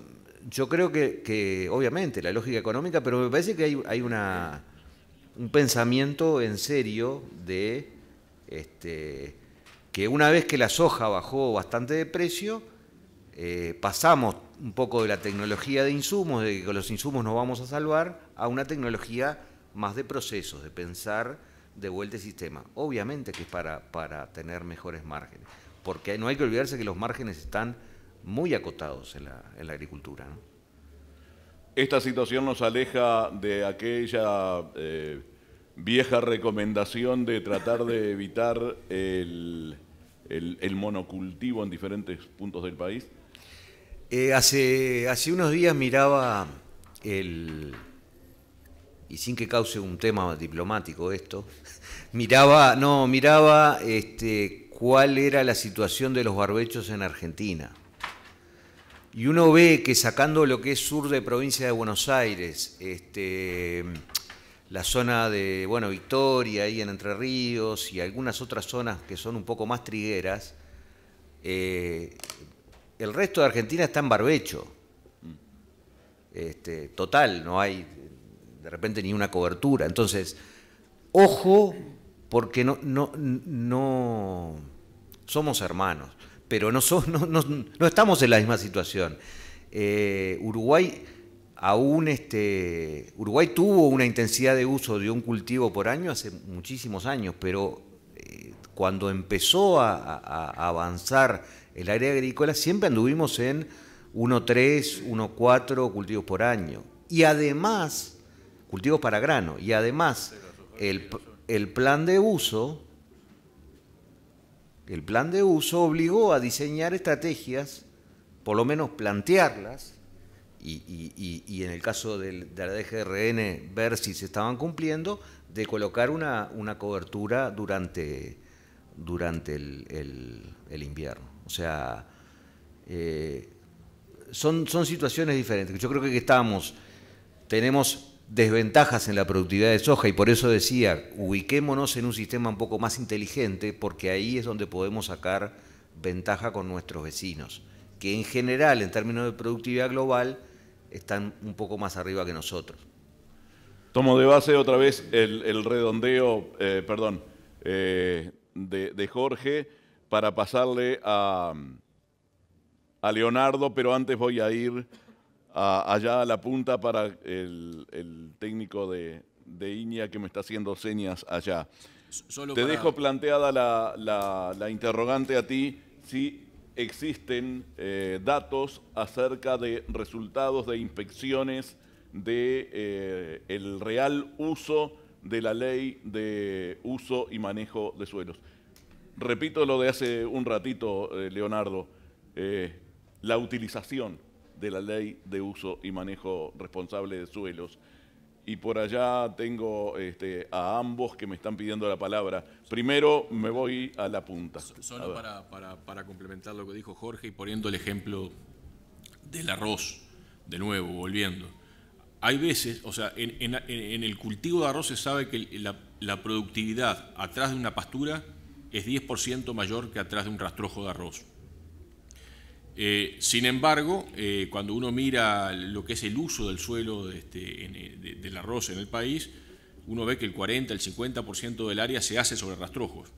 yo creo que, obviamente, la lógica económica, pero me parece que hay, una, un pensamiento en serio de... Este, que una vez que la soja bajó bastante de precio, eh, pasamos un poco de la tecnología de insumos, de que con los insumos nos vamos a salvar, a una tecnología más de procesos, de pensar de vuelta el sistema. Obviamente que es para, para tener mejores márgenes, porque no hay que olvidarse que los márgenes están muy acotados en la, agricultura. Esta situación nos aleja de aquella eh, vieja recomendación de tratar de evitar el el, monocultivo en diferentes puntos del país? Eh, hace, hace unos días miraba el, y sin que cause un tema diplomático esto, miraba, no, miraba este, cuál era la situación de los barbechos en Argentina. Y uno ve que sacando lo que es sur de provincia de Buenos Aires, este, la zona de bueno, Victoria, ahí en Entre Ríos y algunas otras zonas que son un poco más trigueras, eh, el resto de Argentina está en barbecho. Este, total, no hay de repente ni una cobertura. Entonces, ojo, porque no, no, no somos hermanos, pero no, no, estamos en la misma situación. Eh, Uruguay aún este, Uruguay tuvo una intensidad de uso de un cultivo por año hace muchísimos años, pero eh, cuando empezó a, avanzar el área agrícola siempre anduvimos en 1,3, 1,4 cultivos por año. Y además, cultivos para grano, y además el, plan de uso... El plan de uso obligó a diseñar estrategias, por lo menos plantearlas, y, en el caso del, de la DGRN ver si se estaban cumpliendo, de colocar una, cobertura durante, el, invierno. O sea, eh, son, son situaciones diferentes. Yo creo que estamos, tenemos desventajas en la productividad de soja y por eso decía, ubiquémonos en un sistema un poco más inteligente porque ahí es donde podemos sacar ventaja con nuestros vecinos, que en general, en términos de productividad global, están un poco más arriba que nosotros. Tomo de base otra vez el, redondeo, eh, perdón, eh, de, Jorge para pasarle a, Leonardo, pero antes voy a ir allá a la punta para el, técnico de, de Iña que me está haciendo señas allá. Te dejo planteada la, interrogante a ti, si existen eh, datos acerca de resultados de inspecciones de eh, el real uso de la ley de uso y manejo de suelos. Repito lo de hace un ratito, eh, Leonardo, la utilización de la ley de uso y manejo responsable de suelos y por allá tengo este, a ambos que me están pidiendo la palabra. Primero me voy a la punta. Solo para, complementar lo que dijo Jorge y poniendo el ejemplo del arroz, de nuevo, volviendo. Hay veces, o sea, en, el cultivo de arroz se sabe que la productividad atrás de una pastura es 10% mayor que atrás de un rastrojo de arroz. Eh, sin embargo, eh, cuando uno mira lo que es el uso del suelo este, eh, del arroz en el país, uno ve que el 40, el 50% del área se hace sobre rastrojos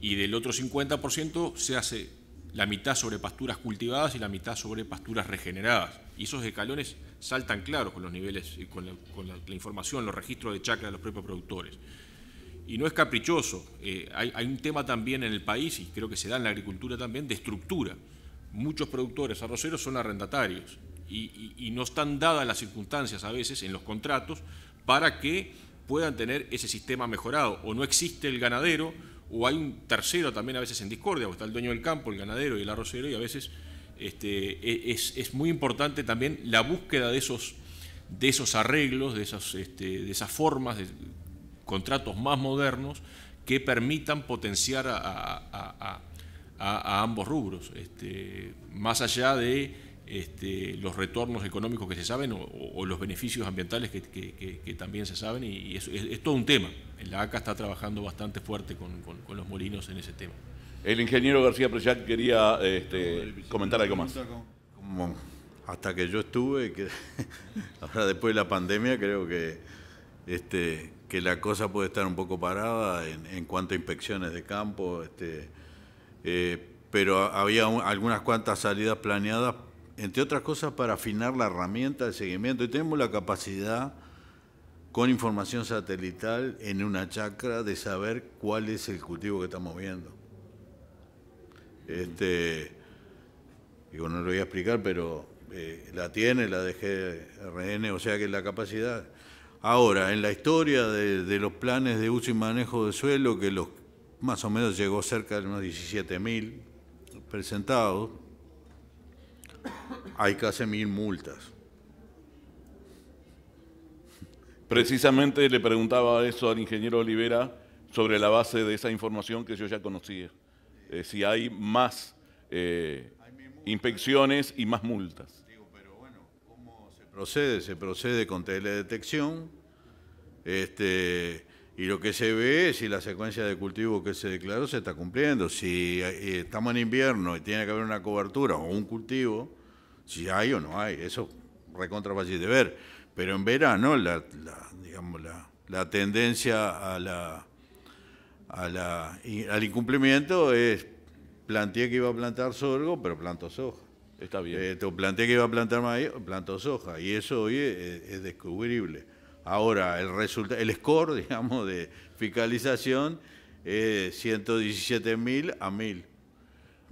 y del otro 50% se hace la mitad sobre pasturas cultivadas y la mitad sobre pasturas regeneradas. Y esos escalones saltan claros con los niveles, con la, con información, los registros de chacra de los propios productores. Y no es caprichoso, hay un tema también en el país, y creo que se da en la agricultura también, de estructura muchos productores arroceros son arrendatarios y, no están dadas las circunstancias a veces en los contratos para que puedan tener ese sistema mejorado. O no existe el ganadero, o hay un tercero también a veces en discordia, o está el dueño del campo, el ganadero y el arrocero, y a veces este, e, es, muy importante también la búsqueda de esos, de esos arreglos, de esas, este, de esas formas, de contratos más modernos que permitan potenciar a, a, a, ambos rubros, este, más allá de este, los retornos económicos que se saben o, los beneficios ambientales que, también se saben y, es, todo un tema. La ACA está trabajando bastante fuerte con, los molinos en ese tema. El ingeniero García Preciac quería este, comentar algo más. hasta que yo estuve, que ahora después de la pandemia creo que, este, que la cosa puede estar un poco parada en, cuanto a inspecciones de campo. Este, eh, pero había algunas cuantas salidas planeadas, entre otras cosas para afinar la herramienta de seguimiento. Y tenemos la capacidad con información satelital en una chacra de saber cuál es el cultivo que estamos viendo. Este, digo, no lo voy a explicar, pero eh, la tiene la DGRN, o sea que la capacidad. Ahora, en la historia de los planes de uso y manejo de suelo que los más o menos llegó cerca de unos 17.000 presentados, hay casi mil multas. Precisamente le preguntaba eso al ingeniero Olivera sobre la base de esa información que yo ya conocía. Eh, si hay más eh, inspecciones y más multas. Digo, pero bueno, ¿cómo se procede? Se procede con teledetección. Este, y lo que se ve es si la secuencia de cultivo que se declaró se está cumpliendo. Si eh, estamos en invierno y tiene que haber una cobertura o un cultivo, si hay o no hay, eso recontra fácil de ver. Pero en verano, la, la digamos, la, tendencia a la, al incumplimiento es planteé que iba a plantar sorgo, pero planto soja. Está bien. Eh, planteé que iba a plantar maíz, planto soja. Y eso hoy es descubrible. Ahora, el, resulta el score, digamos, de fiscalización es 117.000 a 1.000.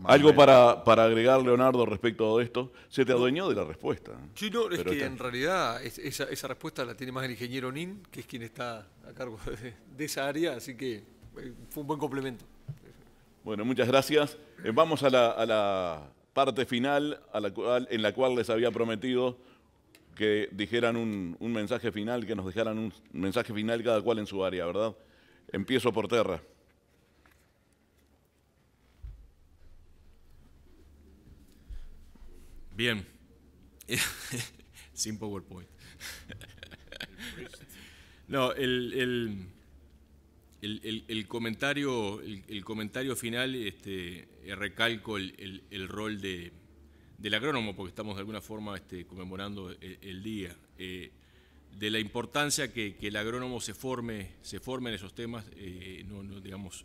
Algo para, para, agregar, Leonardo, respecto a esto. Se te adueñó de la respuesta. Sí, no, es que en realidad esa, respuesta la tiene más el ingeniero Nin, que es quien está a cargo de, esa área, así que eh, fue un buen complemento. Bueno, muchas gracias. Eh, vamos a la, a la parte final a la cual, en la cual les había prometido que dijeran un, mensaje final, que nos dejaran un mensaje final cada cual en su área, ¿verdad? Empiezo por Terra. Bien. Sin PowerPoint. no, el, comentario, el, comentario, final, este, recalco el, rol de, del agrónomo, porque estamos de alguna forma este, conmemorando el, día, eh, de la importancia que, el agrónomo se forme, se forme en esos temas, eh, digamos,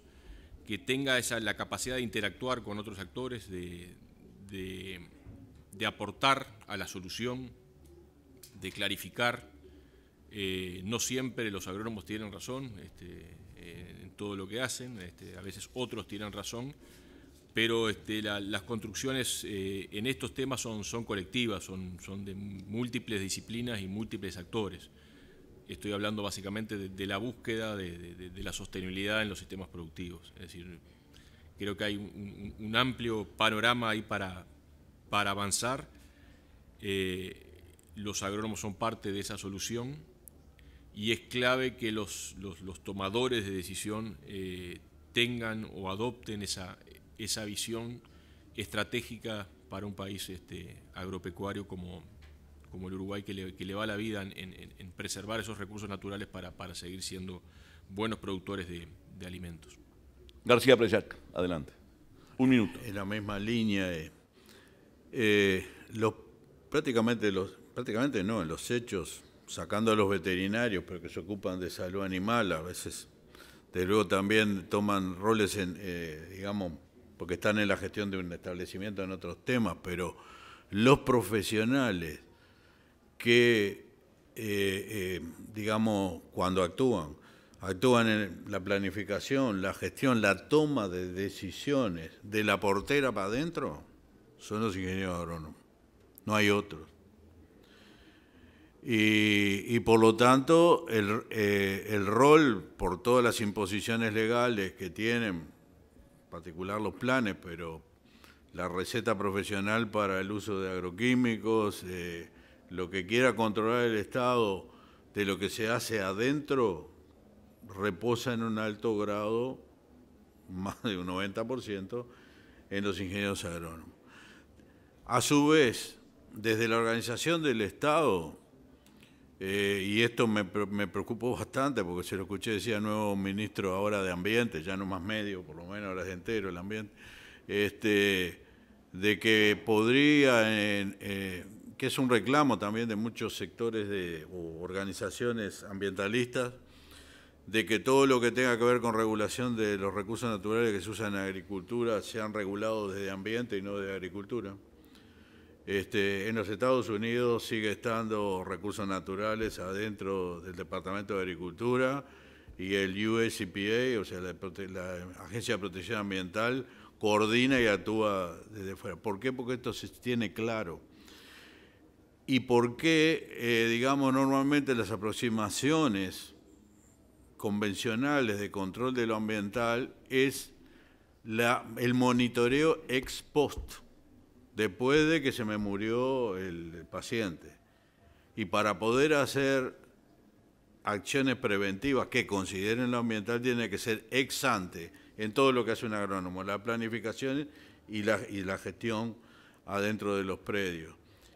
que tenga esa, la capacidad de interactuar con otros actores, de, aportar a la solución, de clarificar. Eh, no siempre los agrónomos tienen razón este, en todo lo que hacen, este, a veces otros tienen razón, pero este, las construcciones eh, en estos temas son, colectivas, son, de múltiples disciplinas y múltiples actores. Estoy hablando básicamente de, la búsqueda de, la sostenibilidad en los sistemas productivos. Es decir, creo que hay un, amplio panorama ahí para, avanzar. Eh, los agrónomos son parte de esa solución y es clave que los, tomadores de decisión eh, tengan o adopten esa, esa visión estratégica para un país este, agropecuario como, como el Uruguay, que le, va la vida en, preservar esos recursos naturales para, para seguir siendo buenos productores de, alimentos. García Preyac, adelante. Un minuto. En la misma línea, eh, eh, los, prácticamente, los, prácticamente no, en los hechos, sacando a los veterinarios, pero que se ocupan de salud animal, a veces, desde luego también toman roles, en, eh, digamos, porque están en la gestión de un establecimiento en otros temas, pero los profesionales que, eh, eh, digamos, cuando actúan, actúan en la planificación, la gestión, la toma de decisiones de la portera para adentro, son los ingenieros agrónomos, no hay otros. Y, por lo tanto, el, eh, el rol, por todas las imposiciones legales que tienen particular los planes, pero la receta profesional para el uso de agroquímicos, eh, lo que quiera controlar el Estado de lo que se hace adentro, reposa en un alto grado, más de un 90%, en los ingenieros agrónomos. A su vez, desde la organización del Estado, eh, y esto me, me, preocupó bastante porque se lo escuché, decía nuevo ministro ahora de Ambiente, ya no más medio, por lo menos ahora es entero el ambiente, este, de que podría, eh, que es un reclamo también de muchos sectores de, o organizaciones ambientalistas, de que todo lo que tenga que ver con regulación de los recursos naturales que se usan en agricultura sean regulados desde ambiente y no de agricultura. Este, en los Estados Unidos sigue estando recursos naturales adentro del Departamento de Agricultura y el US o sea, la, Agencia de Protección Ambiental, coordina y actúa desde fuera. ¿Por qué? Porque esto se tiene claro. ¿Y por qué, eh, digamos, normalmente las aproximaciones convencionales de control de lo ambiental es el monitoreo ex post? después de que se me murió el paciente. Y para poder hacer acciones preventivas que consideren lo ambiental tiene que ser ex ante en todo lo que hace un agrónomo, la planificación y la, y la gestión adentro de los predios.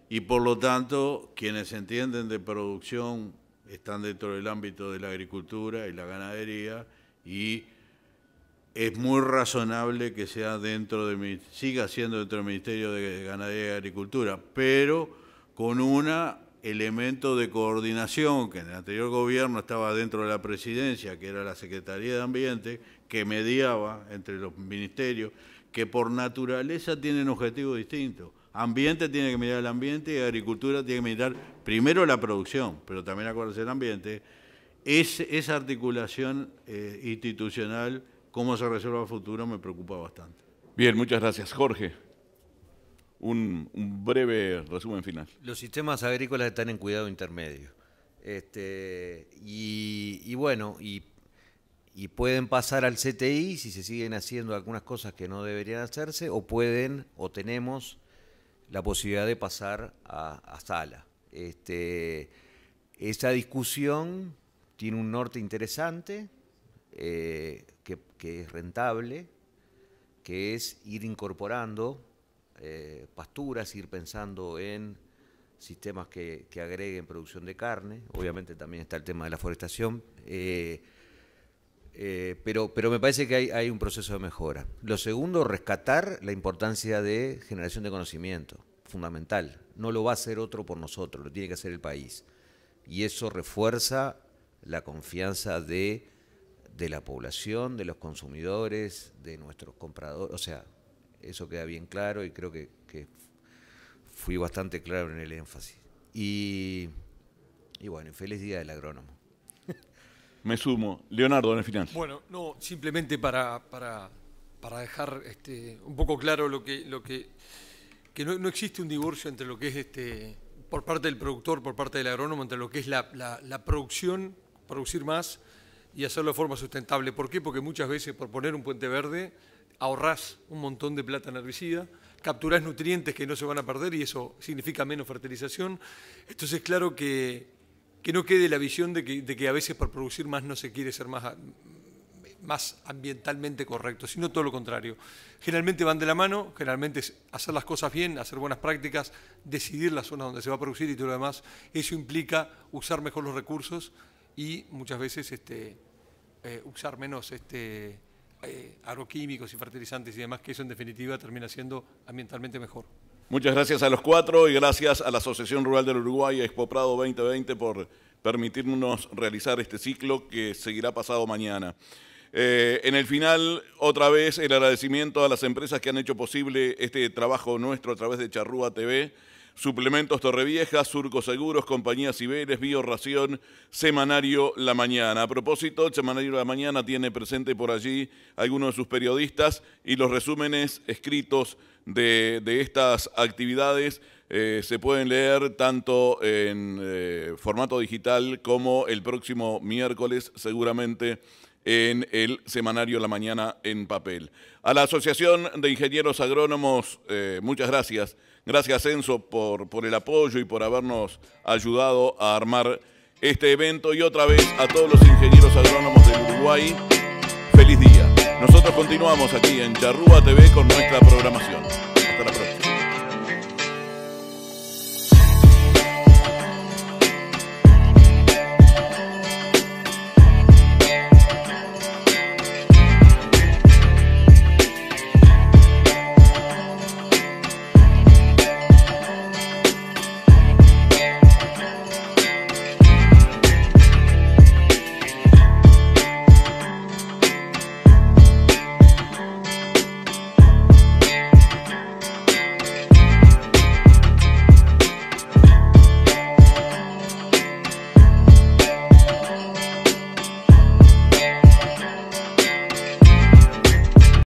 Y por lo tanto, quienes entienden de producción están dentro del ámbito de la agricultura y la ganadería y es muy razonable que sea dentro siga siendo dentro del Ministerio de Ganadería y Agricultura, pero con un elemento de coordinación que en el anterior gobierno estaba dentro de la presidencia, que era la Secretaría de Ambiente, que mediaba entre los ministerios, que por naturaleza tienen objetivos distintos. Ambiente tiene que mirar el ambiente y agricultura tiene que mirar primero la producción, pero también acuérdense el ambiente. Es, esa articulación eh, institucional cómo se reserva el futuro me preocupa bastante. Bien, muchas gracias, Jorge. Un, breve resumen final. Los sistemas agrícolas están en cuidado intermedio. Este, y, bueno, y pueden pasar al CTI si se siguen haciendo algunas cosas que no deberían hacerse, o pueden, o tenemos la posibilidad de pasar a, sala. Este, esa discusión tiene un norte interesante, eh, que, es rentable, que es ir incorporando eh, pasturas, ir pensando en sistemas que, agreguen producción de carne, obviamente también está el tema de la forestación, eh, eh, pero, pero me parece que hay, hay, un proceso de mejora. Lo segundo, rescatar la importancia de generación de conocimiento, fundamental. No lo va a hacer otro por nosotros, lo tiene que hacer el país. Y eso refuerza la confianza de de la población, de los consumidores, de nuestros compradores. O sea, eso queda bien claro y creo que, fui bastante claro en el énfasis. Y, y bueno, feliz día del agrónomo. Me sumo. Leonardo, en el final. Bueno, no, simplemente para, para, dejar este, un poco claro lo que, lo que, que no, existe un divorcio entre lo que es este, por parte del productor, por parte del agrónomo, entre lo que es la, la producción, producir más, y hacerlo de forma sustentable. ¿Por qué? Porque muchas veces por poner un puente verde ahorrás un montón de plata en herbicida, capturás nutrientes que no se van a perder y eso significa menos fertilización. Entonces, claro que, que no quede la visión de que, a veces por producir más no se quiere ser más, más ambientalmente correcto, sino todo lo contrario. Generalmente van de la mano, generalmente es hacer las cosas bien, hacer buenas prácticas, decidir la zona donde se va a producir y todo lo demás. Eso implica usar mejor los recursos y muchas veces este, eh, usar menos este, eh, agroquímicos y fertilizantes y demás, que eso en definitiva termina siendo ambientalmente mejor. Muchas gracias a los cuatro y gracias a la Asociación Rural del Uruguay, Expo Prado 2020, por permitirnos realizar este ciclo que seguirá pasado mañana. Eh, en el final, otra vez, el agradecimiento a las empresas que han hecho posible este trabajo nuestro a través de Charrúa TV. Suplementos Torrevieja, Surco Seguros, compañías Ciberes, Biorración, Semanario La Mañana. A propósito, el Semanario La Mañana tiene presente por allí algunos de sus periodistas y los resúmenes escritos de, estas actividades eh, se pueden leer tanto en eh, formato digital como el próximo miércoles seguramente en el semanario La Mañana en papel. A la Asociación de Ingenieros Agrónomos, eh, muchas gracias Gracias Enzo por, por el apoyo y por habernos ayudado a armar este evento y otra vez a todos los ingenieros agrónomos del Uruguay, feliz día. Nosotros continuamos aquí en Charrua TV con nuestra programación.